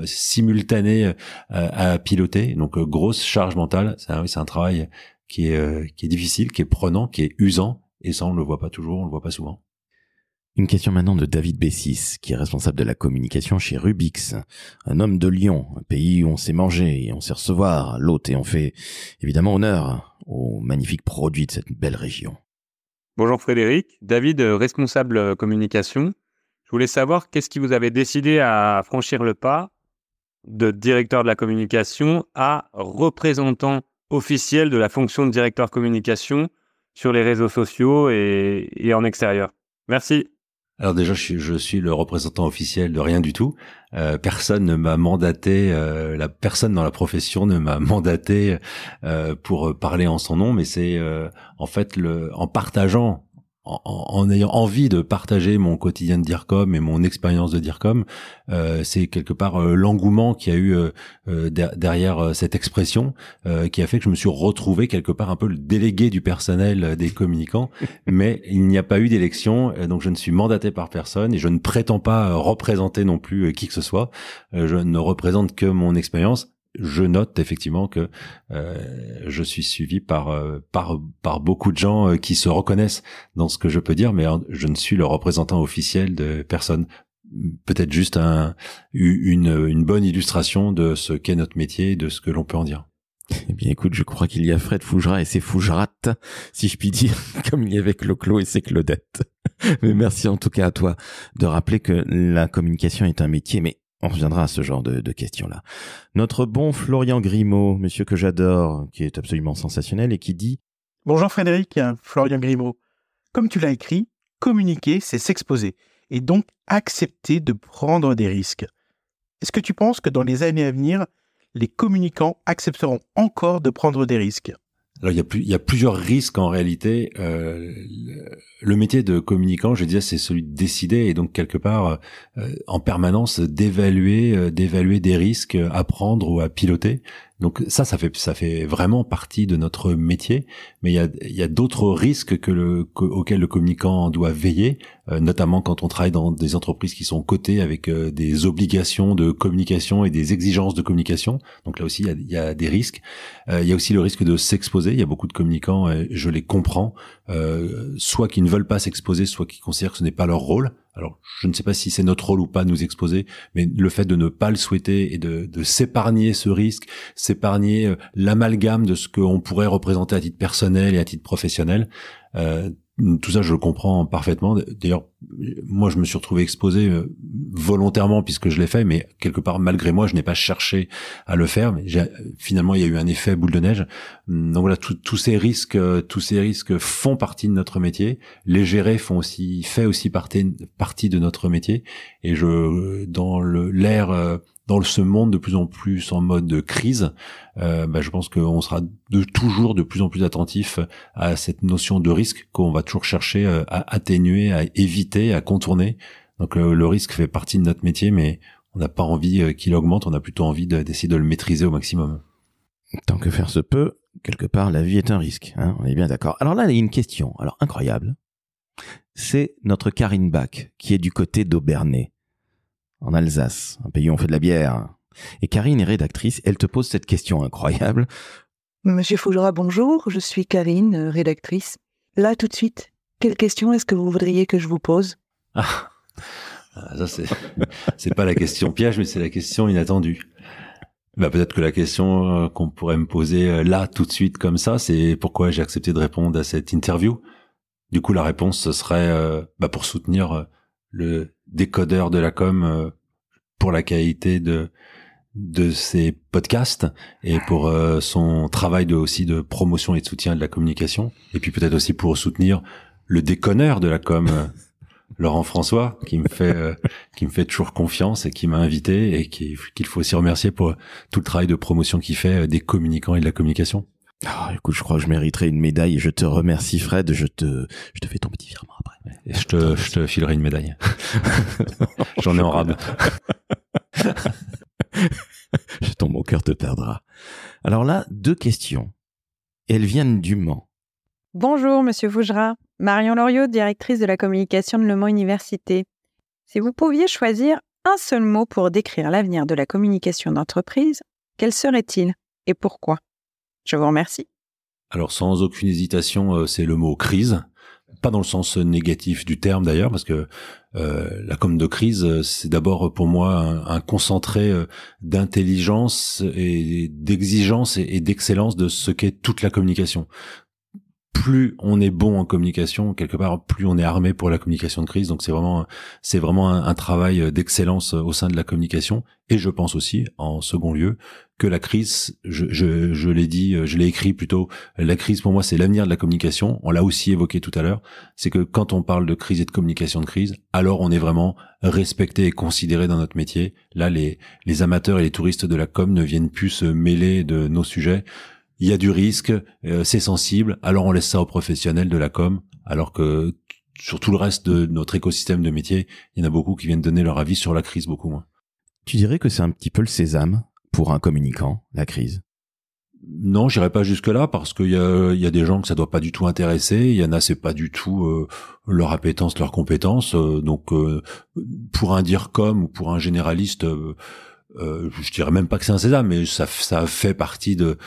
S2: simultanés à piloter. Donc grosse charge mentale. C'est un, un, travail qui est, qui est difficile, qui est prenant, qui est usant. Et ça, on le voit pas toujours, on le voit pas souvent.
S1: Une question maintenant de David Bessis, qui est responsable de la communication chez Rubix, un homme de Lyon, un pays où on sait manger et on sait recevoir l'hôte et on fait évidemment honneur aux magnifiques produits de cette belle région. Bonjour Frédéric, David, euh, responsable euh, communication. Je voulais savoir qu'est-ce qui vous avait décidé à franchir le pas de directeur de la communication à représentant officiel de la fonction de directeur communication sur les réseaux sociaux et, et en extérieur. Merci
S2: alors déjà, je suis, le représentant officiel de rien du tout. Euh, personne ne m'a mandaté, euh, la personne dans la profession ne m'a mandaté euh, pour parler en son nom, mais c'est en fait le, en partageant en, ayant envie de partager mon quotidien de DIRCOM et mon expérience de DIRCOM, euh, c'est quelque part euh, l'engouement qui a eu euh, derrière cette expression qui a fait que je me suis retrouvé quelque part un peu le délégué du personnel des communicants, mais il n'y a pas eu d'élection, donc je ne suis mandaté par personne et je ne prétends pas représenter non plus qui que ce soit, je ne représente que mon expérience je note effectivement que euh, je suis suivi par, euh, par, par beaucoup de gens euh, qui se reconnaissent dans ce que je peux dire, mais je ne suis le représentant officiel de personne. Peut-être juste un, une, une bonne illustration
S1: de ce qu'est notre métier de ce que l'on peut en dire. Eh bien, écoute, je crois qu'il y a Fred Fougera et ses Fougerates, si je puis dire, comme il y avait Cloclo et ses Claudettes. Mais merci en tout cas à toi de rappeler que la communication est un métier, mais on reviendra à ce genre de, questions-là. Notre bon Florian Grimaud, monsieur que j'adore, qui est absolument sensationnel et qui dit Bonjour Frédéric, Florian Grimaud. Comme tu l'as écrit, communiquer, c'est s'exposer et donc accepter de prendre des risques. Est-ce que tu penses que dans les années à venir, les communicants accepteront encore de prendre des risques alors il y a,
S2: plusieurs risques en réalité. Euh, le métier de communicant, je disais, c'est celui de décider et donc quelque part euh, en permanence d'évaluer, euh, d'évaluer des risques à prendre ou à piloter. Donc ça, ça fait, ça fait vraiment partie de notre métier, mais il y a, y a d'autres risques que le, auxquels le communicant doit veiller, euh, notamment quand on travaille dans des entreprises qui sont cotées avec euh, des obligations de communication et des exigences de communication. Donc là aussi, il y a, des risques. Euh, il y a aussi le risque de s'exposer. Il y a beaucoup de communicants, je les comprends, soit qui ne veulent pas s'exposer, soit qui considèrent que ce n'est pas leur rôle alors je ne sais pas si c'est notre rôle ou pas de nous exposer, mais le fait de ne pas le souhaiter et de, s'épargner ce risque, s'épargner euh, l'amalgame de ce qu'on pourrait représenter à titre personnel et à titre professionnel, euh, tout ça, je le comprends parfaitement. D'ailleurs, moi, je me suis retrouvé exposé euh, volontairement puisque je l'ai fait, mais quelque part, malgré moi, je n'ai pas cherché à le faire. Mais finalement, il y a eu un effet boule de neige. Hum, donc voilà, tous ces risques, euh, tous ces risques font partie de notre métier. Les gérer font aussi, fait aussi partie, partie de notre métier. Et je, dans l'ère dans ce monde de plus en plus en mode crise, euh, bah, je pense qu'on sera de, toujours de plus en plus attentif à cette notion de risque qu'on va toujours chercher euh, à atténuer, à éviter, à contourner. Donc euh, le, risque fait partie de notre métier, mais on n'a pas envie qu'il augmente, on a plutôt envie
S1: d'essayer de, le maîtriser au maximum. Tant que faire se peut, quelque part, la vie est un risque. Hein, on est bien d'accord. Alors là, il y a une question, alors incroyable. C'est notre Karine Bach, qui est du côté d'Aubernay en Alsace, un pays où on fait de la bière. Et Karine est rédactrice, elle te pose cette question incroyable.
S3: Monsieur Fougera, bonjour, je suis Karine, euh, rédactrice. Là, tout de suite, quelle question est-ce que vous voudriez que je vous pose
S2: ah, ah, ça c'est, pas la question piège, mais c'est la question inattendue. Bah, peut-être que la question euh, qu'on pourrait me poser euh, là, tout de suite, comme ça, c'est pourquoi j'ai accepté de répondre à cette interview. Du coup, la réponse, ce serait bah, pour soutenir le décodeur de la com euh, pour la qualité de de ses podcasts et ah. pour euh, son travail de aussi de promotion et de soutien de la communication et puis peut-être aussi pour soutenir le déconneur de la com euh, Laurent François qui me fait qui me fait toujours confiance et qui m'a invité et qu'il faut aussi remercier pour tout le travail de promotion qu'il fait des communicants et de la communication. Ah, écoute, je crois que je mériterais une
S1: médaille. Je te remercie Fred, je te je te fais ton petit virement je te, filerai une médaille. J'en ai en rab. je tombe, mon cœur te perdra. Alors là, deux questions. Elles viennent du Mans.
S3: Bonjour, monsieur Fougera. Marion Loriot, directrice de la communication de Le Mans Université. Si vous pouviez choisir un seul mot pour décrire l'avenir de la communication d'entreprise, quel serait-il et pourquoi Je vous remercie.
S2: Alors sans aucune hésitation, euh, c'est le mot crise pas dans le sens euh, négatif du terme d'ailleurs, parce que euh, la com de crise, euh, c'est d'abord pour moi un, concentré d'intelligence et d'exigence et, d'excellence de ce qu'est toute la communication. Plus on est bon en communication, quelque part, plus on est armé pour la communication de crise. Donc c'est vraiment, c'est vraiment un travail d'excellence au sein de la communication. Et je pense aussi, en second lieu, que la crise, je, l'ai dit, euh, je l'ai écrit plutôt, la crise pour moi c'est l'avenir de la communication, on l'a aussi évoqué tout à l'heure, c'est que quand on parle de crise et de communication de crise, alors on est vraiment respecté et considéré dans notre métier. Là, les, amateurs et les touristes de la com ne viennent plus se mêler de nos sujets. Il y a du risque, euh, c'est sensible, alors on laisse ça aux professionnels de la com, alors que sur tout le reste de notre écosystème de métier, il y en a beaucoup qui viennent donner leur avis sur la crise, beaucoup moins.
S1: Tu dirais que c'est un petit peu le sésame pour un communicant, la crise
S2: non, j'irai pas jusque là parce qu'il y a, des gens que ça doit pas du tout intéresser. Il y en a c'est pas du tout euh, leur appétence, leur compétence. Euh, donc euh, pour un dire comme ou pour un généraliste, euh, je dirais même pas que c'est un sésame, mais ça, fait partie de,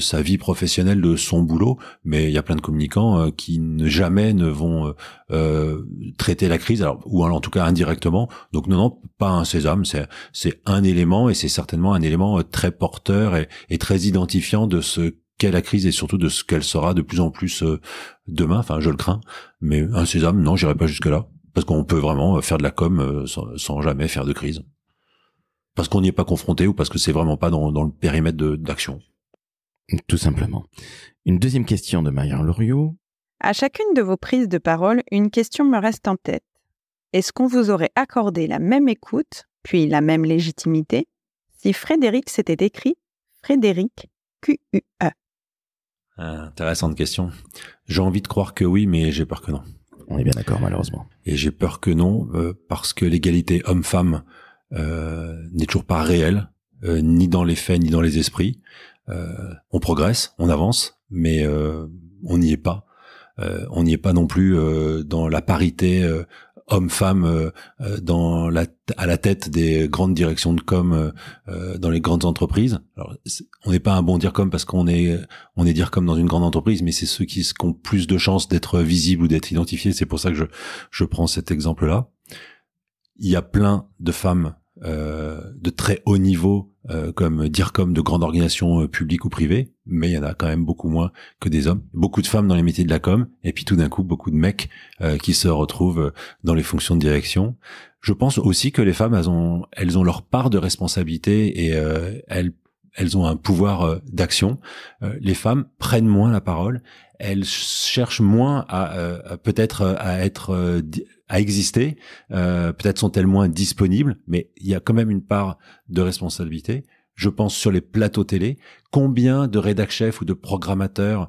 S2: sa vie professionnelle, de son boulot. Mais il y a plein de communicants euh, qui ne, jamais ne vont euh, euh, traiter la crise, alors, ou en tout cas indirectement. Donc non, non, pas un sésame, c'est, un élément, et c'est certainement un élément très porteur et, très identifiant de ce qu'est la crise et surtout de ce qu'elle sera de plus en plus demain. Enfin, je le crains. Mais un sésame, non, j'irai pas jusque là. Parce qu'on peut vraiment faire de la com sans jamais faire de crise parce qu'on n'y est pas confronté ou parce
S1: que c'est vraiment pas dans, le périmètre d'action. Tout simplement. Une deuxième question de Maillard Loriot.
S3: À chacune de vos prises de parole, une question me reste en tête. Est-ce qu'on vous aurait accordé la même écoute, puis la même légitimité, si Frédéric s'était écrit Frédéric QUE e
S2: Intéressante question. J'ai envie de croire que oui, mais j'ai peur que non. On est bien d'accord, malheureusement. Et j'ai peur que non, euh, parce que l'égalité homme-femme euh, n'est toujours pas réel, euh, ni dans les faits, ni dans les esprits. Euh, on progresse, on avance, mais on n'y est pas. on n'y est pas non plus dans la parité homme-femme dans à la tête des grandes directions de com dans les grandes entreprises. on n'est pas un bon dire com parce qu'on est on est dire com dans une grande entreprise, mais c'est ceux qui, qui ont plus de chances d'être visibles ou d'être identifiés. C'est pour ça que je je prends cet exemple là. Il y a plein de femmes euh, de très haut niveau euh, comme dire comme de grandes organisations euh, publiques ou privées, mais il y en a quand même beaucoup moins que des hommes. Beaucoup de femmes dans les métiers de la com, et puis tout d'un coup beaucoup de mecs qui se retrouvent dans les fonctions de direction. Je pense aussi que les femmes elles ont elles ont leur part de responsabilité et elles elles ont un pouvoir d'action. les femmes prennent moins la parole, elle cherche moins à euh, peut-être euh, à être euh, à exister, peut-être sont-elles moins disponibles, mais il y a quand même une part de responsabilité. Je pense sur les plateaux télé, combien de rédac chefs ou de programmateurs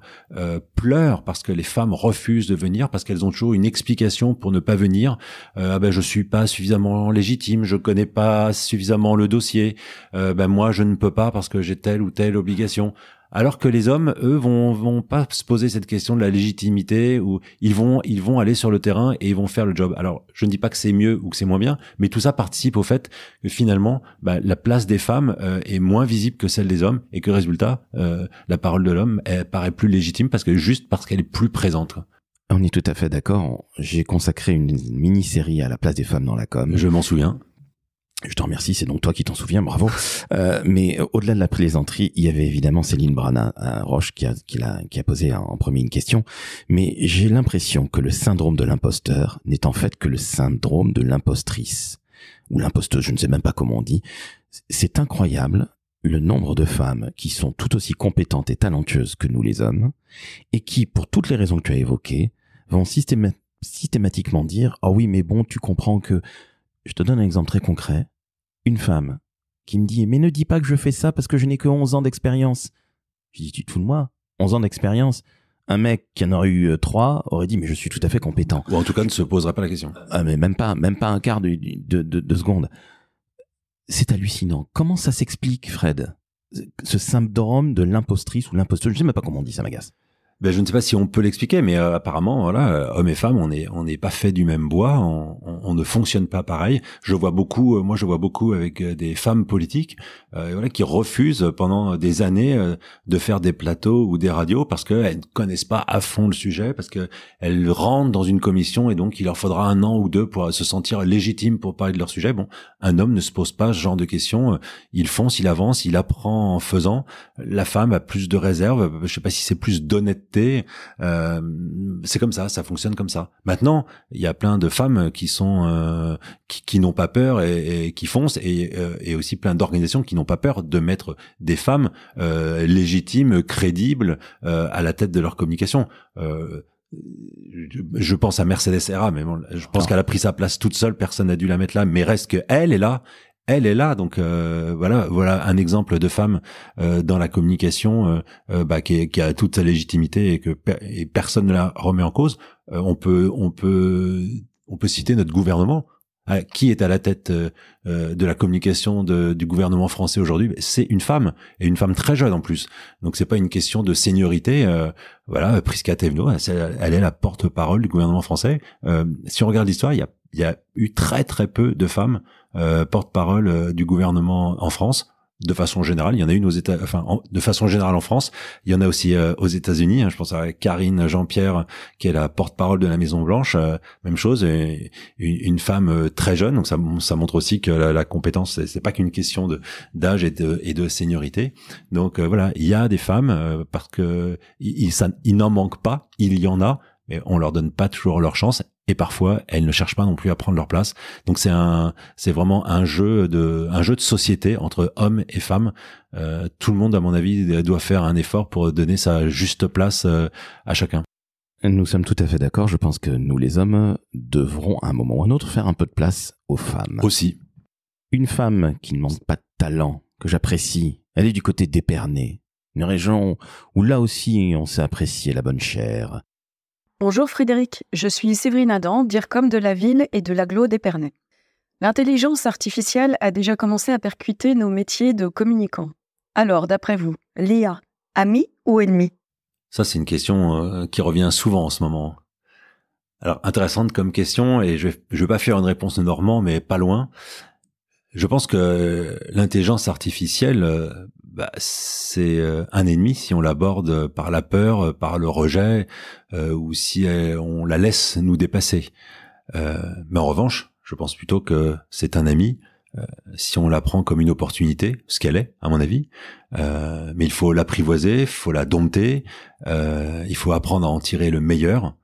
S2: pleurent parce que les femmes refusent de venir parce qu'elles ont toujours une explication pour ne pas venir. Euh, ah ben je suis pas suffisamment légitime, je connais pas suffisamment le dossier. Euh, ben moi je ne peux pas parce que j'ai telle ou telle obligation alors que les hommes, eux, vont vont pas se poser cette question de la légitimité ou ils vont ils vont aller sur le terrain et ils vont faire le job. Alors, je ne dis pas que c'est mieux ou que c'est moins bien, mais tout ça participe au fait que finalement, bah, la place des femmes euh, est moins visible que celle des hommes et que résultat, euh, la parole de l'homme paraît plus légitime parce que juste parce qu'elle est plus présente.
S1: On est tout à fait d'accord. J'ai consacré une mini-série à la place des femmes dans la com. Je m'en souviens. Je te remercie, c'est donc toi qui t'en souviens, bravo. Euh, mais euh, au-delà de la plaisanterie, il y avait évidemment Céline Brana Roche qui a, qui, a, posé en premier une question. Mais j'ai l'impression que le syndrome de l'imposteur n'est en fait que le syndrome de l'impostrice. Ou l'imposteuse, je ne sais même pas comment on dit. C'est incroyable le nombre de femmes qui sont tout aussi compétentes et talentueuses que nous les hommes, et qui, pour toutes les raisons que tu as évoquées, vont systématiquement dire ⁇ Ah oh oui, mais bon, tu comprends que... ⁇ Je te donne un exemple très concret une femme qui me dit Mais ne dis pas que je fais ça parce que je n'ai que 11 ans d'expérience. Je dis Tu te fous de moi 11 ans d'expérience un mec qui en aurait eu 3 euh, aurait dit mais je suis tout à fait compétent. Ou en tout cas ne se poserait pas la question. Ah mais même pas, même pas un quart de, de, seconde. C'est hallucinant. Comment ça s'explique, Fred Ce syndrome de l'impostrice ou l'imposteur, je sais même pas comment on dit, ça m'agace ben, je
S2: ne sais pas si on peut l'expliquer, mais euh, apparemment, voilà, euh, hommes et femmes, on n'est on n'est pas fait du même bois, on, on, ne fonctionne pas pareil. Je vois beaucoup, euh, moi, je vois beaucoup avec des femmes politiques, voilà, qui refusent pendant des années de faire des plateaux ou des radios parce qu'elles ne connaissent pas à fond le sujet, parce que elles rentrent dans une commission et donc il leur faudra un an ou deux pour se sentir légitime pour parler de leur sujet. Bon, un homme ne se pose pas ce genre de questions. Il fonce, il avance, il apprend en faisant. La femme a plus de réserve. Je sais pas si c'est plus d'honnêteté euh, c'est comme ça, ça fonctionne comme ça. Maintenant, il y a plein de femmes qui sont euh, qui, n'ont pas peur et, qui foncent, et, euh, et aussi plein d'organisations qui n'ont pas peur de mettre des femmes légitimes, crédibles à la tête de leur communication. je pense à Mercedes Era, mais je pense qu'elle a pris sa place toute seule, personne n'a dû la mettre là, mais reste que elle est là, elle est là. Donc euh, voilà, voilà un exemple de femme euh, dans la communication euh, bah, qui, a toute sa légitimité et que personne ne la remet en cause. on peut, on peut, on peut citer notre gouvernement. Hein, qui est à la tête de la communication du gouvernement français aujourd'hui C'est une femme et une femme très jeune en plus. Donc c'est pas une question de seniorité. voilà, Prisca Tevno, elle, est la porte-parole du gouvernement français. si on regarde l'histoire, il y a, y a eu très très peu de femmes euh, porte-parole euh, du gouvernement en France de façon générale. Il y en a une aux États, enfin, de façon générale en France. Il y en a aussi euh, aux États-Unis. Hein. je pense à Karine Jean-Pierre, qui est la porte-parole de la Maison Blanche. même chose, une, femme très jeune. Donc ça, montre aussi que la, compétence, c'est, pas qu'une question d'âge et de, et seniorité. Donc voilà, il y a des femmes parce que il n'en manque pas. Il y en a, mais on leur donne pas toujours leur chance et parfois elles ne cherchent pas non plus à prendre leur place. Donc c'est un, c'est vraiment un jeu de, un jeu de société entre hommes et femmes. Euh, tout le monde, à mon avis, doit faire un effort pour donner sa juste place euh,
S1: à chacun. Nous sommes tout à fait d'accord. Je pense que nous, les hommes, devrons à un moment ou à un autre faire un peu de place aux femmes. Aussi. Une femme qui ne manque pas de talent, que j'apprécie, elle est du côté d'Épernay, une région où là aussi on sait apprécier la bonne chair,
S3: Bonjour Frédéric, je suis Séverine Adam, DIRCOM de la ville et de Glo d'Épernay. L'intelligence artificielle a déjà commencé à percuter nos métiers de communicants. Alors, d'après vous, l'IA, ami ou ennemi
S2: Ça, c'est une question euh, qui revient souvent en ce moment. Alors, intéressante comme question, et je ne vais, pas faire une réponse normand, mais pas loin. Je pense que l'intelligence artificielle euh, bah, c'est euh, un ennemi si on l'aborde par la peur, euh, par le rejet, euh, ou si on la laisse nous dépasser. mais en revanche, je pense plutôt que c'est un ami si on la prend comme une opportunité, ce qu'elle est, à mon avis. mais il faut l'apprivoiser, il faut la dompter, il faut apprendre à en tirer le meilleur.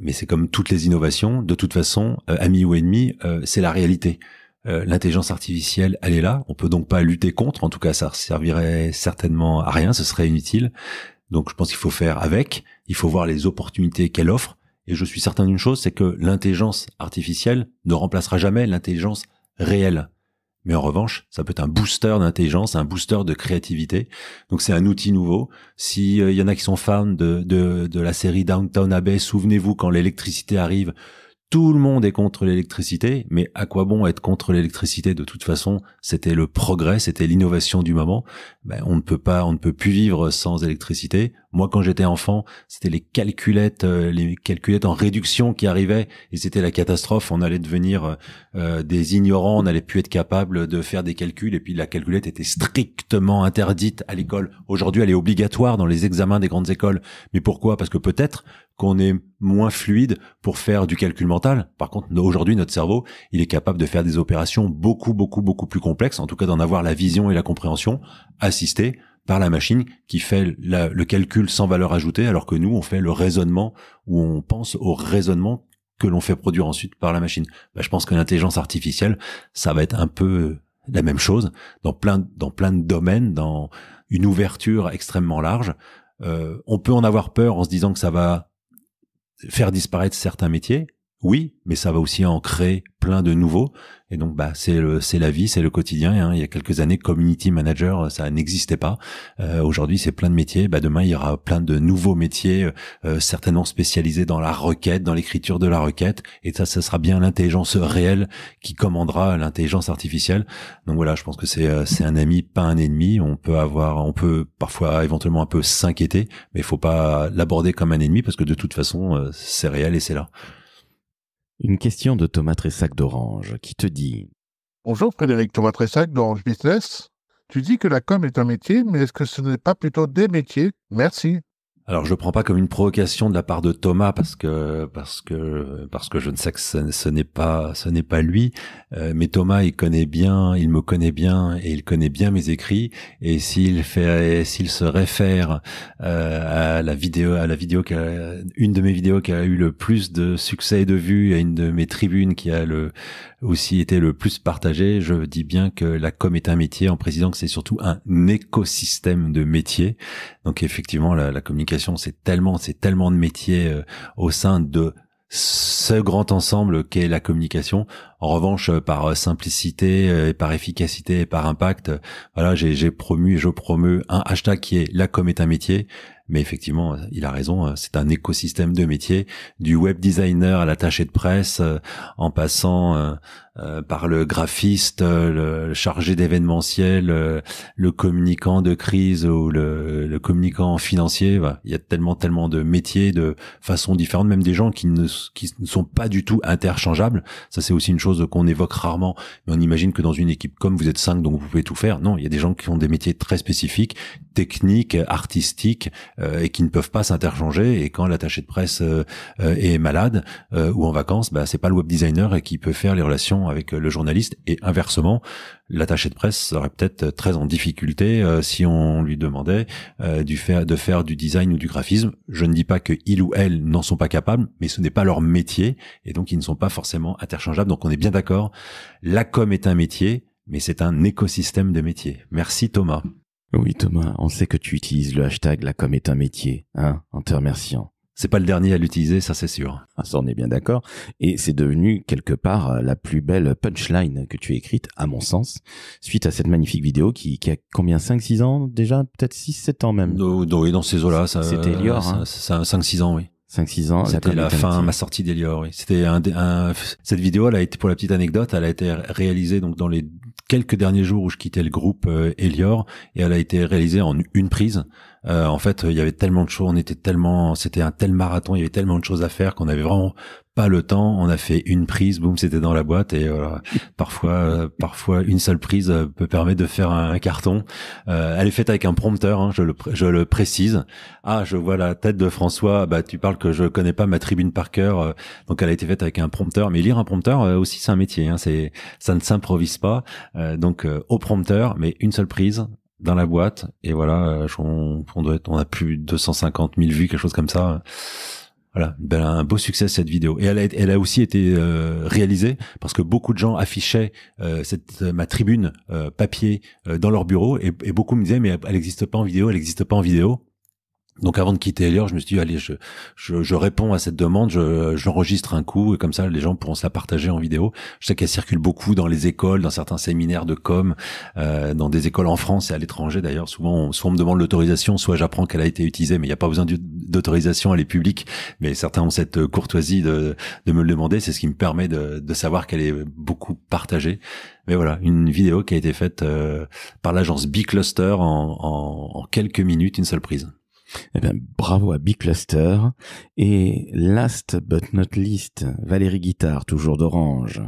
S2: mais c'est comme toutes les innovations, de toute façon, ami ou ennemi, c'est la réalité. Euh, l'intelligence artificielle, elle est là. On peut donc pas lutter contre. En tout cas, ça servirait certainement à rien. Ce serait inutile. Donc, je pense qu'il faut faire avec. Il faut voir les opportunités qu'elle offre. Et je suis certain d'une chose, c'est que l'intelligence artificielle ne remplacera jamais l'intelligence réelle. Mais en revanche, ça peut être un booster d'intelligence, un booster de créativité. Donc c'est un outil nouveau. Si euh, il y en a qui sont fans de, de, de la série Downtown Abbey, souvenez-vous quand l'électricité arrive, tout le monde est contre l'électricité, mais à quoi bon être contre l'électricité de toute façon C'était le progrès, c'était l'innovation du moment. Ben, on ne peut pas, on ne peut plus vivre sans électricité. Moi, quand j'étais enfant, c'était les calculettes, euh, les calculettes en réduction qui arrivaient, et c'était la catastrophe. On allait devenir euh, euh, des ignorants, on n'allait plus être capable de faire des calculs, et puis la calculette était strictement interdite à l'école. Aujourd'hui, elle est obligatoire dans les examens des grandes écoles. Mais pourquoi Parce que peut-être qu'on est moins fluide pour faire du calcul mental. Par contre, aujourd'hui, notre cerveau, il est capable de faire des opérations beaucoup, beaucoup, beaucoup plus complexes, en tout cas d'en avoir la vision et la compréhension, assistée par la machine qui fait le calcul sans valeur ajoutée, alors que nous, on fait le raisonnement où on pense au raisonnement que l'on fait produire ensuite par la machine. Bah, je pense que l'intelligence artificielle, ça va être un peu la même chose dans plein, dans plein de domaines, dans une ouverture extrêmement large. Euh, on peut en avoir peur en se disant que ça va faire disparaître certains métiers oui, mais ça va aussi en créer plein de nouveaux. Et donc, bah, c'est la vie, c'est le quotidien. Hein. Il y a quelques années, community manager, ça n'existait pas. Euh, aujourd'hui, c'est plein de métiers. Bah, demain, il y aura plein de nouveaux métiers, euh, euh, certainement spécialisés dans la requête, dans l'écriture de la requête. Et ça, ça sera bien l'intelligence réelle qui commandera l'intelligence artificielle. Donc voilà, je pense que c'est, c'est un ami, pas un ennemi. On peut avoir, on peut parfois éventuellement un peu s'inquiéter, mais il faut pas l'aborder comme un ennemi parce que de toute façon, c'est réel et c'est là. Une question de Thomas
S1: Tressac d'Orange qui te dit Bonjour Frédéric, Thomas Tressac d'Orange Business. Tu dis que la com est un métier, mais est-ce que ce n'est pas plutôt des métiers Merci. Alors je prends pas comme une
S2: provocation de la part de Thomas parce que parce que parce que je ne sais que ce, n'est pas ce n'est pas lui, euh, mais Thomas il connaît bien, il me connaît bien et il connaît bien mes écrits et s'il fait s'il se réfère euh, à la vidéo à la vidéo qui a, une de mes vidéos qui a eu le plus de succès et de vues, à une de mes tribunes qui a le aussi été le plus partagé. Je dis bien que la com est un métier en précisant que c'est surtout un écosystème de métiers. Donc effectivement, la, communication, c'est tellement, c'est tellement de métiers euh, au sein de ce grand ensemble qu'est la communication. En revanche, euh, par euh, simplicité et par efficacité et par impact, voilà, j'ai promu, je promeux un hashtag qui est la com est un métier. Mais effectivement, il a raison, euh, c'est un écosystème de métiers, du web designer à l'attaché de presse, euh, en passant euh, euh, par le graphiste, euh, le chargé d'événementiel, euh, le communicant de crise ou le, le communicant financier. Il y a tellement, tellement de métiers, de façons différentes, même des gens qui ne, qui ne sont pas du tout interchangeables. Ça, c'est aussi une chose qu'on évoque rarement. Mais on imagine que dans une équipe comme vous êtes cinq, donc vous pouvez tout faire. Non, il y a des gens qui ont des métiers très spécifiques, techniques, artistiques, et qui ne peuvent pas s'interchanger. Et quand l'attaché de presse est malade ou en vacances, bah, c'est pas le web designer qui peut faire les relations avec le journaliste et inversement, l'attaché de presse serait peut-être très en difficulté euh, si on lui demandait euh, du de faire du design ou du graphisme. Je ne dis pas que il ou elle n'en sont pas capables, mais ce n'est pas leur métier et donc ils ne sont pas forcément interchangeables. Donc on est bien d'accord, la com est un métier, mais c'est un écosystème de métiers. Merci
S1: Thomas. Oui Thomas, on sait que tu utilises le hashtag la com est un métier, hein, en te remerciant. C'est pas le dernier à l'utiliser, ça c'est sûr. Ah, ça on est bien d'accord. Et c'est devenu quelque part euh, la plus belle punchline que tu as écrite, à mon sens, suite à cette magnifique vidéo qui, qui a combien 5-6 ans déjà Peut-être 6-7 ans même. Oh, oui, dans ces eaux-là. C'était Lior. Euh, hein. Ça,
S2: ça, 5-6 ans, oui.
S1: 5-6 ans. C'était la fin, ma
S2: sortie d'Elior, oui. C'était un, cette vidéo, elle a été, pour la petite anecdote, elle a été réalisée donc dans les quelques derniers jours où je quittais le groupe euh, Elior et elle a été réalisée en une prise. Euh, en fait, il y avait tellement de choses, on était tellement, c'était un tel marathon, il y avait tellement de choses à faire qu'on avait vraiment pas le temps, on a fait une prise, boum, c'était dans la boîte et voilà. Euh, parfois euh, parfois une seule prise euh, peut permettre de faire un, carton. elle est faite avec un prompteur, hein, je le précise. Ah, je vois la tête de François, bah tu parles que je connais pas ma tribune par cœur, donc elle a été faite avec un prompteur, mais lire un prompteur aussi c'est un métier hein, c'est ça ne s'improvise pas. donc au prompteur, mais une seule prise, dans la boîte et voilà on, doit on a plus de 250 000 vues quelque chose comme ça voilà, ben, un beau succès cette vidéo. Et elle a, elle a aussi été euh, réalisée parce que beaucoup de gens affichaient euh, cette ma tribune euh, papier dans leur bureau et, et, beaucoup me disaient mais elle n'existe pas en vidéo, elle n'existe pas en vidéo. Donc avant de quitter Elior, je me suis dit allez, je, je, réponds à cette demande, j'enregistre un coup et comme ça les gens pourront se la partager en vidéo. Je sais qu'elle circule beaucoup dans les écoles, dans certains séminaires de com, euh, dans des écoles en France et à l'étranger d'ailleurs. Souvent, on, soit on me demande l'autorisation, soit j'apprends qu'elle a été utilisée, mais il n'y a pas besoin d'autorisation, elle est publique. Mais certains ont cette courtoisie de, de me le demander, c'est ce qui me permet de, de savoir qu'elle est beaucoup partagée. Mais voilà, une vidéo qui a été faite euh, par l'agence B
S1: Cluster en, en quelques minutes, une seule prise. Eh bravo à Big cluster Et last but not least, Valérie Guittard, toujours d'Orange.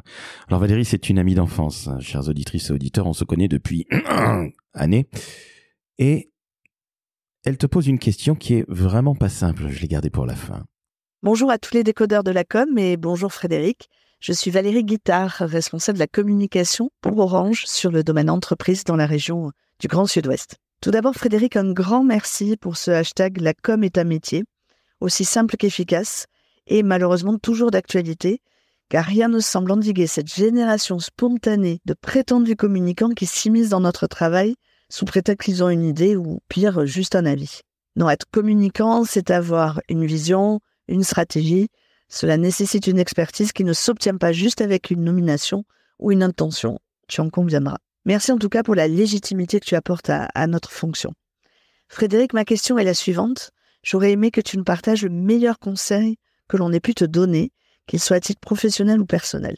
S1: Alors Valérie, c'est une amie d'enfance, chers auditrices et auditeurs, on se connaît depuis années. Et elle te pose une question qui est vraiment pas simple, je l'ai gardée pour la fin.
S3: Bonjour à tous les décodeurs de la com et bonjour Frédéric. Je suis Valérie Guittard, responsable de la communication pour Orange sur le domaine entreprise dans la région du Grand Sud-Ouest. Tout d'abord, Frédéric, un grand merci pour ce hashtag La com est un métier, aussi simple qu'efficace et malheureusement toujours d'actualité, car rien ne semble endiguer cette génération spontanée de prétendus communicants qui s'immiscent dans notre travail sous prétexte qu'ils ont une idée ou pire, juste un avis. Non, être communicant, c'est avoir une vision, une stratégie. Cela nécessite une expertise qui ne s'obtient pas juste avec une nomination ou une intention. Tu en conviendras. Merci en tout cas pour la légitimité que tu apportes à, notre fonction. Frédéric, ma question est la suivante. J'aurais aimé que tu nous partages le meilleur conseil que l'on ait pu te donner, qu'il soit à titre professionnel ou personnel.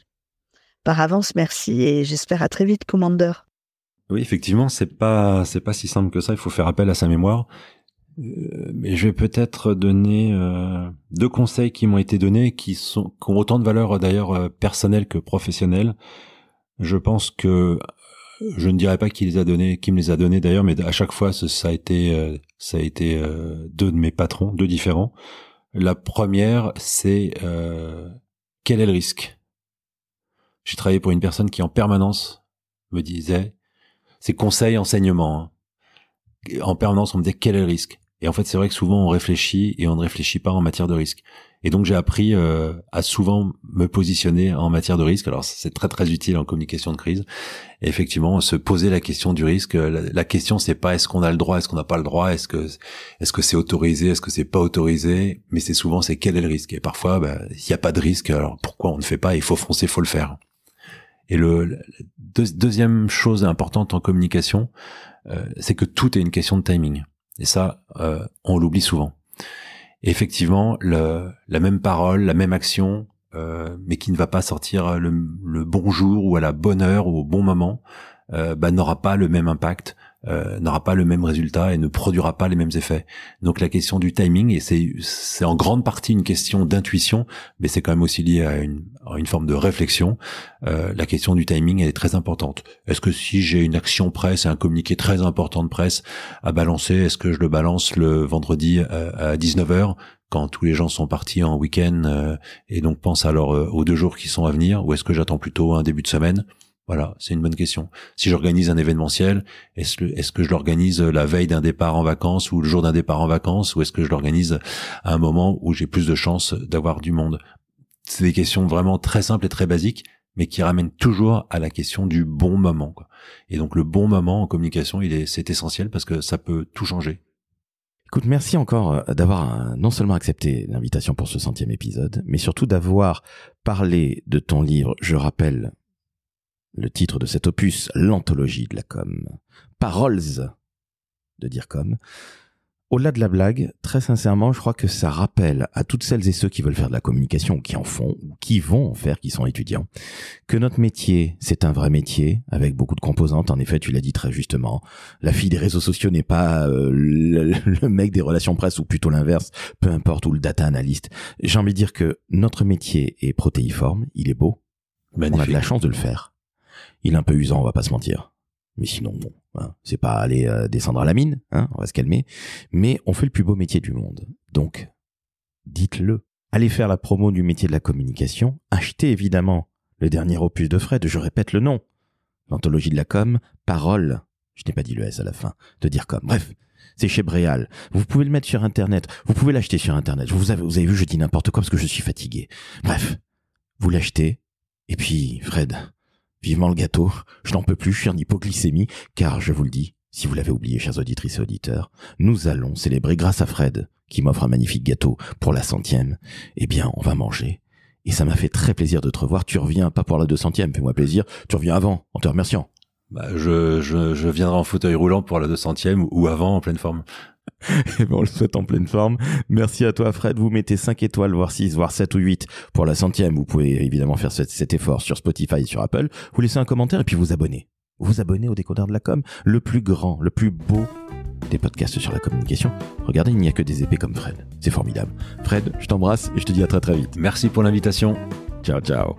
S3: Par avance, merci et j'espère à très vite, Commander.
S2: Oui, effectivement, c'est pas c'est pas si simple que ça. Il faut faire appel à sa mémoire. Euh, mais je vais peut-être donner euh, deux conseils qui m'ont été donnés, qui sont qui ont autant de valeur d'ailleurs euh, personnelle que professionnelle. Je pense que je ne dirais pas qui les a donnés, qui me les a donnés d'ailleurs, mais à chaque fois, ça a été, euh, ça a été euh, deux de mes patrons, deux différents. La première, c'est euh, quel est le risque J'ai travaillé pour une personne qui en permanence me disait, c'est conseil enseignement. Hein. En permanence, on me disait quel est le risque Et en fait, c'est vrai que souvent on réfléchit et on ne réfléchit pas en matière de risque. Et donc j'ai appris euh, à souvent me positionner en matière de risque. Alors c'est très très utile en communication de crise. effectivement, se poser la question du risque. Euh, la, question c'est pas est-ce qu'on a le droit, est-ce qu'on n'a pas le droit, est-ce que est-ce que c'est autorisé, est-ce que c'est pas autorisé, mais c'est souvent c'est quel est le risque. Et parfois bah, il n'y a pas de risque. Alors pourquoi on ne fait pas Il faut foncer, faut le faire. Et le, deuxième chose importante en communication, euh, c'est que tout est une question de timing. Et ça, on l'oublie souvent effectivement la même parole, la même action, euh, mais qui ne va pas sortir euh, le, le, bon jour ou à la bonne heure ou au bon moment, euh, bah, n'aura pas le même impact euh, n'aura pas le même résultat et ne produira pas les mêmes effets. Donc la question du timing, et c'est, en grande partie une question d'intuition, mais c'est quand même aussi lié à une, une forme de réflexion. Euh, la question du timing elle est très importante. Est-ce que si j'ai une action presse et un communiqué très important de presse à balancer, est-ce que je le balance le vendredi euh, à, 19h quand tous les gens sont partis en week-end et donc pensent alors aux deux jours qui sont à venir ou est-ce que j'attends plutôt un début de semaine voilà, c'est une bonne question. Si j'organise un événementiel, est-ce que je l'organise euh, la veille d'un départ en vacances ou le jour d'un départ en vacances ou est-ce que je l'organise à un moment où j'ai plus de chances d'avoir du monde C'est des questions vraiment très simples et très basiques, mais qui ramènent toujours à la question du bon moment. Et donc le bon moment en communication, il est c'est essentiel parce que ça peut tout changer.
S1: Écoute, merci encore euh, d'avoir euh, non seulement accepté l'invitation pour ce centième épisode, mais surtout d'avoir parlé de ton livre, je rappelle, le titre de cet opus, l'anthologie de la com. Paroles de dire com. Au-delà de la blague, très sincèrement, je crois que ça rappelle à toutes celles et ceux qui veulent faire de la communication, qui en font, ou qui vont en faire, qui sont étudiants, que notre métier, c'est un vrai métier, avec beaucoup de composantes. En effet, tu l'as dit très justement, la fille des réseaux sociaux n'est pas euh, le, mec des relations presse, ou plutôt l'inverse, peu importe, ou le data analyste. J'ai envie de dire que notre métier est protéiforme, il est beau. On a de la chance de le faire il est un peu usant, on va pas se mentir. Mais sinon, bon, hein, c'est pas aller euh, descendre à la mine, hein, on va se calmer. Mais on fait le plus beau métier du monde. Donc, dites-le. Allez faire la promo du métier de la communication. Achetez évidemment le dernier opus de Fred, je répète le nom. L'anthologie de la com, parole. Je n'ai pas dit le S à la fin, de dire com. Bref, c'est chez Bréal. Vous pouvez le mettre sur Internet. Vous pouvez l'acheter sur Internet. Vous avez, vous avez vu, je dis n'importe quoi parce que je suis fatigué. Bref, vous l'achetez. Et puis, Fred, vivement le gâteau, je n'en peux plus, je suis en hypoglycémie, car je vous le dis, si vous l'avez oublié, chers auditrices et auditeurs, nous allons célébrer grâce à Fred, qui m'offre un magnifique gâteau pour la centième. Eh bien, on va manger. Et ça m'a fait très plaisir de te revoir. Tu reviens pas pour la deux centième, fais-moi plaisir. Tu reviens avant, en te remerciant.
S2: Bah, je, je, je viendrai en fauteuil roulant pour la
S1: deux centième ou avant, en pleine forme. et on le souhaite en pleine forme. Merci à toi Fred, vous mettez 5 étoiles, voire 6, voire 7 ou 8 pour la centième. Vous pouvez évidemment faire cet, cet effort sur Spotify et sur Apple. Vous laissez un commentaire et puis vous abonnez. Vous abonnez au décodeur de la com, le plus grand, le plus beau des podcasts sur la communication. Regardez, il n'y a que des épées comme Fred. C'est formidable. Fred, je t'embrasse et je te dis à très très vite. Merci pour l'invitation. Ciao ciao.